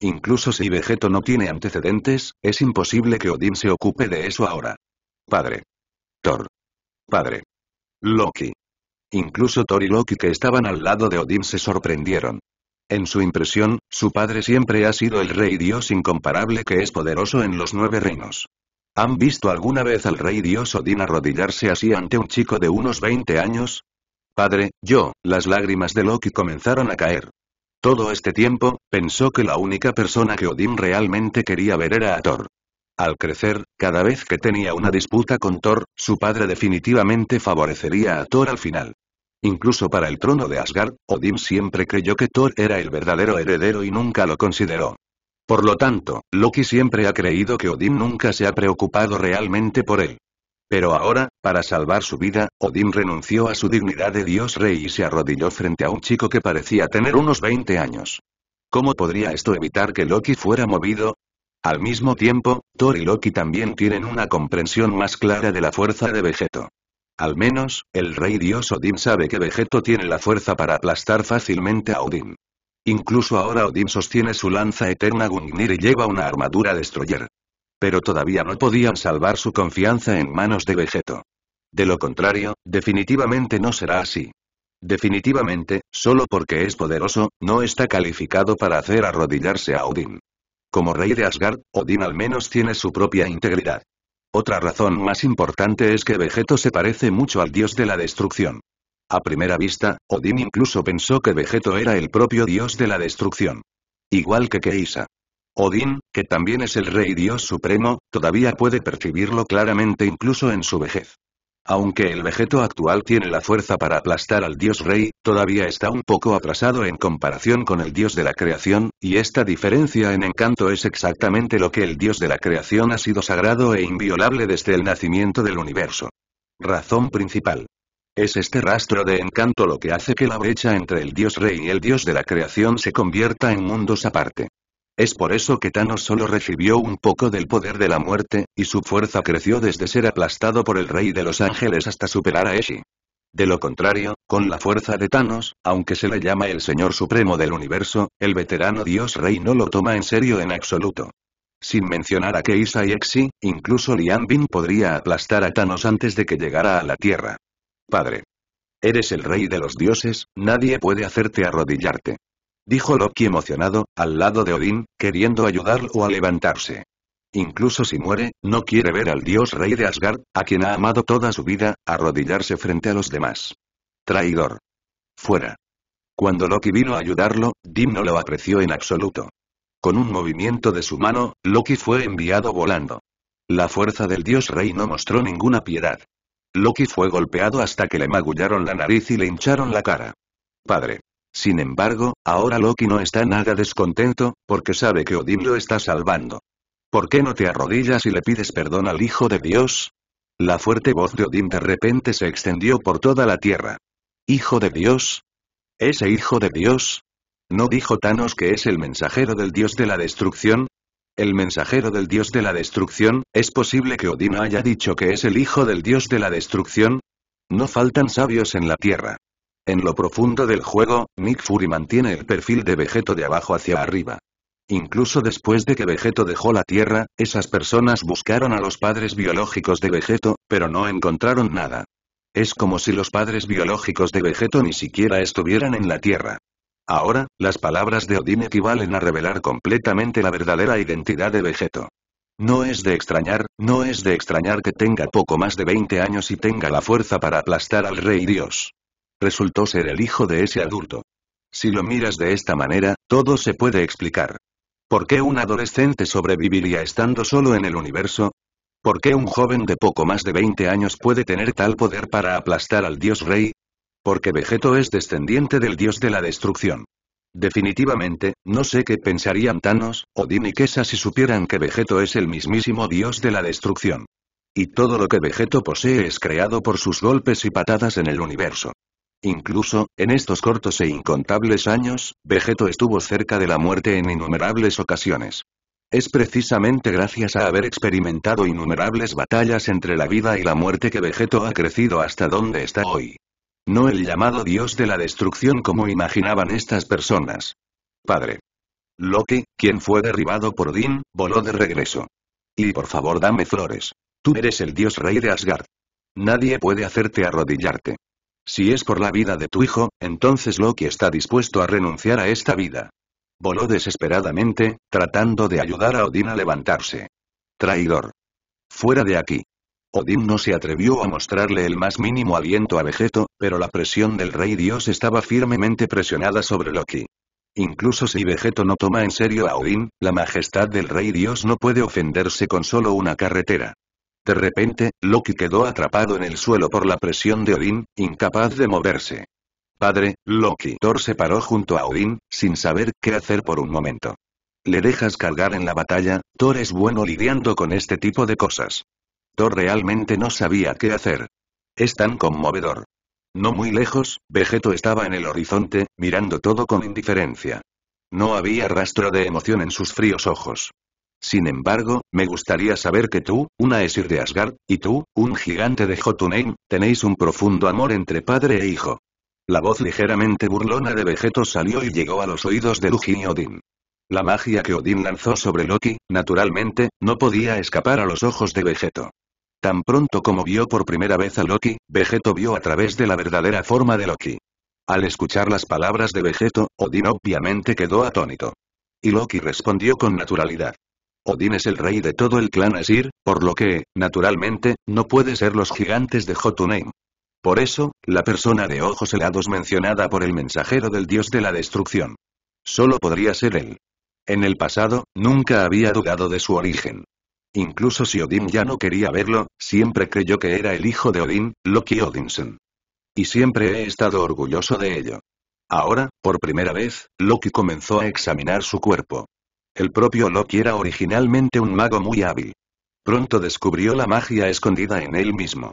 Incluso si Vegeto no tiene antecedentes, es imposible que Odin se ocupe de eso ahora. Padre. Thor. Padre. Loki. Incluso Thor y Loki que estaban al lado de Odín se sorprendieron. En su impresión, su padre siempre ha sido el rey dios incomparable que es poderoso en los nueve reinos. ¿Han visto alguna vez al rey dios Odín arrodillarse así ante un chico de unos 20 años? Padre, yo, las lágrimas de Loki comenzaron a caer. Todo este tiempo, pensó que la única persona que Odín realmente quería ver era a Thor. Al crecer, cada vez que tenía una disputa con Thor, su padre definitivamente favorecería a Thor al final. Incluso para el trono de Asgard, Odín siempre creyó que Thor era el verdadero heredero y nunca lo consideró. Por lo tanto, Loki siempre ha creído que Odín nunca se ha preocupado realmente por él. Pero ahora, para salvar su vida, Odín renunció a su dignidad de dios rey y se arrodilló frente a un chico que parecía tener unos 20 años. ¿Cómo podría esto evitar que Loki fuera movido? Al mismo tiempo, Thor y Loki también tienen una comprensión más clara de la fuerza de Vegeto. Al menos, el rey dios Odín sabe que Vegeto tiene la fuerza para aplastar fácilmente a Odín. Incluso ahora Odín sostiene su lanza eterna Gungnir y lleva una armadura destroyer. Pero todavía no podían salvar su confianza en manos de Vegeto. De lo contrario, definitivamente no será así. Definitivamente, solo porque es poderoso, no está calificado para hacer arrodillarse a Odín. Como rey de Asgard, Odín al menos tiene su propia integridad. Otra razón más importante es que Vegeto se parece mucho al dios de la destrucción. A primera vista, Odín incluso pensó que Vegeto era el propio dios de la destrucción. Igual que Keisa. Odín, que también es el rey dios supremo, todavía puede percibirlo claramente incluso en su vejez. Aunque el Vegeto actual tiene la fuerza para aplastar al dios rey, todavía está un poco atrasado en comparación con el dios de la creación, y esta diferencia en encanto es exactamente lo que el dios de la creación ha sido sagrado e inviolable desde el nacimiento del universo. Razón principal. Es este rastro de encanto lo que hace que la brecha entre el dios rey y el dios de la creación se convierta en mundos aparte. Es por eso que Thanos solo recibió un poco del poder de la muerte, y su fuerza creció desde ser aplastado por el rey de los ángeles hasta superar a Eshi. De lo contrario, con la fuerza de Thanos, aunque se le llama el Señor Supremo del Universo, el veterano Dios Rey no lo toma en serio en absoluto. Sin mencionar a Keisa y Exi, incluso Lian Bin podría aplastar a Thanos antes de que llegara a la Tierra. Padre. Eres el rey de los dioses, nadie puede hacerte arrodillarte dijo Loki emocionado, al lado de Odín, queriendo ayudarlo a levantarse. Incluso si muere, no quiere ver al dios rey de Asgard, a quien ha amado toda su vida, arrodillarse frente a los demás. Traidor. Fuera. Cuando Loki vino a ayudarlo, Dim no lo apreció en absoluto. Con un movimiento de su mano, Loki fue enviado volando. La fuerza del dios rey no mostró ninguna piedad. Loki fue golpeado hasta que le magullaron la nariz y le hincharon la cara. Padre. Sin embargo, ahora Loki no está nada descontento, porque sabe que Odín lo está salvando. ¿Por qué no te arrodillas y le pides perdón al Hijo de Dios? La fuerte voz de Odín de repente se extendió por toda la tierra. ¿Hijo de Dios? ¿Ese Hijo de Dios? ¿No dijo Thanos que es el mensajero del Dios de la destrucción? El mensajero del Dios de la destrucción, ¿es posible que Odín haya dicho que es el Hijo del Dios de la destrucción? No faltan sabios en la tierra. En lo profundo del juego, Nick Fury mantiene el perfil de Vegeto de abajo hacia arriba. Incluso después de que Vegeto dejó la Tierra, esas personas buscaron a los padres biológicos de Vegeto, pero no encontraron nada. Es como si los padres biológicos de Vegeto ni siquiera estuvieran en la Tierra. Ahora, las palabras de Odín equivalen a revelar completamente la verdadera identidad de Vegeto. No es de extrañar, no es de extrañar que tenga poco más de 20 años y tenga la fuerza para aplastar al Rey Dios. Resultó ser el hijo de ese adulto. Si lo miras de esta manera, todo se puede explicar. ¿Por qué un adolescente sobreviviría estando solo en el universo? ¿Por qué un joven de poco más de 20 años puede tener tal poder para aplastar al dios rey? Porque Vegeto es descendiente del dios de la destrucción. Definitivamente, no sé qué pensarían Thanos, Odin y Kesa si supieran que Vegeto es el mismísimo dios de la destrucción. Y todo lo que Vegeto posee es creado por sus golpes y patadas en el universo. Incluso, en estos cortos e incontables años, Vegeto estuvo cerca de la muerte en innumerables ocasiones. Es precisamente gracias a haber experimentado innumerables batallas entre la vida y la muerte que Vegeto ha crecido hasta donde está hoy. No el llamado dios de la destrucción como imaginaban estas personas. Padre. Loki, quien fue derribado por Din, voló de regreso. Y por favor dame flores. Tú eres el dios rey de Asgard. Nadie puede hacerte arrodillarte. Si es por la vida de tu hijo, entonces Loki está dispuesto a renunciar a esta vida. Voló desesperadamente, tratando de ayudar a Odín a levantarse. Traidor. Fuera de aquí. Odín no se atrevió a mostrarle el más mínimo aliento a Vegeto, pero la presión del rey dios estaba firmemente presionada sobre Loki. Incluso si Vegeto no toma en serio a Odín, la majestad del rey dios no puede ofenderse con solo una carretera. De repente, Loki quedó atrapado en el suelo por la presión de Odín, incapaz de moverse. Padre, Loki. Thor se paró junto a Odín, sin saber qué hacer por un momento. Le dejas cargar en la batalla, Thor es bueno lidiando con este tipo de cosas. Thor realmente no sabía qué hacer. Es tan conmovedor. No muy lejos, Vegeto estaba en el horizonte, mirando todo con indiferencia. No había rastro de emoción en sus fríos ojos. Sin embargo, me gustaría saber que tú, una Esir de Asgard, y tú, un gigante de Jotunheim, tenéis un profundo amor entre padre e hijo. La voz ligeramente burlona de Vegeto salió y llegó a los oídos de Lugi y Odín. La magia que Odin lanzó sobre Loki, naturalmente, no podía escapar a los ojos de Vegeto. Tan pronto como vio por primera vez a Loki, Vegeto vio a través de la verdadera forma de Loki. Al escuchar las palabras de Vegeto, Odin obviamente quedó atónito. Y Loki respondió con naturalidad. Odín es el rey de todo el clan Asir, por lo que, naturalmente, no puede ser los gigantes de Jotunheim. Por eso, la persona de ojos helados mencionada por el mensajero del dios de la destrucción. Solo podría ser él. En el pasado, nunca había dudado de su origen. Incluso si Odín ya no quería verlo, siempre creyó que era el hijo de Odín, Loki Odinson. Y siempre he estado orgulloso de ello. Ahora, por primera vez, Loki comenzó a examinar su cuerpo. El propio Loki era originalmente un mago muy hábil. Pronto descubrió la magia escondida en él mismo.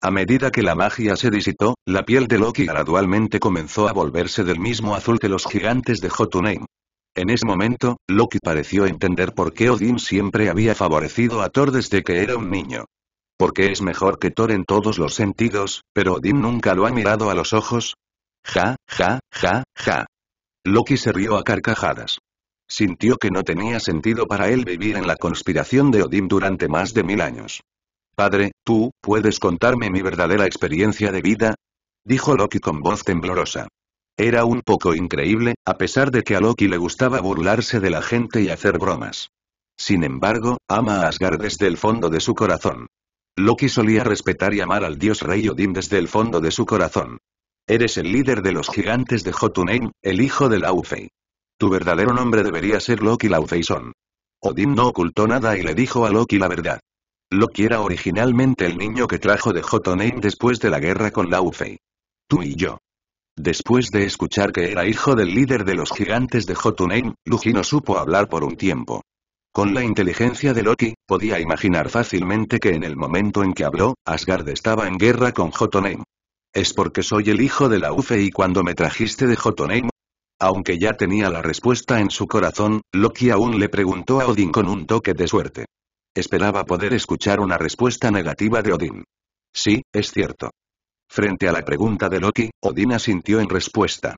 A medida que la magia se disitó, la piel de Loki gradualmente comenzó a volverse del mismo azul que los gigantes de Jotunheim. En ese momento, Loki pareció entender por qué Odín siempre había favorecido a Thor desde que era un niño. Porque es mejor que Thor en todos los sentidos, pero Odín nunca lo ha mirado a los ojos. Ja, ja, ja, ja. Loki se rió a carcajadas. Sintió que no tenía sentido para él vivir en la conspiración de Odín durante más de mil años. Padre, ¿tú puedes contarme mi verdadera experiencia de vida? Dijo Loki con voz temblorosa. Era un poco increíble, a pesar de que a Loki le gustaba burlarse de la gente y hacer bromas. Sin embargo, ama a Asgard desde el fondo de su corazón. Loki solía respetar y amar al dios rey Odín desde el fondo de su corazón. Eres el líder de los gigantes de Jotunheim, el hijo de Laufey. Tu verdadero nombre debería ser Loki Laufeyson. Odin no ocultó nada y le dijo a Loki la verdad. Loki era originalmente el niño que trajo de Jotunheim después de la guerra con Laufey. Tú y yo. Después de escuchar que era hijo del líder de los gigantes de Jotunheim, Lugi no supo hablar por un tiempo. Con la inteligencia de Loki, podía imaginar fácilmente que en el momento en que habló, Asgard estaba en guerra con Jotunheim. Es porque soy el hijo de Laufey y cuando me trajiste de Jotunheim, aunque ya tenía la respuesta en su corazón, Loki aún le preguntó a Odín con un toque de suerte. Esperaba poder escuchar una respuesta negativa de Odín. Sí, es cierto. Frente a la pregunta de Loki, Odin asintió en respuesta.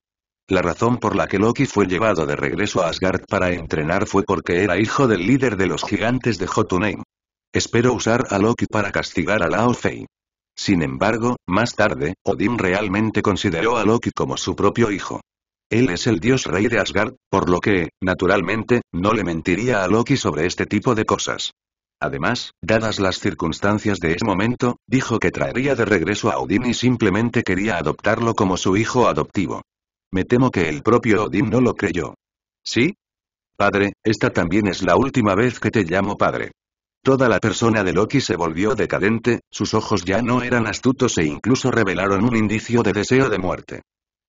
La razón por la que Loki fue llevado de regreso a Asgard para entrenar fue porque era hijo del líder de los gigantes de Jotunheim. Espero usar a Loki para castigar a Lao Fei. Sin embargo, más tarde, Odin realmente consideró a Loki como su propio hijo. Él es el dios rey de Asgard, por lo que, naturalmente, no le mentiría a Loki sobre este tipo de cosas. Además, dadas las circunstancias de ese momento, dijo que traería de regreso a Odín y simplemente quería adoptarlo como su hijo adoptivo. Me temo que el propio Odín no lo creyó. ¿Sí? Padre, esta también es la última vez que te llamo padre. Toda la persona de Loki se volvió decadente, sus ojos ya no eran astutos e incluso revelaron un indicio de deseo de muerte.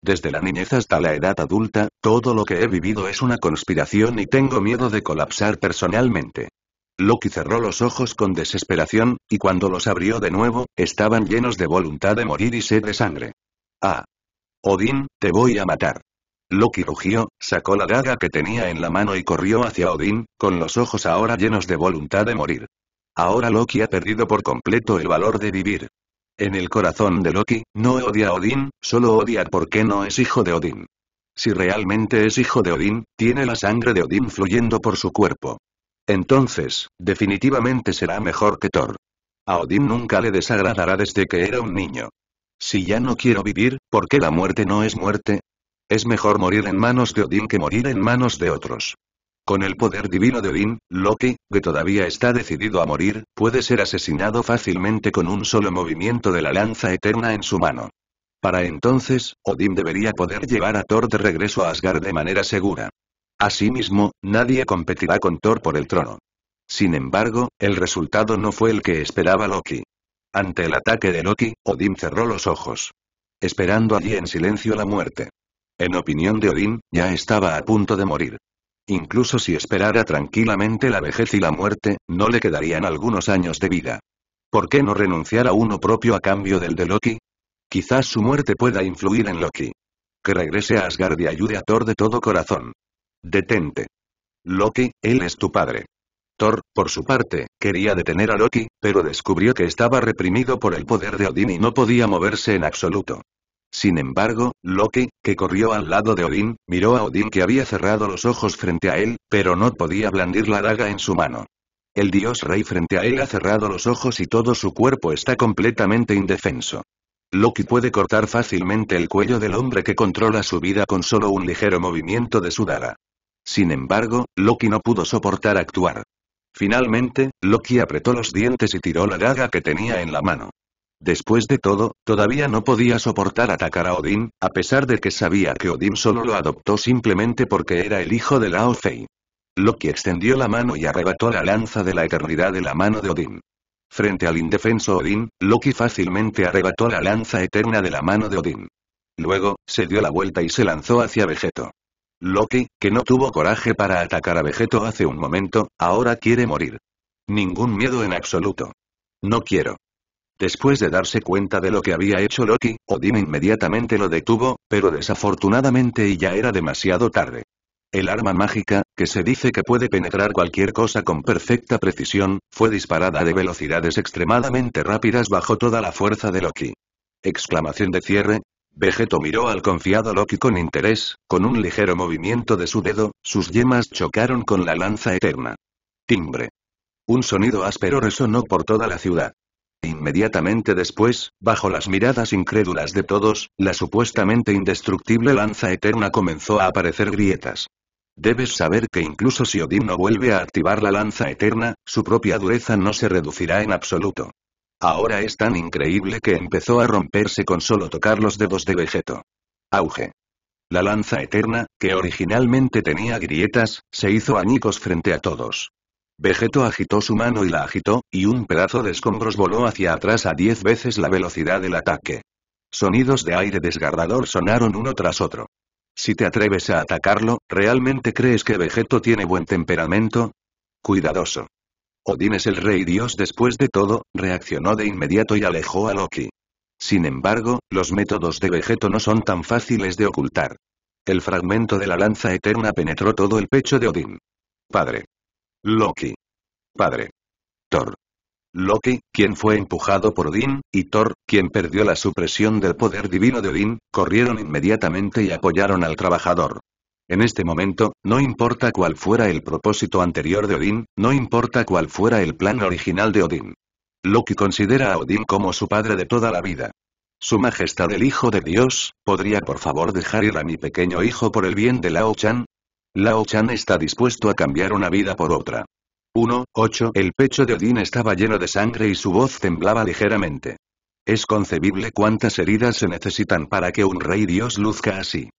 Desde la niñez hasta la edad adulta, todo lo que he vivido es una conspiración y tengo miedo de colapsar personalmente. Loki cerró los ojos con desesperación, y cuando los abrió de nuevo, estaban llenos de voluntad de morir y sed de sangre. Ah. Odín, te voy a matar. Loki rugió, sacó la daga que tenía en la mano y corrió hacia Odín, con los ojos ahora llenos de voluntad de morir. Ahora Loki ha perdido por completo el valor de vivir. En el corazón de Loki, no odia a Odín, solo odia porque no es hijo de Odín. Si realmente es hijo de Odín, tiene la sangre de Odín fluyendo por su cuerpo. Entonces, definitivamente será mejor que Thor. A Odín nunca le desagradará desde que era un niño. Si ya no quiero vivir, ¿por qué la muerte no es muerte? Es mejor morir en manos de Odín que morir en manos de otros. Con el poder divino de Odín, Loki, que todavía está decidido a morir, puede ser asesinado fácilmente con un solo movimiento de la lanza eterna en su mano. Para entonces, Odín debería poder llevar a Thor de regreso a Asgard de manera segura. Asimismo, nadie competirá con Thor por el trono. Sin embargo, el resultado no fue el que esperaba Loki. Ante el ataque de Loki, Odín cerró los ojos. Esperando allí en silencio la muerte. En opinión de Odín, ya estaba a punto de morir. Incluso si esperara tranquilamente la vejez y la muerte, no le quedarían algunos años de vida. ¿Por qué no renunciar a uno propio a cambio del de Loki? Quizás su muerte pueda influir en Loki. Que regrese a Asgard y ayude a Thor de todo corazón. Detente. Loki, él es tu padre. Thor, por su parte, quería detener a Loki, pero descubrió que estaba reprimido por el poder de odin y no podía moverse en absoluto. Sin embargo, Loki, que corrió al lado de Odin, miró a Odin que había cerrado los ojos frente a él, pero no podía blandir la daga en su mano. El dios rey frente a él ha cerrado los ojos y todo su cuerpo está completamente indefenso. Loki puede cortar fácilmente el cuello del hombre que controla su vida con solo un ligero movimiento de su daga. Sin embargo, Loki no pudo soportar actuar. Finalmente, Loki apretó los dientes y tiró la daga que tenía en la mano. Después de todo, todavía no podía soportar atacar a Odín, a pesar de que sabía que Odín solo lo adoptó simplemente porque era el hijo de Lao Fei. Loki extendió la mano y arrebató la lanza de la eternidad de la mano de Odín. Frente al indefenso Odín, Loki fácilmente arrebató la lanza eterna de la mano de Odín. Luego, se dio la vuelta y se lanzó hacia Vegeto. Loki, que no tuvo coraje para atacar a Vegeto hace un momento, ahora quiere morir. Ningún miedo en absoluto. No quiero. Después de darse cuenta de lo que había hecho Loki, Odin inmediatamente lo detuvo, pero desafortunadamente ya era demasiado tarde. El arma mágica, que se dice que puede penetrar cualquier cosa con perfecta precisión, fue disparada de velocidades extremadamente rápidas bajo toda la fuerza de Loki. Exclamación de cierre. Vegeto miró al confiado Loki con interés, con un ligero movimiento de su dedo, sus yemas chocaron con la lanza eterna. Timbre. Un sonido áspero resonó por toda la ciudad. Inmediatamente después, bajo las miradas incrédulas de todos, la supuestamente indestructible lanza eterna comenzó a aparecer grietas. Debes saber que incluso si Odín no vuelve a activar la lanza eterna, su propia dureza no se reducirá en absoluto. Ahora es tan increíble que empezó a romperse con solo tocar los dedos de Vegeto. Auge. La lanza eterna, que originalmente tenía grietas, se hizo añicos frente a todos. Vegeto agitó su mano y la agitó, y un pedazo de escombros voló hacia atrás a diez veces la velocidad del ataque. Sonidos de aire desgarrador sonaron uno tras otro. Si te atreves a atacarlo, ¿realmente crees que Vegeto tiene buen temperamento? Cuidadoso. Odín es el rey dios después de todo, reaccionó de inmediato y alejó a Loki. Sin embargo, los métodos de Vegeto no son tan fáciles de ocultar. El fragmento de la lanza eterna penetró todo el pecho de Odín. Padre. Loki. Padre. Thor. Loki, quien fue empujado por Odín, y Thor, quien perdió la supresión del poder divino de Odín, corrieron inmediatamente y apoyaron al trabajador. En este momento, no importa cuál fuera el propósito anterior de Odín, no importa cuál fuera el plan original de Odín. Loki considera a Odín como su padre de toda la vida. Su Majestad el Hijo de Dios, ¿podría por favor dejar ir a mi pequeño hijo por el bien de Lao Chan? Lao Chan está dispuesto a cambiar una vida por otra. 1. 8. El pecho de Odín estaba lleno de sangre y su voz temblaba ligeramente. Es concebible cuántas heridas se necesitan para que un rey dios luzca así.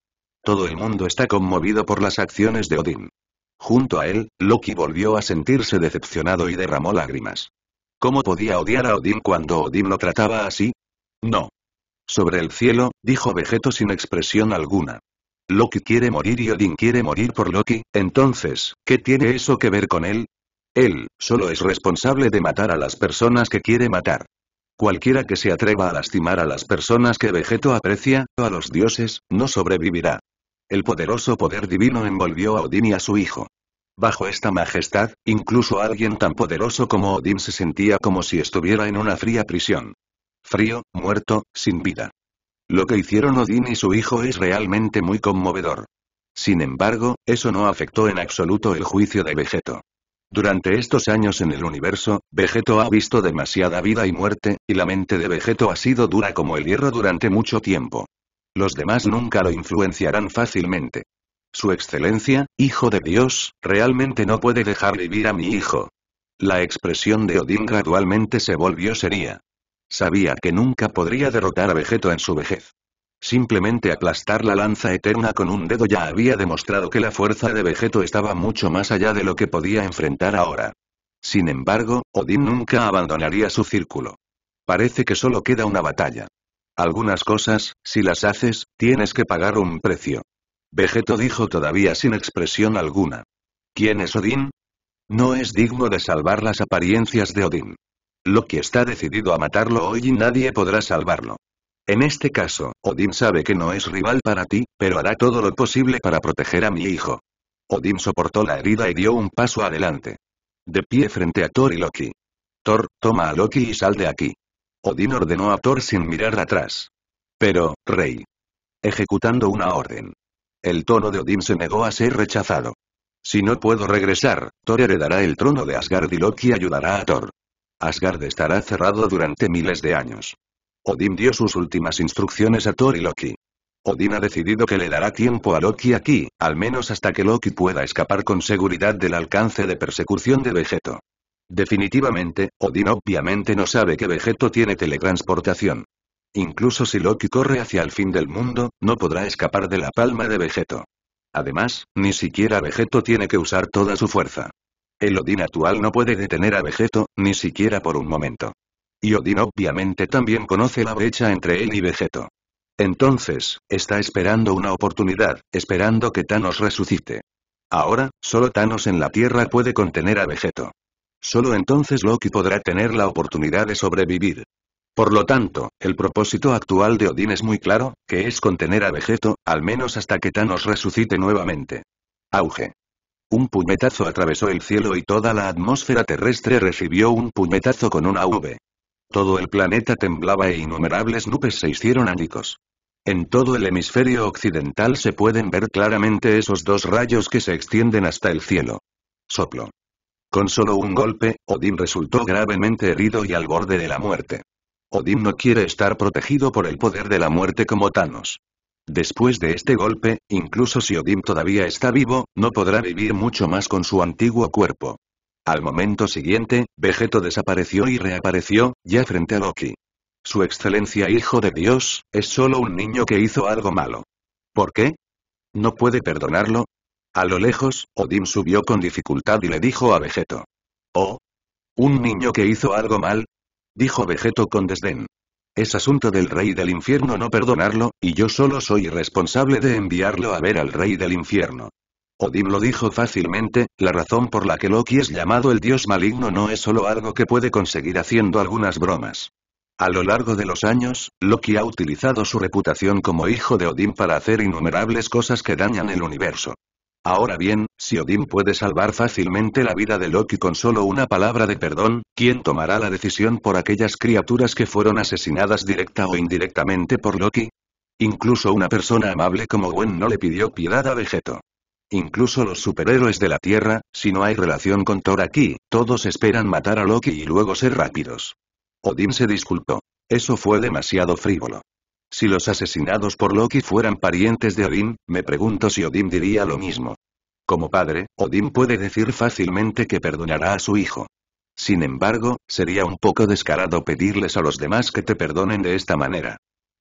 Todo el mundo está conmovido por las acciones de Odín. Junto a él, Loki volvió a sentirse decepcionado y derramó lágrimas. ¿Cómo podía odiar a Odín cuando Odín lo trataba así? No. Sobre el cielo, dijo Vegeto sin expresión alguna. Loki quiere morir y Odin quiere morir por Loki, entonces, ¿qué tiene eso que ver con él? Él, solo es responsable de matar a las personas que quiere matar. Cualquiera que se atreva a lastimar a las personas que Vegeto aprecia, o a los dioses, no sobrevivirá. El poderoso poder divino envolvió a Odín y a su hijo. Bajo esta majestad, incluso alguien tan poderoso como Odín se sentía como si estuviera en una fría prisión. Frío, muerto, sin vida. Lo que hicieron Odín y su hijo es realmente muy conmovedor. Sin embargo, eso no afectó en absoluto el juicio de Vegeto. Durante estos años en el universo, Vegeto ha visto demasiada vida y muerte, y la mente de Vegeto ha sido dura como el hierro durante mucho tiempo. Los demás nunca lo influenciarán fácilmente. Su excelencia, hijo de Dios, realmente no puede dejar vivir a mi hijo. La expresión de Odín gradualmente se volvió seria. Sabía que nunca podría derrotar a Vegeto en su vejez. Simplemente aplastar la lanza eterna con un dedo ya había demostrado que la fuerza de Vegeto estaba mucho más allá de lo que podía enfrentar ahora. Sin embargo, Odín nunca abandonaría su círculo. Parece que solo queda una batalla. Algunas cosas, si las haces, tienes que pagar un precio. Vegeto dijo todavía sin expresión alguna. ¿Quién es Odín? No es digno de salvar las apariencias de Odín. Loki está decidido a matarlo hoy y nadie podrá salvarlo. En este caso, Odín sabe que no es rival para ti, pero hará todo lo posible para proteger a mi hijo. Odín soportó la herida y dio un paso adelante. De pie frente a Thor y Loki. Thor, toma a Loki y sal de aquí. Odín ordenó a Thor sin mirar atrás. Pero, rey. Ejecutando una orden. El tono de Odín se negó a ser rechazado. Si no puedo regresar, Thor heredará el trono de Asgard y Loki ayudará a Thor. Asgard estará cerrado durante miles de años. Odín dio sus últimas instrucciones a Thor y Loki. Odín ha decidido que le dará tiempo a Loki aquí, al menos hasta que Loki pueda escapar con seguridad del alcance de persecución de Vegeto. Definitivamente, Odín obviamente no sabe que Vegeto tiene teletransportación. Incluso si Loki corre hacia el fin del mundo, no podrá escapar de la palma de Vegeto. Además, ni siquiera Vegeto tiene que usar toda su fuerza. El Odín actual no puede detener a Vegeto, ni siquiera por un momento. Y Odín obviamente también conoce la brecha entre él y Vegeto. Entonces, está esperando una oportunidad, esperando que Thanos resucite. Ahora, solo Thanos en la Tierra puede contener a Vegeto. Solo entonces Loki podrá tener la oportunidad de sobrevivir. Por lo tanto, el propósito actual de Odín es muy claro, que es contener a Vegeto, al menos hasta que Thanos resucite nuevamente. Auge. Un puñetazo atravesó el cielo y toda la atmósfera terrestre recibió un puñetazo con una V. Todo el planeta temblaba e innumerables nubes se hicieron ánicos. En todo el hemisferio occidental se pueden ver claramente esos dos rayos que se extienden hasta el cielo. Soplo. Con solo un golpe, Odín resultó gravemente herido y al borde de la muerte. Odín no quiere estar protegido por el poder de la muerte como Thanos. Después de este golpe, incluso si Odín todavía está vivo, no podrá vivir mucho más con su antiguo cuerpo. Al momento siguiente, Vegeto desapareció y reapareció, ya frente a Loki. Su excelencia hijo de Dios, es solo un niño que hizo algo malo. ¿Por qué? ¿No puede perdonarlo? A lo lejos, Odín subió con dificultad y le dijo a Vegeto. ¿Oh? ¿Un niño que hizo algo mal? Dijo Vegeto con desdén. Es asunto del rey del infierno no perdonarlo, y yo solo soy responsable de enviarlo a ver al rey del infierno. Odín lo dijo fácilmente, la razón por la que Loki es llamado el dios maligno no es solo algo que puede conseguir haciendo algunas bromas. A lo largo de los años, Loki ha utilizado su reputación como hijo de Odín para hacer innumerables cosas que dañan el universo. Ahora bien, si Odín puede salvar fácilmente la vida de Loki con solo una palabra de perdón, ¿quién tomará la decisión por aquellas criaturas que fueron asesinadas directa o indirectamente por Loki? Incluso una persona amable como Gwen no le pidió piedad a Vegeto. Incluso los superhéroes de la Tierra, si no hay relación con Thor aquí, todos esperan matar a Loki y luego ser rápidos. Odín se disculpó. Eso fue demasiado frívolo. Si los asesinados por Loki fueran parientes de Odín, me pregunto si Odín diría lo mismo. Como padre, Odín puede decir fácilmente que perdonará a su hijo. Sin embargo, sería un poco descarado pedirles a los demás que te perdonen de esta manera.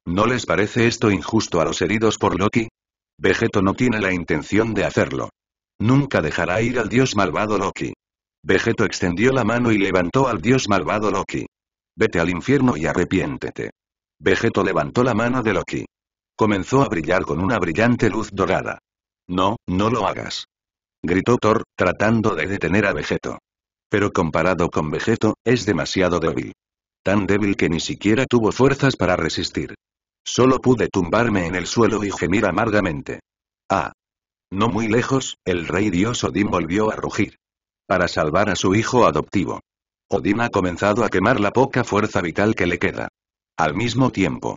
¿No les parece esto injusto a los heridos por Loki? Vegeto no tiene la intención de hacerlo. Nunca dejará ir al dios malvado Loki. Vegeto extendió la mano y levantó al dios malvado Loki. Vete al infierno y arrepiéntete. Vegeto levantó la mano de Loki. Comenzó a brillar con una brillante luz dorada. No, no lo hagas. Gritó Thor, tratando de detener a Vegeto. Pero comparado con Vegeto, es demasiado débil. Tan débil que ni siquiera tuvo fuerzas para resistir. Solo pude tumbarme en el suelo y gemir amargamente. Ah. No muy lejos, el rey dios Odín volvió a rugir. Para salvar a su hijo adoptivo. Odín ha comenzado a quemar la poca fuerza vital que le queda. Al mismo tiempo.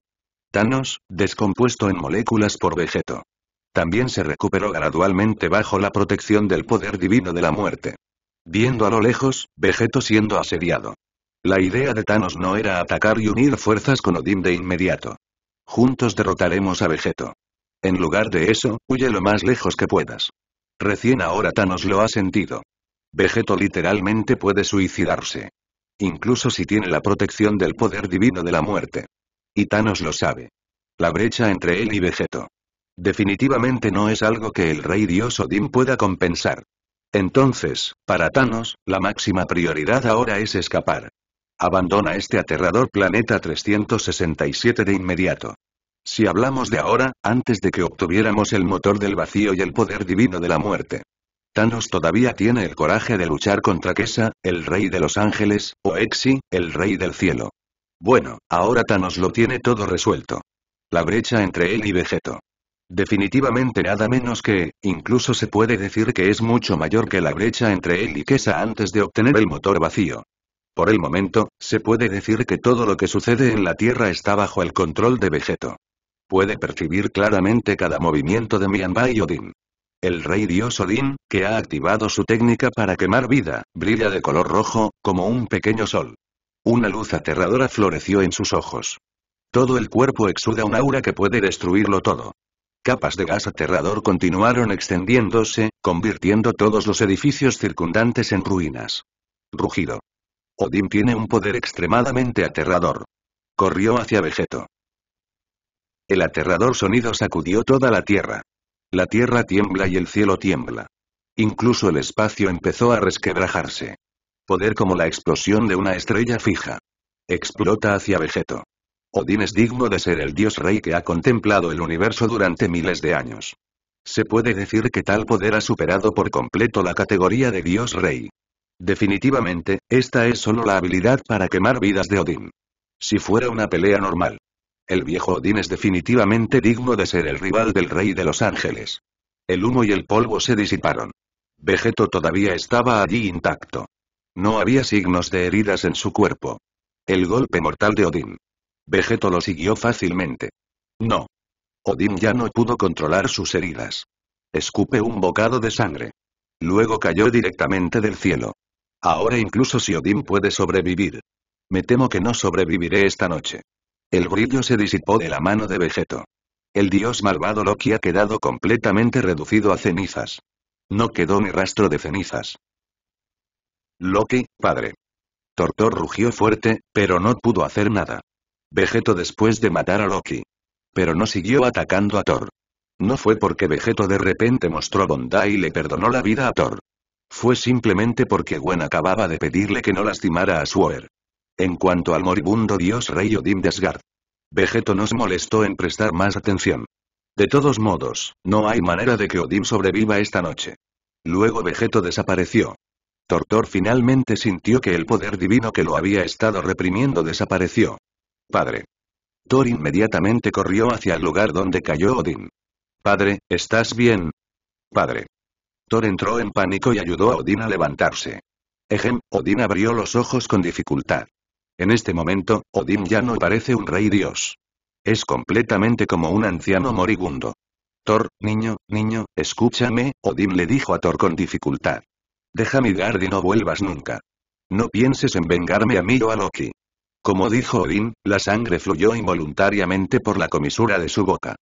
Thanos, descompuesto en moléculas por Vegeto. También se recuperó gradualmente bajo la protección del poder divino de la muerte. Viendo a lo lejos, Vegeto siendo asediado. La idea de Thanos no era atacar y unir fuerzas con Odín de inmediato. Juntos derrotaremos a Vegeto. En lugar de eso, huye lo más lejos que puedas. Recién ahora Thanos lo ha sentido. Vegeto literalmente puede suicidarse. Incluso si tiene la protección del poder divino de la muerte. Y Thanos lo sabe. La brecha entre él y Vegeto. Definitivamente no es algo que el rey dios Odín pueda compensar. Entonces, para Thanos, la máxima prioridad ahora es escapar. Abandona este aterrador planeta 367 de inmediato. Si hablamos de ahora, antes de que obtuviéramos el motor del vacío y el poder divino de la muerte. Thanos todavía tiene el coraje de luchar contra Kesa, el rey de los ángeles, o Exi, el rey del cielo. Bueno, ahora Thanos lo tiene todo resuelto. La brecha entre él y Vegeto. Definitivamente nada menos que, incluso se puede decir que es mucho mayor que la brecha entre él y Kesa antes de obtener el motor vacío. Por el momento, se puede decir que todo lo que sucede en la Tierra está bajo el control de Vegeto. Puede percibir claramente cada movimiento de Mianba y Odin. El rey dios Odín, que ha activado su técnica para quemar vida, brilla de color rojo, como un pequeño sol. Una luz aterradora floreció en sus ojos. Todo el cuerpo exuda un aura que puede destruirlo todo. Capas de gas aterrador continuaron extendiéndose, convirtiendo todos los edificios circundantes en ruinas. Rugido. Odín tiene un poder extremadamente aterrador. Corrió hacia Vegeto. El aterrador sonido sacudió toda la tierra. La tierra tiembla y el cielo tiembla. Incluso el espacio empezó a resquebrajarse. Poder como la explosión de una estrella fija. Explota hacia Vegeto. Odín es digno de ser el dios rey que ha contemplado el universo durante miles de años. Se puede decir que tal poder ha superado por completo la categoría de dios rey. Definitivamente, esta es solo la habilidad para quemar vidas de Odín. Si fuera una pelea normal, el viejo Odín es definitivamente digno de ser el rival del rey de Los Ángeles. El humo y el polvo se disiparon. Vegeto todavía estaba allí intacto. No había signos de heridas en su cuerpo. El golpe mortal de Odín. Vegeto lo siguió fácilmente. No. Odín ya no pudo controlar sus heridas. Escupe un bocado de sangre. Luego cayó directamente del cielo. Ahora incluso si Odín puede sobrevivir. Me temo que no sobreviviré esta noche. El brillo se disipó de la mano de Vegeto. El dios malvado Loki ha quedado completamente reducido a cenizas. No quedó ni rastro de cenizas. Loki, padre. Tortor rugió fuerte, pero no pudo hacer nada. Vegeto después de matar a Loki. Pero no siguió atacando a Thor. No fue porque Vegeto de repente mostró bondad y le perdonó la vida a Thor. Fue simplemente porque Gwen acababa de pedirle que no lastimara a Suer. En cuanto al moribundo dios rey Odín Desgard. Vegeto nos molestó en prestar más atención. De todos modos, no hay manera de que Odín sobreviva esta noche. Luego Vegeto desapareció. Tortor finalmente sintió que el poder divino que lo había estado reprimiendo desapareció. Padre. Thor inmediatamente corrió hacia el lugar donde cayó Odín. Padre, ¿estás bien? Padre. Thor entró en pánico y ayudó a Odín a levantarse. Ejem, Odín abrió los ojos con dificultad. En este momento, Odín ya no parece un rey dios. Es completamente como un anciano moribundo. Thor, niño, niño, escúchame, Odín le dijo a Thor con dificultad. Deja mi y no vuelvas nunca. No pienses en vengarme a mí o a Loki. Como dijo Odín, la sangre fluyó involuntariamente por la comisura de su boca.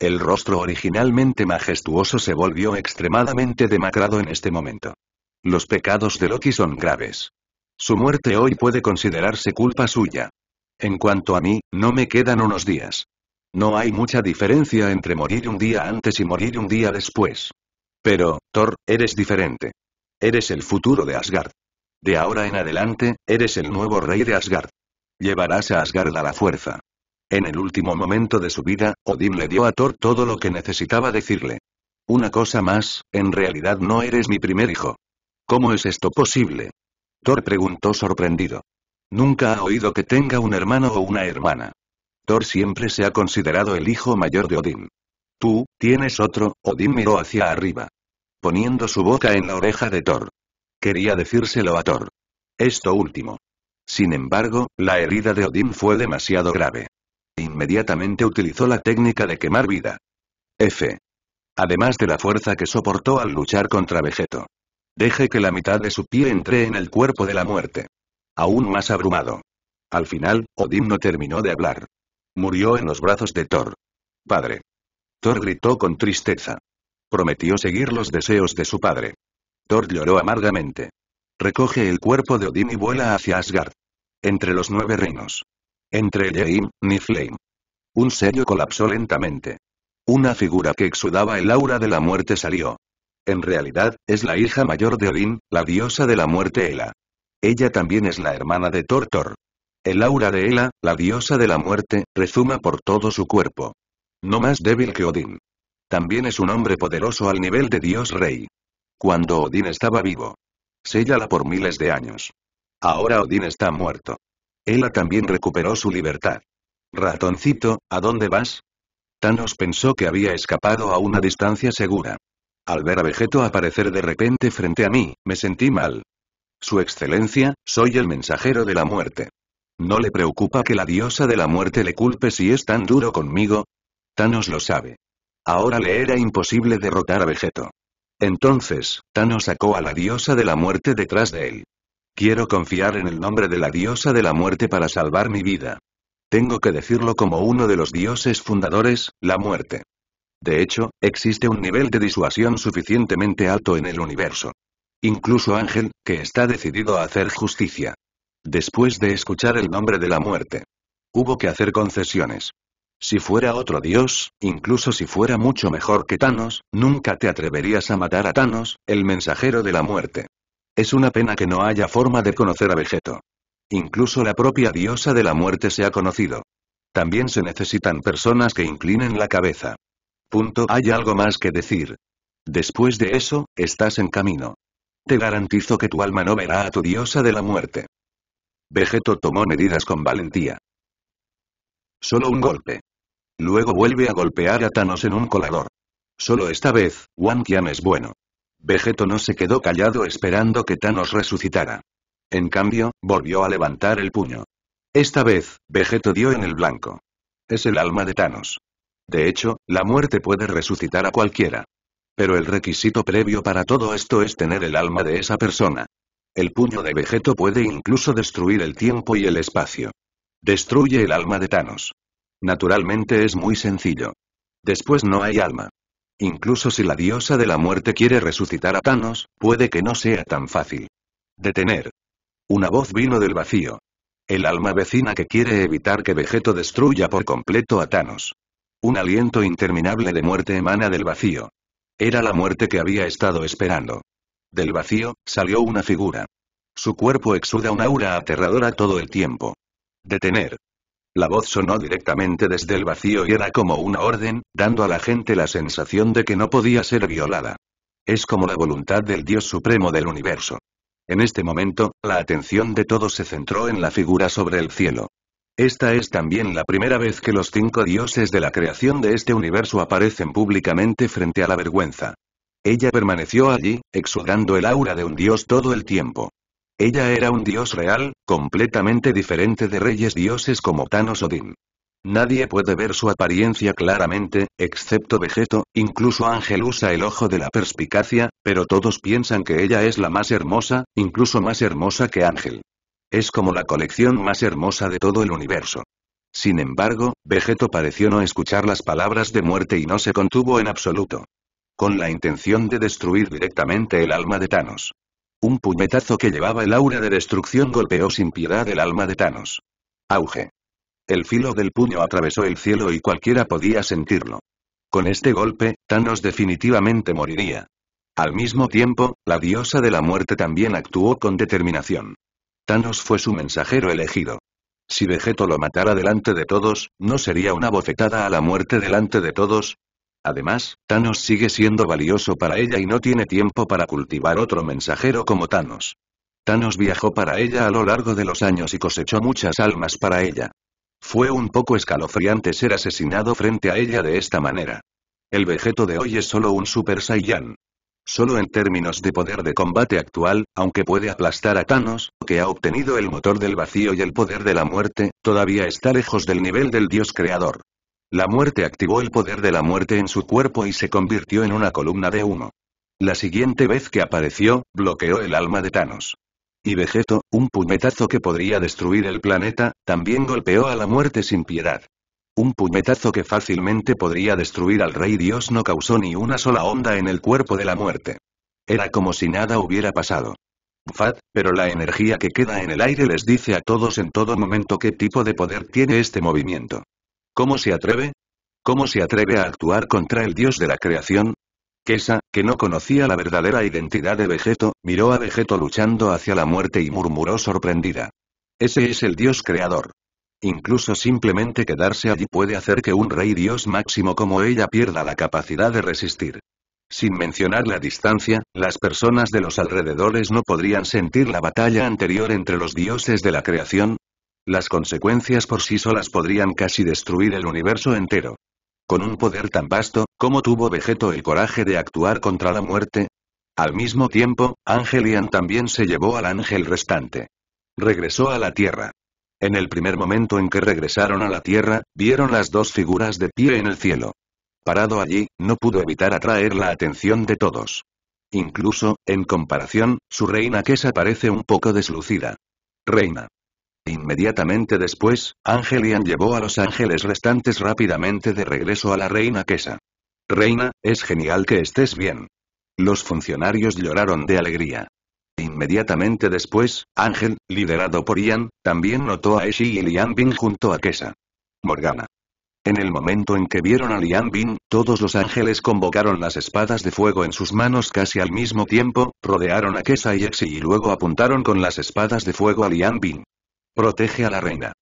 El rostro originalmente majestuoso se volvió extremadamente demacrado en este momento. Los pecados de Loki son graves. Su muerte hoy puede considerarse culpa suya. En cuanto a mí, no me quedan unos días. No hay mucha diferencia entre morir un día antes y morir un día después. Pero, Thor, eres diferente. Eres el futuro de Asgard. De ahora en adelante, eres el nuevo rey de Asgard. Llevarás a Asgard a la fuerza. En el último momento de su vida, Odín le dio a Thor todo lo que necesitaba decirle. Una cosa más, en realidad no eres mi primer hijo. ¿Cómo es esto posible? Thor preguntó sorprendido. Nunca ha oído que tenga un hermano o una hermana. Thor siempre se ha considerado el hijo mayor de Odín. Tú, tienes otro, Odín miró hacia arriba. Poniendo su boca en la oreja de Thor. Quería decírselo a Thor. Esto último. Sin embargo, la herida de Odín fue demasiado grave. Inmediatamente utilizó la técnica de quemar vida. F. Además de la fuerza que soportó al luchar contra Vegeto. Deje que la mitad de su pie entre en el cuerpo de la muerte. Aún más abrumado. Al final, Odín no terminó de hablar. Murió en los brazos de Thor. Padre. Thor gritó con tristeza. Prometió seguir los deseos de su padre. Thor lloró amargamente. Recoge el cuerpo de Odín y vuela hacia Asgard. Entre los nueve reinos. Entre Jaim, Niflheim. Un sello colapsó lentamente. Una figura que exudaba el aura de la muerte salió. En realidad, es la hija mayor de Odín, la diosa de la muerte Ela. Ella también es la hermana de Tortor. El aura de Ela, la diosa de la muerte, rezuma por todo su cuerpo. No más débil que Odín. También es un hombre poderoso al nivel de Dios Rey. Cuando Odín estaba vivo. Séllala por miles de años. Ahora Odín está muerto. Ela también recuperó su libertad. Ratoncito, ¿a dónde vas? Thanos pensó que había escapado a una distancia segura. Al ver a Vegeto aparecer de repente frente a mí, me sentí mal. Su excelencia, soy el mensajero de la muerte. ¿No le preocupa que la diosa de la muerte le culpe si es tan duro conmigo? Thanos lo sabe. Ahora le era imposible derrotar a Vegeto. Entonces, Thanos sacó a la diosa de la muerte detrás de él. Quiero confiar en el nombre de la diosa de la muerte para salvar mi vida. Tengo que decirlo como uno de los dioses fundadores, la muerte. De hecho, existe un nivel de disuasión suficientemente alto en el universo. Incluso Ángel, que está decidido a hacer justicia. Después de escuchar el nombre de la muerte. Hubo que hacer concesiones. Si fuera otro dios, incluso si fuera mucho mejor que Thanos, nunca te atreverías a matar a Thanos, el mensajero de la muerte. Es una pena que no haya forma de conocer a Vegeto. Incluso la propia diosa de la muerte se ha conocido. También se necesitan personas que inclinen la cabeza. Punto. Hay algo más que decir. Después de eso, estás en camino. Te garantizo que tu alma no verá a tu diosa de la muerte. Vegeto tomó medidas con valentía. Solo un golpe. Luego vuelve a golpear a Thanos en un colador. Solo esta vez, Wang Qian es bueno. Vegeto no se quedó callado esperando que Thanos resucitara. En cambio, volvió a levantar el puño. Esta vez, Vegeto dio en el blanco. Es el alma de Thanos. De hecho, la muerte puede resucitar a cualquiera. Pero el requisito previo para todo esto es tener el alma de esa persona. El puño de Vegeto puede incluso destruir el tiempo y el espacio. Destruye el alma de Thanos. Naturalmente es muy sencillo. Después no hay alma. Incluso si la diosa de la muerte quiere resucitar a Thanos, puede que no sea tan fácil. Detener. Una voz vino del vacío. El alma vecina que quiere evitar que Vegeto destruya por completo a Thanos. Un aliento interminable de muerte emana del vacío. Era la muerte que había estado esperando. Del vacío, salió una figura. Su cuerpo exuda una aura aterradora todo el tiempo. Detener. La voz sonó directamente desde el vacío y era como una orden, dando a la gente la sensación de que no podía ser violada. Es como la voluntad del Dios Supremo del Universo. En este momento, la atención de todos se centró en la figura sobre el cielo. Esta es también la primera vez que los cinco dioses de la creación de este universo aparecen públicamente frente a la vergüenza. Ella permaneció allí, exudando el aura de un dios todo el tiempo. Ella era un dios real, completamente diferente de reyes dioses como Thanos Odin. Nadie puede ver su apariencia claramente, excepto Vegeto, incluso Ángel usa el ojo de la perspicacia, pero todos piensan que ella es la más hermosa, incluso más hermosa que Ángel. Es como la colección más hermosa de todo el universo. Sin embargo, Vegeto pareció no escuchar las palabras de muerte y no se contuvo en absoluto. Con la intención de destruir directamente el alma de Thanos. Un puñetazo que llevaba el aura de destrucción golpeó sin piedad el alma de Thanos. Auge. El filo del puño atravesó el cielo y cualquiera podía sentirlo. Con este golpe, Thanos definitivamente moriría. Al mismo tiempo, la diosa de la muerte también actuó con determinación. Thanos fue su mensajero elegido. Si Vegeto lo matara delante de todos, ¿no sería una bofetada a la muerte delante de todos? Además, Thanos sigue siendo valioso para ella y no tiene tiempo para cultivar otro mensajero como Thanos. Thanos viajó para ella a lo largo de los años y cosechó muchas almas para ella. Fue un poco escalofriante ser asesinado frente a ella de esta manera. El Vegeto de hoy es solo un Super Saiyan solo en términos de poder de combate actual, aunque puede aplastar a Thanos, que ha obtenido el motor del vacío y el poder de la muerte, todavía está lejos del nivel del dios creador. La muerte activó el poder de la muerte en su cuerpo y se convirtió en una columna de humo. La siguiente vez que apareció, bloqueó el alma de Thanos. Y Vegeto, un puñetazo que podría destruir el planeta, también golpeó a la muerte sin piedad. Un puñetazo que fácilmente podría destruir al rey Dios no causó ni una sola onda en el cuerpo de la muerte. Era como si nada hubiera pasado. Fat, pero la energía que queda en el aire les dice a todos en todo momento qué tipo de poder tiene este movimiento. ¿Cómo se atreve? ¿Cómo se atreve a actuar contra el dios de la creación? Kesa, que no conocía la verdadera identidad de Vegeto, miró a Vegeto luchando hacia la muerte y murmuró sorprendida. Ese es el dios creador. Incluso simplemente quedarse allí puede hacer que un rey dios máximo como ella pierda la capacidad de resistir. Sin mencionar la distancia, las personas de los alrededores no podrían sentir la batalla anterior entre los dioses de la creación. Las consecuencias por sí solas podrían casi destruir el universo entero. Con un poder tan vasto, ¿cómo tuvo Vegeto el coraje de actuar contra la muerte? Al mismo tiempo, Angelian también se llevó al ángel restante. Regresó a la Tierra. En el primer momento en que regresaron a la Tierra, vieron las dos figuras de pie en el cielo. Parado allí, no pudo evitar atraer la atención de todos. Incluso, en comparación, su reina Quesa parece un poco deslucida. Reina. Inmediatamente después, Angelian llevó a los ángeles restantes rápidamente de regreso a la reina Quesa. Reina, es genial que estés bien. Los funcionarios lloraron de alegría. Inmediatamente después, Ángel, liderado por Ian, también notó a Eshi y Lian junto a Kesa. Morgana. En el momento en que vieron a Lian Bin, todos los ángeles convocaron las espadas de fuego en sus manos casi al mismo tiempo, rodearon a Kesa y Exi y luego apuntaron con las espadas de fuego a Lian Protege a la reina.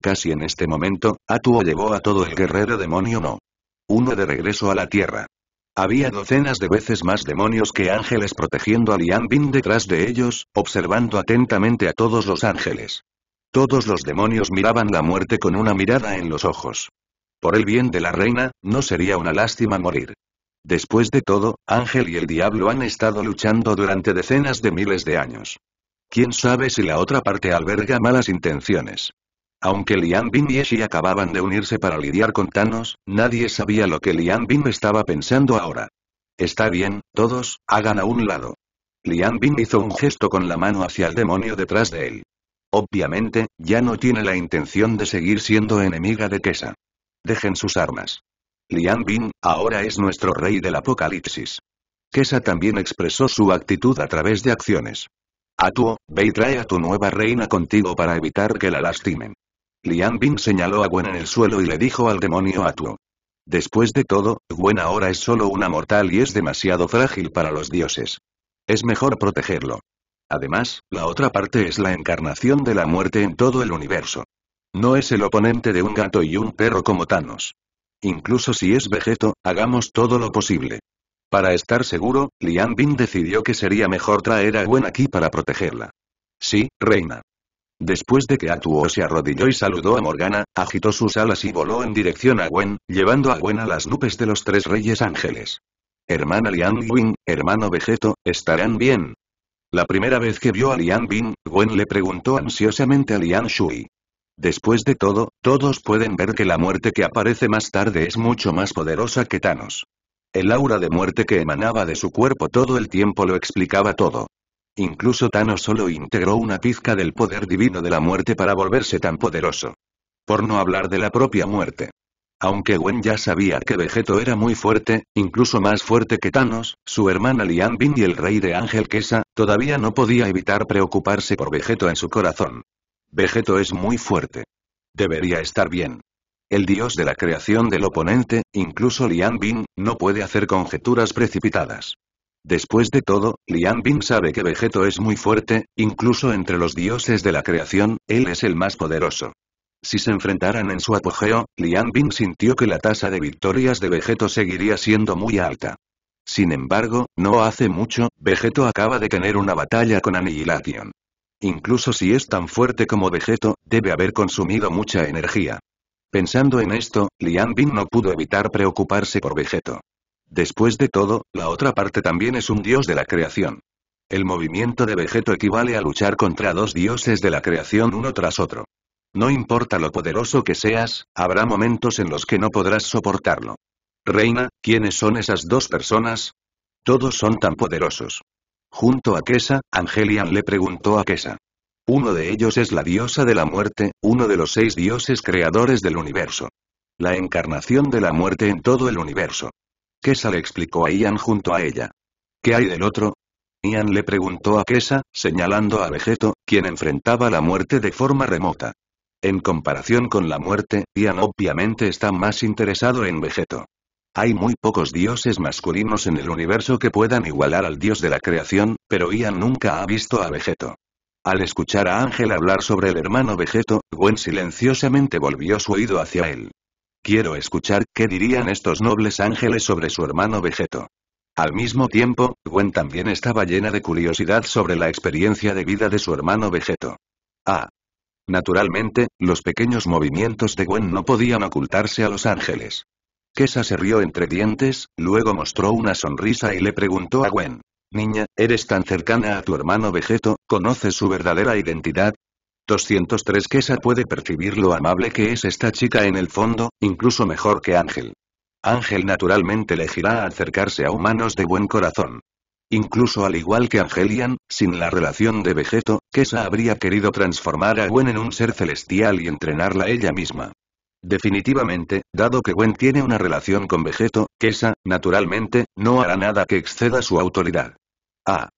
Casi en este momento, Atuo llevó a todo el guerrero demonio No. Uno de regreso a la tierra. Había docenas de veces más demonios que ángeles protegiendo a Lian Bin detrás de ellos, observando atentamente a todos los ángeles. Todos los demonios miraban la muerte con una mirada en los ojos. Por el bien de la reina, no sería una lástima morir. Después de todo, Ángel y el diablo han estado luchando durante decenas de miles de años. ¿Quién sabe si la otra parte alberga malas intenciones? Aunque Lian Bin y Eshi acababan de unirse para lidiar con Thanos, nadie sabía lo que Lian Bin estaba pensando ahora. Está bien, todos, hagan a un lado. Lian Bin hizo un gesto con la mano hacia el demonio detrás de él. Obviamente, ya no tiene la intención de seguir siendo enemiga de Kesa. Dejen sus armas. Lian Bin, ahora es nuestro rey del apocalipsis. Kesa también expresó su actitud a través de acciones. Atuo, ve y trae a tu nueva reina contigo para evitar que la lastimen. Lian Bin señaló a Gwen en el suelo y le dijo al demonio Atuo. Después de todo, Gwen ahora es solo una mortal y es demasiado frágil para los dioses. Es mejor protegerlo. Además, la otra parte es la encarnación de la muerte en todo el universo. No es el oponente de un gato y un perro como Thanos. Incluso si es Vegeto, hagamos todo lo posible. Para estar seguro, Lian Bin decidió que sería mejor traer a Gwen aquí para protegerla. Sí, reina. Después de que Atuo se arrodilló y saludó a Morgana, agitó sus alas y voló en dirección a Gwen, llevando a Gwen a las nubes de los tres reyes ángeles. Hermana Lian Wing, hermano Vegeto, ¿estarán bien? La primera vez que vio a Lian Bing, Gwen le preguntó ansiosamente a Lian Shui. Después de todo, todos pueden ver que la muerte que aparece más tarde es mucho más poderosa que Thanos. El aura de muerte que emanaba de su cuerpo todo el tiempo lo explicaba todo. Incluso Thanos solo integró una pizca del poder divino de la muerte para volverse tan poderoso. Por no hablar de la propia muerte. Aunque Gwen ya sabía que Vegeto era muy fuerte, incluso más fuerte que Thanos, su hermana Lian Bin y el rey de Ángel Kesa, todavía no podía evitar preocuparse por Vegeto en su corazón. Vegeto es muy fuerte. Debería estar bien. El dios de la creación del oponente, incluso Lian Bin, no puede hacer conjeturas precipitadas. Después de todo, Lian Bing sabe que Vegeto es muy fuerte, incluso entre los dioses de la creación, él es el más poderoso. Si se enfrentaran en su apogeo, Lian Bing sintió que la tasa de victorias de Vegeto seguiría siendo muy alta. Sin embargo, no hace mucho, Vegeto acaba de tener una batalla con Annihilation. Incluso si es tan fuerte como Vegeto, debe haber consumido mucha energía. Pensando en esto, Lian Bing no pudo evitar preocuparse por Vegeto. Después de todo, la otra parte también es un dios de la creación. El movimiento de Vegeto equivale a luchar contra dos dioses de la creación uno tras otro. No importa lo poderoso que seas, habrá momentos en los que no podrás soportarlo. Reina, ¿quiénes son esas dos personas? Todos son tan poderosos. Junto a Kesa, Angelian le preguntó a Kesa. Uno de ellos es la diosa de la muerte, uno de los seis dioses creadores del universo. La encarnación de la muerte en todo el universo. Kesa le explicó a Ian junto a ella. ¿Qué hay del otro? Ian le preguntó a Kesa, señalando a Vegeto, quien enfrentaba la muerte de forma remota. En comparación con la muerte, Ian obviamente está más interesado en Vegeto. Hay muy pocos dioses masculinos en el universo que puedan igualar al dios de la creación, pero Ian nunca ha visto a Vegeto. Al escuchar a Ángel hablar sobre el hermano Vegeto, Gwen silenciosamente volvió su oído hacia él. Quiero escuchar qué dirían estos nobles ángeles sobre su hermano Vegeto. Al mismo tiempo, Gwen también estaba llena de curiosidad sobre la experiencia de vida de su hermano Vegeto. Ah. Naturalmente, los pequeños movimientos de Gwen no podían ocultarse a los ángeles. Kesa se rió entre dientes, luego mostró una sonrisa y le preguntó a Gwen. Niña, eres tan cercana a tu hermano Vegeto, ¿conoces su verdadera identidad? 203 Kesa puede percibir lo amable que es esta chica en el fondo, incluso mejor que Ángel. Ángel naturalmente elegirá acercarse a humanos de buen corazón. Incluso al igual que Angelian, sin la relación de Vegeto, Kesa habría querido transformar a Gwen en un ser celestial y entrenarla ella misma. Definitivamente, dado que Gwen tiene una relación con Vegeto, Kesa, naturalmente, no hará nada que exceda su autoridad. Ah.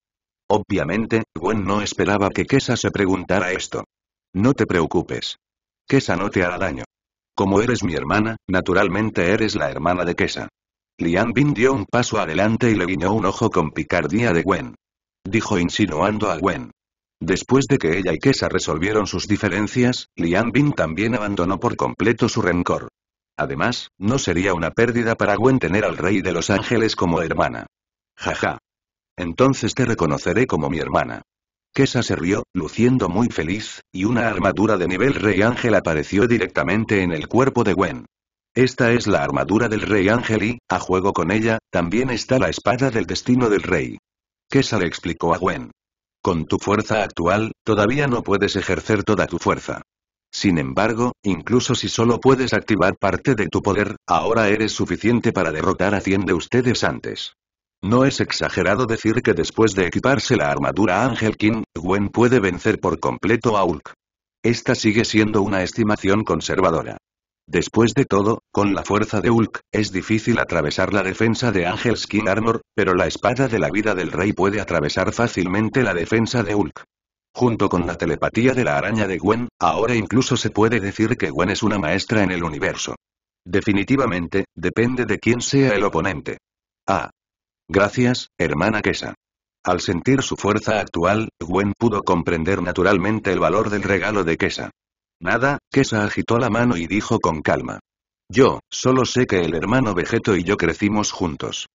Obviamente, Gwen no esperaba que Kesa se preguntara esto. No te preocupes. Kesa no te hará daño. Como eres mi hermana, naturalmente eres la hermana de Kesa. Lian Bin dio un paso adelante y le guiñó un ojo con picardía de Gwen. Dijo insinuando a Gwen. Después de que ella y Kesa resolvieron sus diferencias, Lian Bin también abandonó por completo su rencor. Además, no sería una pérdida para Gwen tener al rey de los ángeles como hermana. Jaja. Entonces te reconoceré como mi hermana. Kesa se rió, luciendo muy feliz, y una armadura de nivel Rey Ángel apareció directamente en el cuerpo de Gwen. Esta es la armadura del Rey Ángel y, a juego con ella, también está la espada del destino del Rey. Kesa le explicó a Gwen. Con tu fuerza actual, todavía no puedes ejercer toda tu fuerza. Sin embargo, incluso si solo puedes activar parte de tu poder, ahora eres suficiente para derrotar a cien de ustedes antes. No es exagerado decir que después de equiparse la armadura Ángel King, Gwen puede vencer por completo a Hulk. Esta sigue siendo una estimación conservadora. Después de todo, con la fuerza de Hulk, es difícil atravesar la defensa de Ángel Skin Armor, pero la espada de la vida del rey puede atravesar fácilmente la defensa de Hulk. Junto con la telepatía de la araña de Gwen, ahora incluso se puede decir que Gwen es una maestra en el universo. Definitivamente, depende de quién sea el oponente. Ah, Gracias, hermana Kesa. Al sentir su fuerza actual, Gwen pudo comprender naturalmente el valor del regalo de Kesa. Nada, Kesa agitó la mano y dijo con calma. Yo, solo sé que el hermano Vegeto y yo crecimos juntos.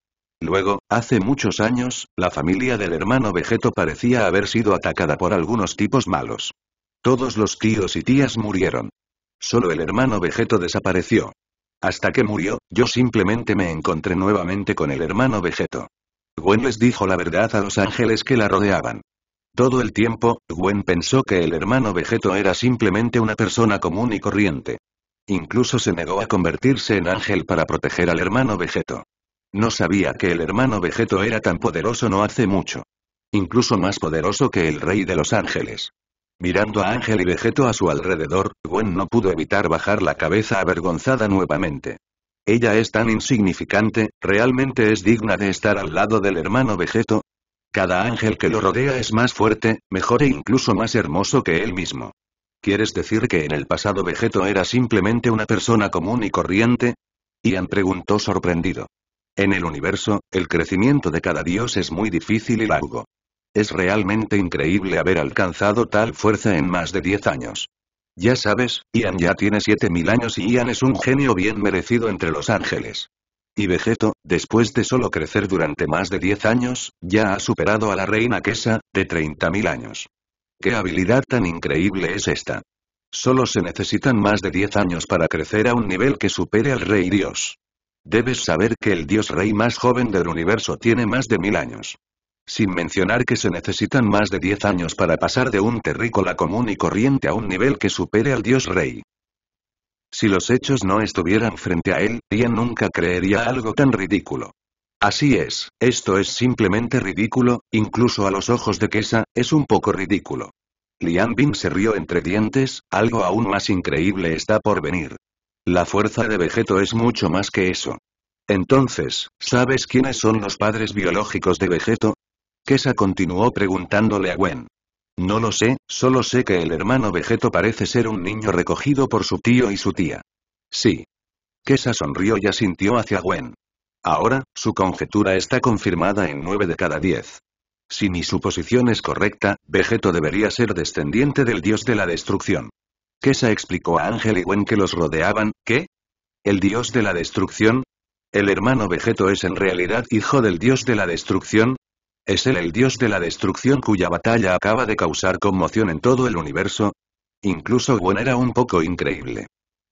Luego, hace muchos años, la familia del hermano Vegeto parecía haber sido atacada por algunos tipos malos. Todos los tíos y tías murieron. Solo el hermano Vegeto desapareció. Hasta que murió, yo simplemente me encontré nuevamente con el hermano Vegeto. Gwen les dijo la verdad a los ángeles que la rodeaban. Todo el tiempo, Gwen pensó que el hermano Vegeto era simplemente una persona común y corriente. Incluso se negó a convertirse en ángel para proteger al hermano Vegeto. No sabía que el hermano Vegeto era tan poderoso no hace mucho. Incluso más poderoso que el rey de los ángeles. Mirando a Ángel y Vegeto a su alrededor, Gwen no pudo evitar bajar la cabeza avergonzada nuevamente. Ella es tan insignificante, ¿realmente es digna de estar al lado del hermano Vegeto? Cada ángel que lo rodea es más fuerte, mejor e incluso más hermoso que él mismo. ¿Quieres decir que en el pasado Vegeto era simplemente una persona común y corriente? Ian preguntó sorprendido. En el universo, el crecimiento de cada dios es muy difícil y largo. Es realmente increíble haber alcanzado tal fuerza en más de 10 años. Ya sabes, Ian ya tiene 7000 años y Ian es un genio bien merecido entre los ángeles. Y Vegeto, después de solo crecer durante más de 10 años, ya ha superado a la reina Kesa, de 30.000 años. ¿Qué habilidad tan increíble es esta? Solo se necesitan más de 10 años para crecer a un nivel que supere al rey dios. Debes saber que el dios rey más joven del universo tiene más de mil años. Sin mencionar que se necesitan más de 10 años para pasar de un terrícola común y corriente a un nivel que supere al dios rey. Si los hechos no estuvieran frente a él, Ian nunca creería algo tan ridículo. Así es, esto es simplemente ridículo, incluso a los ojos de Kesa, es un poco ridículo. Lian Bin se rió entre dientes, algo aún más increíble está por venir. La fuerza de Vegeto es mucho más que eso. Entonces, ¿sabes quiénes son los padres biológicos de Vegeto? Kesa continuó preguntándole a Gwen. No lo sé, solo sé que el hermano Vegeto parece ser un niño recogido por su tío y su tía. Sí. Kesa sonrió y asintió hacia Gwen. Ahora, su conjetura está confirmada en 9 de cada 10. Si mi suposición es correcta, Vegeto debería ser descendiente del dios de la destrucción. Kesa explicó a Ángel y Gwen que los rodeaban, ¿qué? ¿El dios de la destrucción? El hermano Vegeto es en realidad hijo del dios de la destrucción, ¿Es él el dios de la destrucción cuya batalla acaba de causar conmoción en todo el universo? Incluso Gwen era un poco increíble.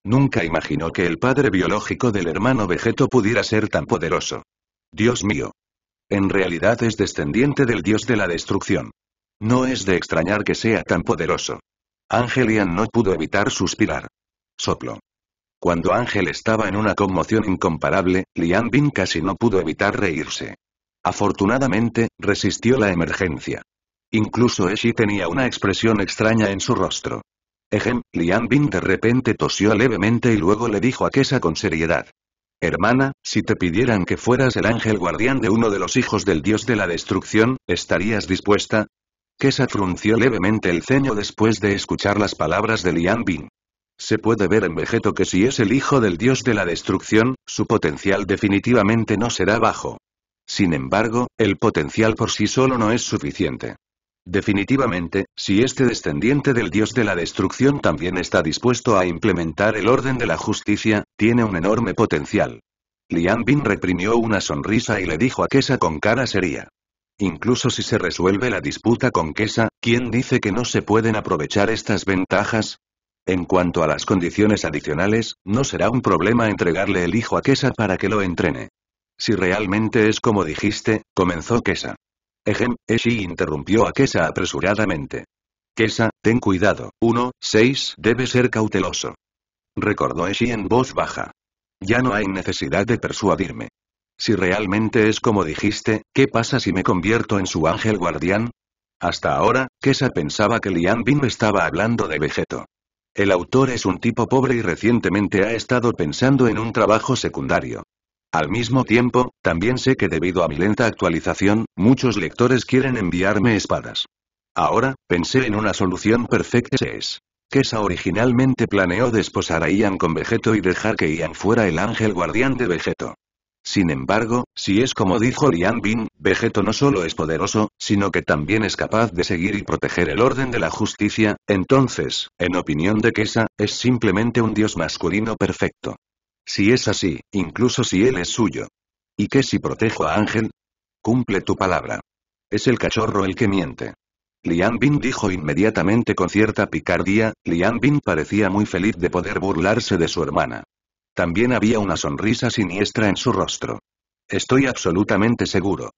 Nunca imaginó que el padre biológico del hermano Vegeto pudiera ser tan poderoso. Dios mío. En realidad es descendiente del dios de la destrucción. No es de extrañar que sea tan poderoso. Angelian no pudo evitar suspirar. Soplo. Cuando Ángel estaba en una conmoción incomparable, Lian Bin casi no pudo evitar reírse. Afortunadamente, resistió la emergencia. Incluso Eshi tenía una expresión extraña en su rostro. Ejem, Lian Bin de repente tosió levemente y luego le dijo a Kesa con seriedad. Hermana, si te pidieran que fueras el ángel guardián de uno de los hijos del dios de la destrucción, ¿estarías dispuesta? Kesa frunció levemente el ceño después de escuchar las palabras de Lian Bin. Se puede ver en Vegeto que si es el hijo del dios de la destrucción, su potencial definitivamente no será bajo. Sin embargo, el potencial por sí solo no es suficiente. Definitivamente, si este descendiente del dios de la destrucción también está dispuesto a implementar el orden de la justicia, tiene un enorme potencial. Lian Bin reprimió una sonrisa y le dijo a Kesa con cara seria. Incluso si se resuelve la disputa con Kesa, ¿quién dice que no se pueden aprovechar estas ventajas? En cuanto a las condiciones adicionales, no será un problema entregarle el hijo a Kesa para que lo entrene. Si realmente es como dijiste, comenzó Kesa. Ejem, Eshi interrumpió a Kesa apresuradamente. Kesa, ten cuidado, 1, 6, debe ser cauteloso. Recordó Eshi en voz baja. Ya no hay necesidad de persuadirme. Si realmente es como dijiste, ¿qué pasa si me convierto en su ángel guardián? Hasta ahora, Kesa pensaba que Lian Bin estaba hablando de Vegeto. El autor es un tipo pobre y recientemente ha estado pensando en un trabajo secundario. Al mismo tiempo, también sé que debido a mi lenta actualización, muchos lectores quieren enviarme espadas. Ahora, pensé en una solución perfecta es. Kesa originalmente planeó desposar a Ian con Vegeto y dejar que Ian fuera el ángel guardián de Vegeto. Sin embargo, si es como dijo Lian Bin, Vegeto no solo es poderoso, sino que también es capaz de seguir y proteger el orden de la justicia, entonces, en opinión de Kesa, es simplemente un dios masculino perfecto. Si es así, incluso si él es suyo. ¿Y qué si protejo a Ángel? Cumple tu palabra. Es el cachorro el que miente. Lian Bin dijo inmediatamente con cierta picardía, Lian Bin parecía muy feliz de poder burlarse de su hermana. También había una sonrisa siniestra en su rostro. Estoy absolutamente seguro.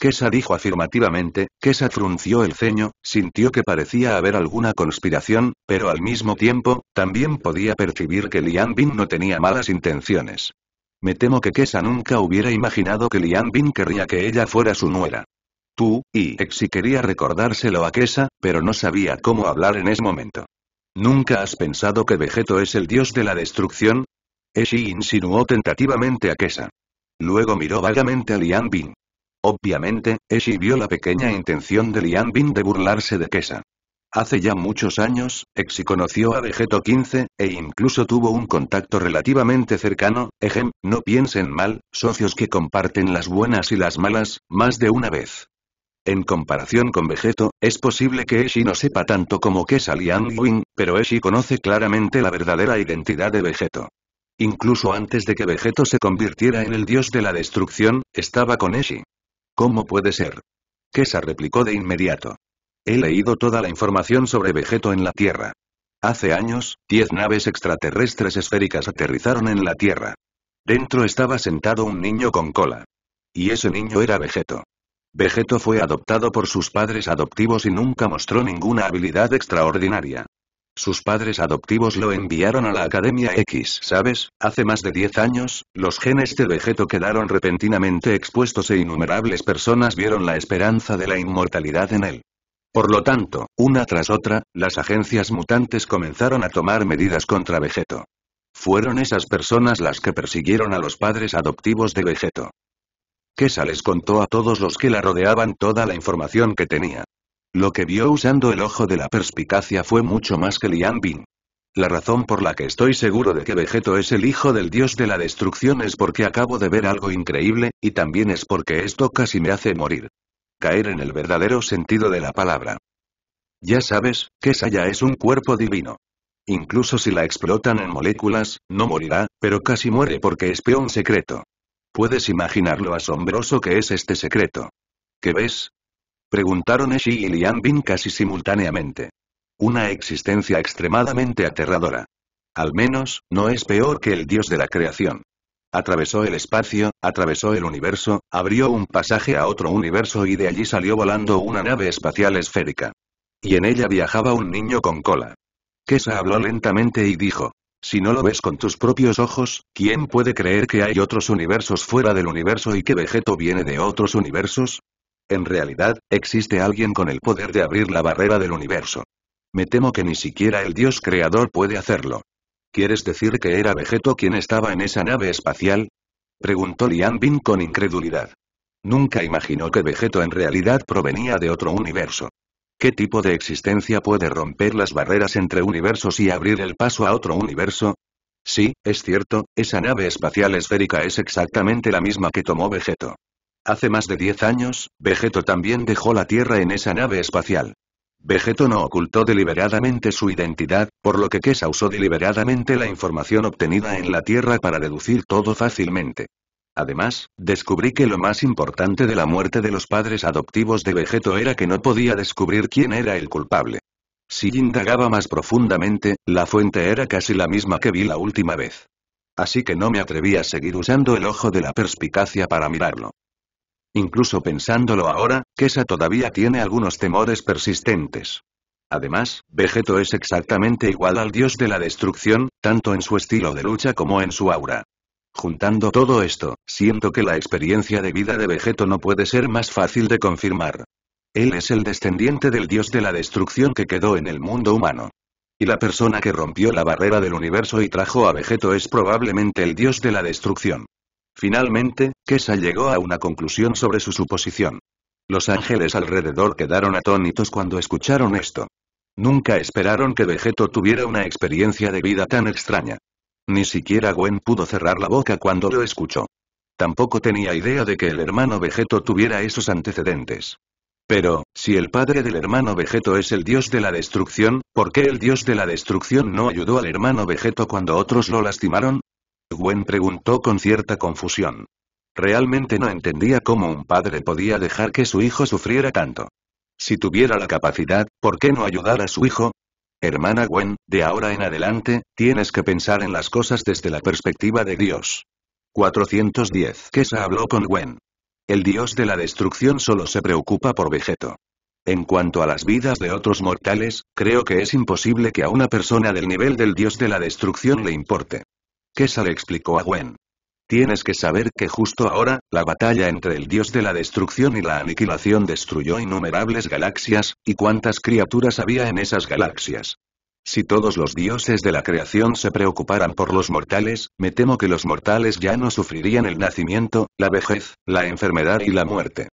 Kesa dijo afirmativamente, Kesa frunció el ceño, sintió que parecía haber alguna conspiración, pero al mismo tiempo, también podía percibir que Lian Bin no tenía malas intenciones. Me temo que Kesa nunca hubiera imaginado que Lian Bin querría que ella fuera su nuera. Tú, y Exi quería recordárselo a Kesa, pero no sabía cómo hablar en ese momento. ¿Nunca has pensado que Vegeto es el dios de la destrucción? Eshi insinuó tentativamente a Kesa. Luego miró vagamente a Lian Bin. Obviamente, Eshi vio la pequeña intención de Lian de burlarse de Kesa. Hace ya muchos años, Eshi conoció a Vegeto 15, e incluso tuvo un contacto relativamente cercano, ejem, no piensen mal, socios que comparten las buenas y las malas, más de una vez. En comparación con Vegeto, es posible que Eshi no sepa tanto como Kesa Lian Wing, pero Eshi conoce claramente la verdadera identidad de Vegeto. Incluso antes de que Vegeto se convirtiera en el dios de la destrucción, estaba con Eshi. ¿Cómo puede ser? Kesa replicó de inmediato. He leído toda la información sobre Vegeto en la Tierra. Hace años, diez naves extraterrestres esféricas aterrizaron en la Tierra. Dentro estaba sentado un niño con cola. Y ese niño era Vegeto. Vegeto fue adoptado por sus padres adoptivos y nunca mostró ninguna habilidad extraordinaria. Sus padres adoptivos lo enviaron a la Academia X. ¿Sabes? Hace más de 10 años, los genes de Vegeto quedaron repentinamente expuestos e innumerables personas vieron la esperanza de la inmortalidad en él. Por lo tanto, una tras otra, las agencias mutantes comenzaron a tomar medidas contra Vegeto. Fueron esas personas las que persiguieron a los padres adoptivos de Vegeto. Kesa les contó a todos los que la rodeaban toda la información que tenía. Lo que vio usando el ojo de la perspicacia fue mucho más que Liam Bin. La razón por la que estoy seguro de que Vegeto es el hijo del dios de la destrucción es porque acabo de ver algo increíble, y también es porque esto casi me hace morir. Caer en el verdadero sentido de la palabra. Ya sabes, que Saya es un cuerpo divino. Incluso si la explotan en moléculas, no morirá, pero casi muere porque es un secreto. Puedes imaginar lo asombroso que es este secreto. ¿Qué ves? Preguntaron Eshi y Lian Bin casi simultáneamente. Una existencia extremadamente aterradora. Al menos, no es peor que el dios de la creación. Atravesó el espacio, atravesó el universo, abrió un pasaje a otro universo y de allí salió volando una nave espacial esférica. Y en ella viajaba un niño con cola. Kesa habló lentamente y dijo, si no lo ves con tus propios ojos, ¿quién puede creer que hay otros universos fuera del universo y que Vegeto viene de otros universos? En realidad, existe alguien con el poder de abrir la barrera del universo. Me temo que ni siquiera el dios creador puede hacerlo. ¿Quieres decir que era Vegeto quien estaba en esa nave espacial? Preguntó Lian Bin con incredulidad. Nunca imaginó que Vegeto en realidad provenía de otro universo. ¿Qué tipo de existencia puede romper las barreras entre universos y abrir el paso a otro universo? Sí, es cierto, esa nave espacial esférica es exactamente la misma que tomó Vegeto. Hace más de 10 años, Vegeto también dejó la Tierra en esa nave espacial. Vegeto no ocultó deliberadamente su identidad, por lo que Kesa usó deliberadamente la información obtenida en la Tierra para deducir todo fácilmente. Además, descubrí que lo más importante de la muerte de los padres adoptivos de Vegeto era que no podía descubrir quién era el culpable. Si indagaba más profundamente, la fuente era casi la misma que vi la última vez. Así que no me atreví a seguir usando el ojo de la perspicacia para mirarlo. Incluso pensándolo ahora, Kesa todavía tiene algunos temores persistentes. Además, Vegeto es exactamente igual al dios de la destrucción, tanto en su estilo de lucha como en su aura. Juntando todo esto, siento que la experiencia de vida de Vegeto no puede ser más fácil de confirmar. Él es el descendiente del dios de la destrucción que quedó en el mundo humano. Y la persona que rompió la barrera del universo y trajo a Vegeto es probablemente el dios de la destrucción. Finalmente, Kesa llegó a una conclusión sobre su suposición. Los ángeles alrededor quedaron atónitos cuando escucharon esto. Nunca esperaron que Vegeto tuviera una experiencia de vida tan extraña. Ni siquiera Gwen pudo cerrar la boca cuando lo escuchó. Tampoco tenía idea de que el hermano Vegeto tuviera esos antecedentes. Pero, si el padre del hermano Vegeto es el dios de la destrucción, ¿por qué el dios de la destrucción no ayudó al hermano Vegeto cuando otros lo lastimaron? Gwen preguntó con cierta confusión. Realmente no entendía cómo un padre podía dejar que su hijo sufriera tanto. Si tuviera la capacidad, ¿por qué no ayudar a su hijo? Hermana Gwen, de ahora en adelante, tienes que pensar en las cosas desde la perspectiva de Dios. 410. se habló con Gwen. El dios de la destrucción solo se preocupa por Vegeto. En cuanto a las vidas de otros mortales, creo que es imposible que a una persona del nivel del dios de la destrucción le importe. Kesa le explicó a Gwen. Tienes que saber que justo ahora, la batalla entre el dios de la destrucción y la aniquilación destruyó innumerables galaxias, y cuántas criaturas había en esas galaxias. Si todos los dioses de la creación se preocuparan por los mortales, me temo que los mortales ya no sufrirían el nacimiento, la vejez, la enfermedad y la muerte.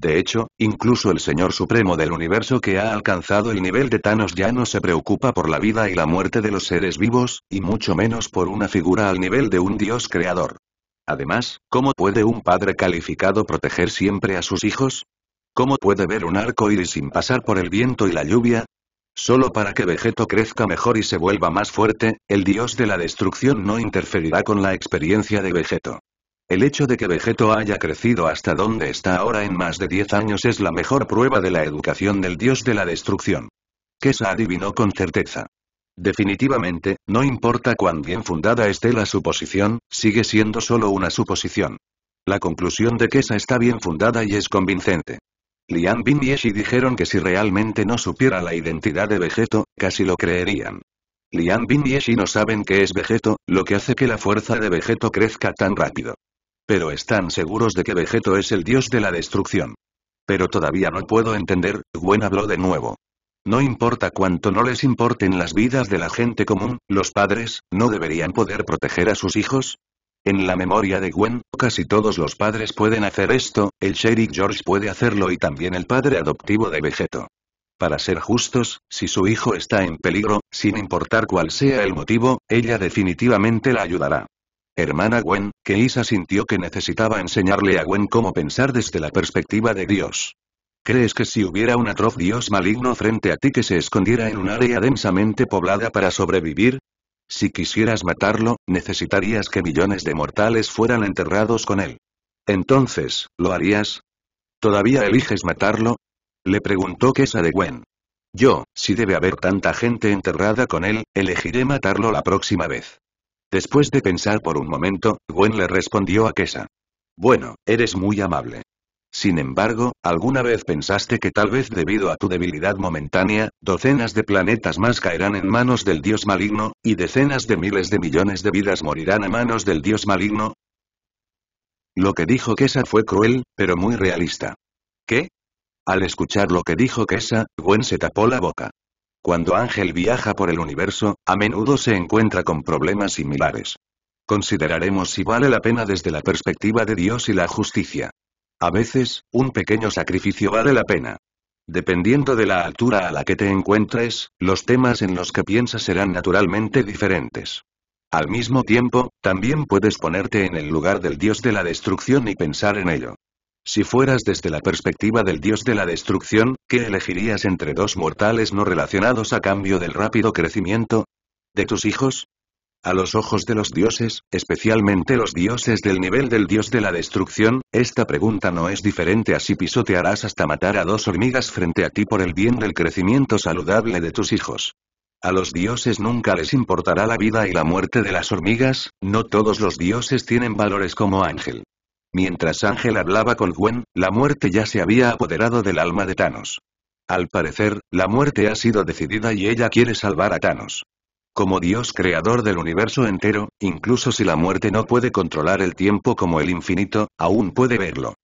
De hecho, incluso el Señor Supremo del Universo que ha alcanzado el nivel de Thanos ya no se preocupa por la vida y la muerte de los seres vivos, y mucho menos por una figura al nivel de un Dios creador. Además, ¿cómo puede un padre calificado proteger siempre a sus hijos? ¿Cómo puede ver un arco iris sin pasar por el viento y la lluvia? Solo para que Vegeto crezca mejor y se vuelva más fuerte, el dios de la destrucción no interferirá con la experiencia de Vegeto. El hecho de que Vegeto haya crecido hasta donde está ahora en más de 10 años es la mejor prueba de la educación del dios de la destrucción. Kesa adivinó con certeza. Definitivamente, no importa cuán bien fundada esté la suposición, sigue siendo solo una suposición. La conclusión de Kesa está bien fundada y es convincente. Lian Bin y dijeron que si realmente no supiera la identidad de Vegeto, casi lo creerían. Lian Bin y no saben qué es Vegeto, lo que hace que la fuerza de Vegeto crezca tan rápido. Pero están seguros de que Vegeto es el dios de la destrucción. Pero todavía no puedo entender, Gwen habló de nuevo. No importa cuánto no les importen las vidas de la gente común, los padres, ¿no deberían poder proteger a sus hijos? En la memoria de Gwen, casi todos los padres pueden hacer esto, el sheriff George puede hacerlo y también el padre adoptivo de Vegeto. Para ser justos, si su hijo está en peligro, sin importar cuál sea el motivo, ella definitivamente la ayudará hermana Gwen, que Isa sintió que necesitaba enseñarle a Gwen cómo pensar desde la perspectiva de Dios. ¿Crees que si hubiera un atroz Dios maligno frente a ti que se escondiera en un área densamente poblada para sobrevivir? Si quisieras matarlo, necesitarías que millones de mortales fueran enterrados con él. Entonces, ¿lo harías? ¿Todavía eliges matarlo? Le preguntó Kesa de Gwen. Yo, si debe haber tanta gente enterrada con él, elegiré matarlo la próxima vez. Después de pensar por un momento, Gwen le respondió a Kesa. Bueno, eres muy amable. Sin embargo, ¿alguna vez pensaste que tal vez debido a tu debilidad momentánea, docenas de planetas más caerán en manos del dios maligno, y decenas de miles de millones de vidas morirán a manos del dios maligno? Lo que dijo Kesa fue cruel, pero muy realista. ¿Qué? Al escuchar lo que dijo Kesa, Gwen se tapó la boca. Cuando Ángel viaja por el universo, a menudo se encuentra con problemas similares. Consideraremos si vale la pena desde la perspectiva de Dios y la justicia. A veces, un pequeño sacrificio vale la pena. Dependiendo de la altura a la que te encuentres, los temas en los que piensas serán naturalmente diferentes. Al mismo tiempo, también puedes ponerte en el lugar del dios de la destrucción y pensar en ello. Si fueras desde la perspectiva del dios de la destrucción, ¿qué elegirías entre dos mortales no relacionados a cambio del rápido crecimiento? ¿De tus hijos? A los ojos de los dioses, especialmente los dioses del nivel del dios de la destrucción, esta pregunta no es diferente a si pisotearás hasta matar a dos hormigas frente a ti por el bien del crecimiento saludable de tus hijos. A los dioses nunca les importará la vida y la muerte de las hormigas, no todos los dioses tienen valores como ángel. Mientras Ángel hablaba con Gwen, la muerte ya se había apoderado del alma de Thanos. Al parecer, la muerte ha sido decidida y ella quiere salvar a Thanos. Como Dios creador del universo entero, incluso si la muerte no puede controlar el tiempo como el infinito, aún puede verlo.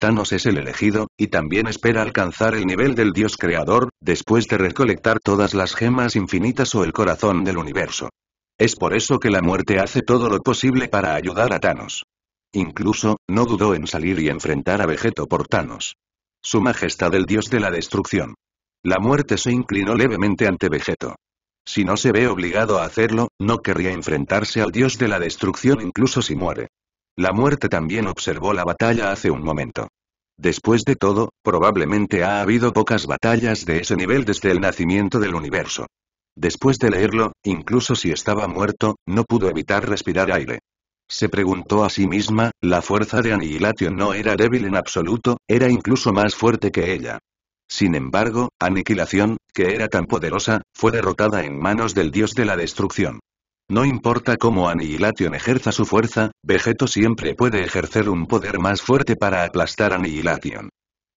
Thanos es el elegido, y también espera alcanzar el nivel del Dios creador, después de recolectar todas las gemas infinitas o el corazón del universo. Es por eso que la muerte hace todo lo posible para ayudar a Thanos. Incluso, no dudó en salir y enfrentar a Vegeto por Thanos. Su majestad el dios de la destrucción. La muerte se inclinó levemente ante Vegeto. Si no se ve obligado a hacerlo, no querría enfrentarse al dios de la destrucción incluso si muere. La muerte también observó la batalla hace un momento. Después de todo, probablemente ha habido pocas batallas de ese nivel desde el nacimiento del universo. Después de leerlo, incluso si estaba muerto, no pudo evitar respirar aire. Se preguntó a sí misma, la fuerza de Annihilation no era débil en absoluto, era incluso más fuerte que ella. Sin embargo, Aniquilación, que era tan poderosa, fue derrotada en manos del dios de la destrucción. No importa cómo Annihilation ejerza su fuerza, Vegeto siempre puede ejercer un poder más fuerte para aplastar Annihilation.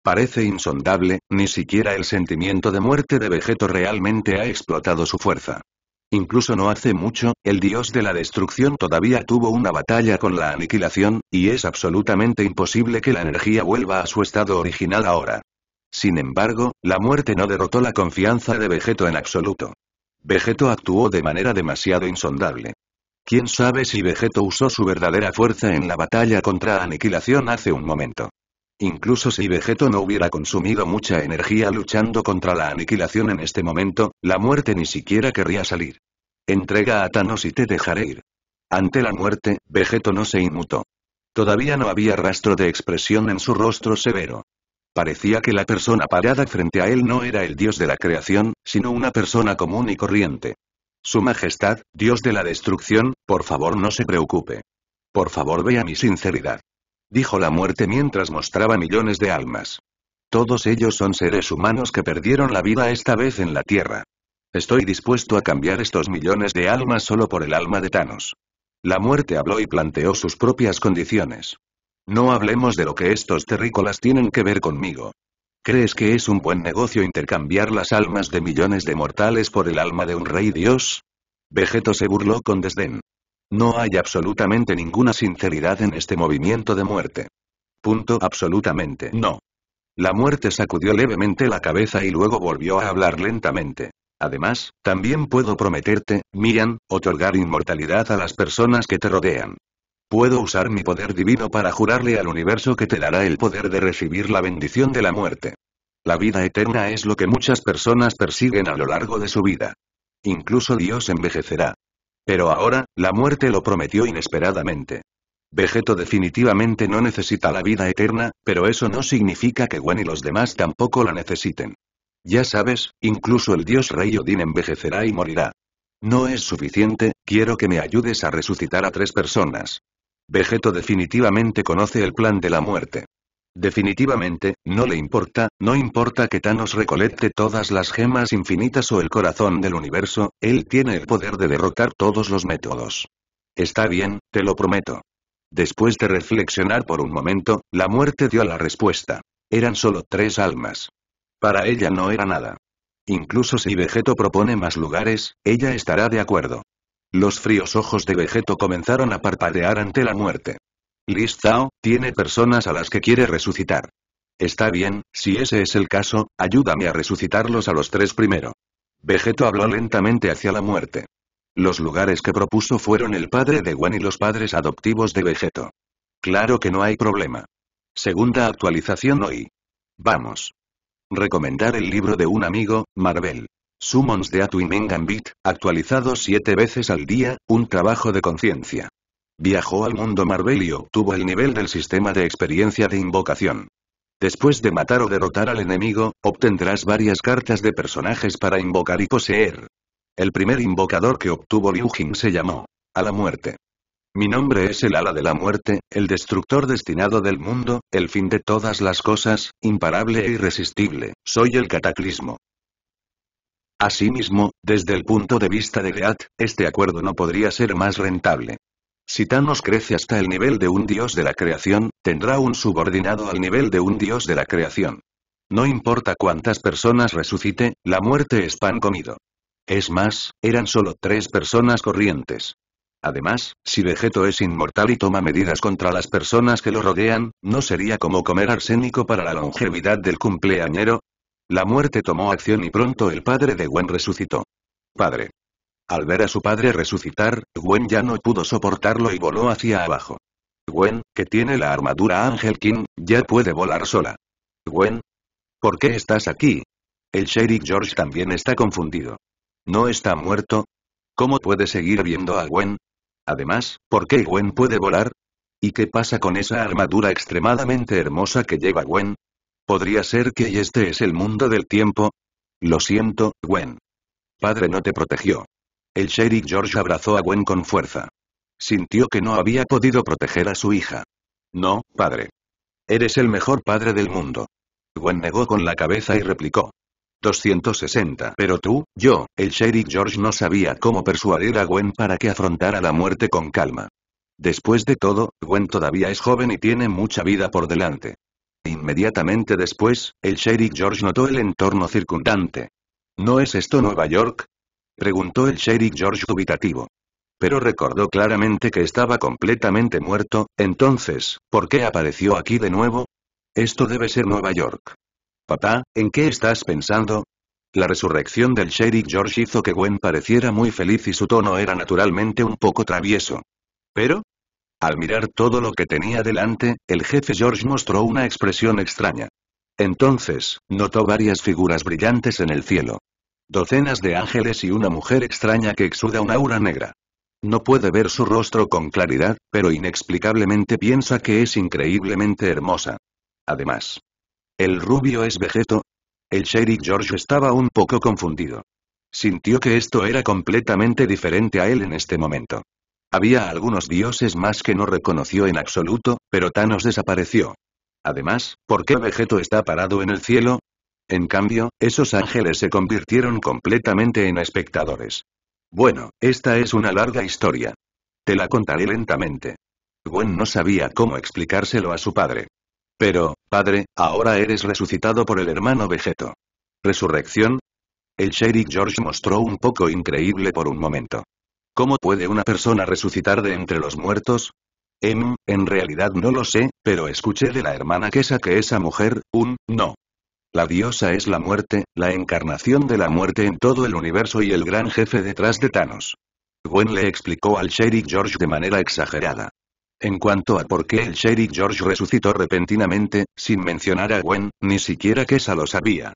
Parece insondable, ni siquiera el sentimiento de muerte de Vegeto realmente ha explotado su fuerza. Incluso no hace mucho, el dios de la destrucción todavía tuvo una batalla con la aniquilación, y es absolutamente imposible que la energía vuelva a su estado original ahora. Sin embargo, la muerte no derrotó la confianza de Vegeto en absoluto. Vegeto actuó de manera demasiado insondable. ¿Quién sabe si Vegeto usó su verdadera fuerza en la batalla contra Aniquilación hace un momento? Incluso si Vegeto no hubiera consumido mucha energía luchando contra la aniquilación en este momento, la muerte ni siquiera querría salir. Entrega a Thanos y te dejaré ir. Ante la muerte, Vegeto no se inmutó. Todavía no había rastro de expresión en su rostro severo. Parecía que la persona parada frente a él no era el dios de la creación, sino una persona común y corriente. Su Majestad, dios de la destrucción, por favor no se preocupe. Por favor vea mi sinceridad dijo la muerte mientras mostraba millones de almas. Todos ellos son seres humanos que perdieron la vida esta vez en la Tierra. Estoy dispuesto a cambiar estos millones de almas solo por el alma de Thanos. La muerte habló y planteó sus propias condiciones. No hablemos de lo que estos terrícolas tienen que ver conmigo. ¿Crees que es un buen negocio intercambiar las almas de millones de mortales por el alma de un rey dios? Vegeto se burló con desdén. No hay absolutamente ninguna sinceridad en este movimiento de muerte. Punto absolutamente no. La muerte sacudió levemente la cabeza y luego volvió a hablar lentamente. Además, también puedo prometerte, miran, otorgar inmortalidad a las personas que te rodean. Puedo usar mi poder divino para jurarle al universo que te dará el poder de recibir la bendición de la muerte. La vida eterna es lo que muchas personas persiguen a lo largo de su vida. Incluso Dios envejecerá. Pero ahora, la muerte lo prometió inesperadamente. Vegeto definitivamente no necesita la vida eterna, pero eso no significa que Gwen y los demás tampoco la necesiten. Ya sabes, incluso el dios Rey Odin envejecerá y morirá. No es suficiente, quiero que me ayudes a resucitar a tres personas. Vegeto definitivamente conoce el plan de la muerte. Definitivamente, no le importa, no importa que Thanos recolecte todas las gemas infinitas o el corazón del universo, él tiene el poder de derrotar todos los métodos. Está bien, te lo prometo. Después de reflexionar por un momento, la muerte dio la respuesta. Eran solo tres almas. Para ella no era nada. Incluso si Vegeto propone más lugares, ella estará de acuerdo. Los fríos ojos de Vegeto comenzaron a parpadear ante la muerte. Zhao, tiene personas a las que quiere resucitar. Está bien, si ese es el caso, ayúdame a resucitarlos a los tres primero. Vegeto habló lentamente hacia la muerte. Los lugares que propuso fueron el padre de Wan y los padres adoptivos de Vegeto. Claro que no hay problema. Segunda actualización hoy. Vamos. Recomendar el libro de un amigo, Marvel. Summons de mengan Gambit, actualizado siete veces al día, un trabajo de conciencia. Viajó al mundo Marvel y obtuvo el nivel del sistema de experiencia de invocación. Después de matar o derrotar al enemigo, obtendrás varias cartas de personajes para invocar y poseer. El primer invocador que obtuvo Liu Jing se llamó A la Muerte. Mi nombre es el ala de la muerte, el destructor destinado del mundo, el fin de todas las cosas, imparable e irresistible, soy el cataclismo. Asimismo, desde el punto de vista de Beat, este acuerdo no podría ser más rentable. Si Thanos crece hasta el nivel de un dios de la creación, tendrá un subordinado al nivel de un dios de la creación. No importa cuántas personas resucite, la muerte es pan comido. Es más, eran solo tres personas corrientes. Además, si Vegeto es inmortal y toma medidas contra las personas que lo rodean, ¿no sería como comer arsénico para la longevidad del cumpleañero? La muerte tomó acción y pronto el padre de Gwen resucitó. Padre. Al ver a su padre resucitar, Gwen ya no pudo soportarlo y voló hacia abajo. Gwen, que tiene la armadura Ángel King, ya puede volar sola. Gwen. ¿Por qué estás aquí? El sheriff George también está confundido. ¿No está muerto? ¿Cómo puede seguir viendo a Gwen? Además, ¿por qué Gwen puede volar? ¿Y qué pasa con esa armadura extremadamente hermosa que lleva Gwen? ¿Podría ser que este es el mundo del tiempo? Lo siento, Gwen. Padre no te protegió. El sheriff George abrazó a Gwen con fuerza. Sintió que no había podido proteger a su hija. No, padre. Eres el mejor padre del mundo. Gwen negó con la cabeza y replicó. 260. Pero tú, yo, el sheriff George no sabía cómo persuadir a Gwen para que afrontara la muerte con calma. Después de todo, Gwen todavía es joven y tiene mucha vida por delante. Inmediatamente después, el sheriff George notó el entorno circundante. ¿No es esto Nueva York? Preguntó el sheriff George dubitativo. Pero recordó claramente que estaba completamente muerto, entonces, ¿por qué apareció aquí de nuevo? Esto debe ser Nueva York. Papá, ¿en qué estás pensando? La resurrección del sheriff George hizo que Gwen pareciera muy feliz y su tono era naturalmente un poco travieso. ¿Pero? Al mirar todo lo que tenía delante, el jefe George mostró una expresión extraña. Entonces, notó varias figuras brillantes en el cielo. Docenas de ángeles y una mujer extraña que exuda un aura negra. No puede ver su rostro con claridad, pero inexplicablemente piensa que es increíblemente hermosa. Además, el rubio es Vegeto. El sheriff George estaba un poco confundido. Sintió que esto era completamente diferente a él en este momento. Había algunos dioses más que no reconoció en absoluto, pero Thanos desapareció. Además, ¿por qué Vegeto está parado en el cielo? En cambio, esos ángeles se convirtieron completamente en espectadores. Bueno, esta es una larga historia. Te la contaré lentamente. Gwen no sabía cómo explicárselo a su padre. Pero, padre, ahora eres resucitado por el hermano Vegeto. ¿Resurrección? El sheriff George mostró un poco increíble por un momento. ¿Cómo puede una persona resucitar de entre los muertos? Em, en realidad no lo sé, pero escuché de la hermana que que esa mujer, un, no, la diosa es la muerte, la encarnación de la muerte en todo el universo y el gran jefe detrás de Thanos. Gwen le explicó al sheriff George de manera exagerada. En cuanto a por qué el sheriff George resucitó repentinamente, sin mencionar a Gwen, ni siquiera que esa lo sabía.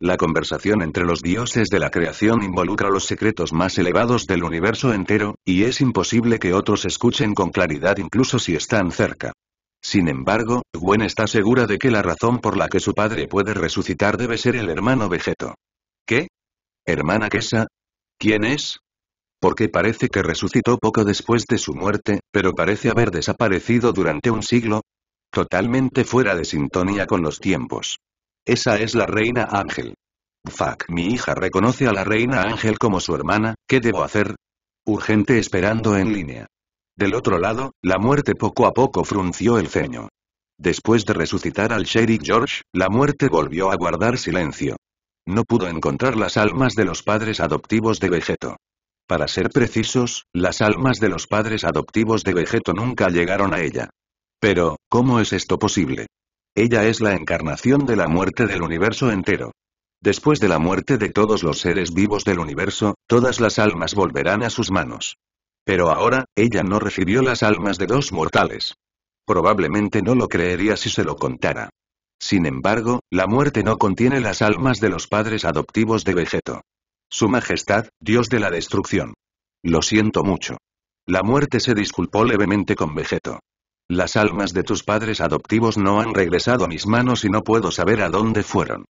La conversación entre los dioses de la creación involucra los secretos más elevados del universo entero, y es imposible que otros escuchen con claridad incluso si están cerca. Sin embargo, Gwen está segura de que la razón por la que su padre puede resucitar debe ser el hermano Vegeto. ¿Qué? ¿Hermana Kesa? ¿Quién es? Porque parece que resucitó poco después de su muerte, pero parece haber desaparecido durante un siglo. Totalmente fuera de sintonía con los tiempos. Esa es la reina Ángel. Fuck, mi hija reconoce a la reina Ángel como su hermana, ¿qué debo hacer? Urgente esperando en línea. Del otro lado, la muerte poco a poco frunció el ceño. Después de resucitar al sheriff George, la muerte volvió a guardar silencio. No pudo encontrar las almas de los padres adoptivos de Vegeto. Para ser precisos, las almas de los padres adoptivos de Vegeto nunca llegaron a ella. Pero, ¿cómo es esto posible? Ella es la encarnación de la muerte del universo entero. Después de la muerte de todos los seres vivos del universo, todas las almas volverán a sus manos. Pero ahora, ella no recibió las almas de dos mortales. Probablemente no lo creería si se lo contara. Sin embargo, la muerte no contiene las almas de los padres adoptivos de Vegeto. Su Majestad, Dios de la Destrucción. Lo siento mucho. La muerte se disculpó levemente con Vegeto. Las almas de tus padres adoptivos no han regresado a mis manos y no puedo saber a dónde fueron.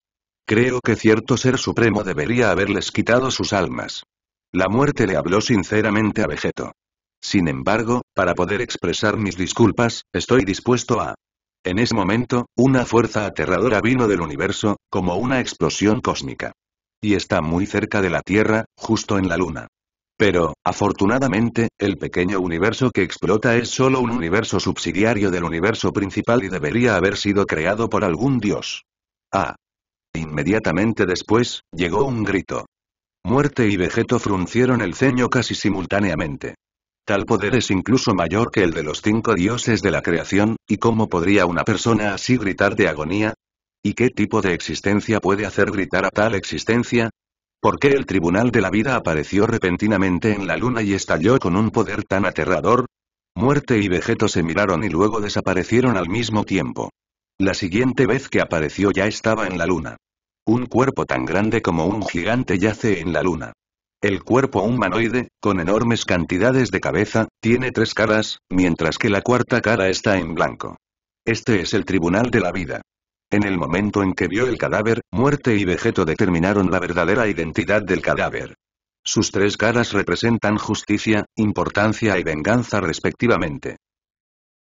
Creo que cierto ser supremo debería haberles quitado sus almas. La muerte le habló sinceramente a Vegeto. Sin embargo, para poder expresar mis disculpas, estoy dispuesto a... En ese momento, una fuerza aterradora vino del universo, como una explosión cósmica. Y está muy cerca de la Tierra, justo en la Luna. Pero, afortunadamente, el pequeño universo que explota es solo un universo subsidiario del universo principal y debería haber sido creado por algún dios. Ah. Inmediatamente después, llegó un grito. Muerte y Vegeto fruncieron el ceño casi simultáneamente. Tal poder es incluso mayor que el de los cinco dioses de la creación, ¿y cómo podría una persona así gritar de agonía? ¿Y qué tipo de existencia puede hacer gritar a tal existencia? ¿Por qué el Tribunal de la Vida apareció repentinamente en la luna y estalló con un poder tan aterrador? Muerte y Vegeto se miraron y luego desaparecieron al mismo tiempo. La siguiente vez que apareció ya estaba en la luna. Un cuerpo tan grande como un gigante yace en la luna. El cuerpo humanoide, con enormes cantidades de cabeza, tiene tres caras, mientras que la cuarta cara está en blanco. Este es el tribunal de la vida. En el momento en que vio el cadáver, muerte y vegeto determinaron la verdadera identidad del cadáver. Sus tres caras representan justicia, importancia y venganza respectivamente.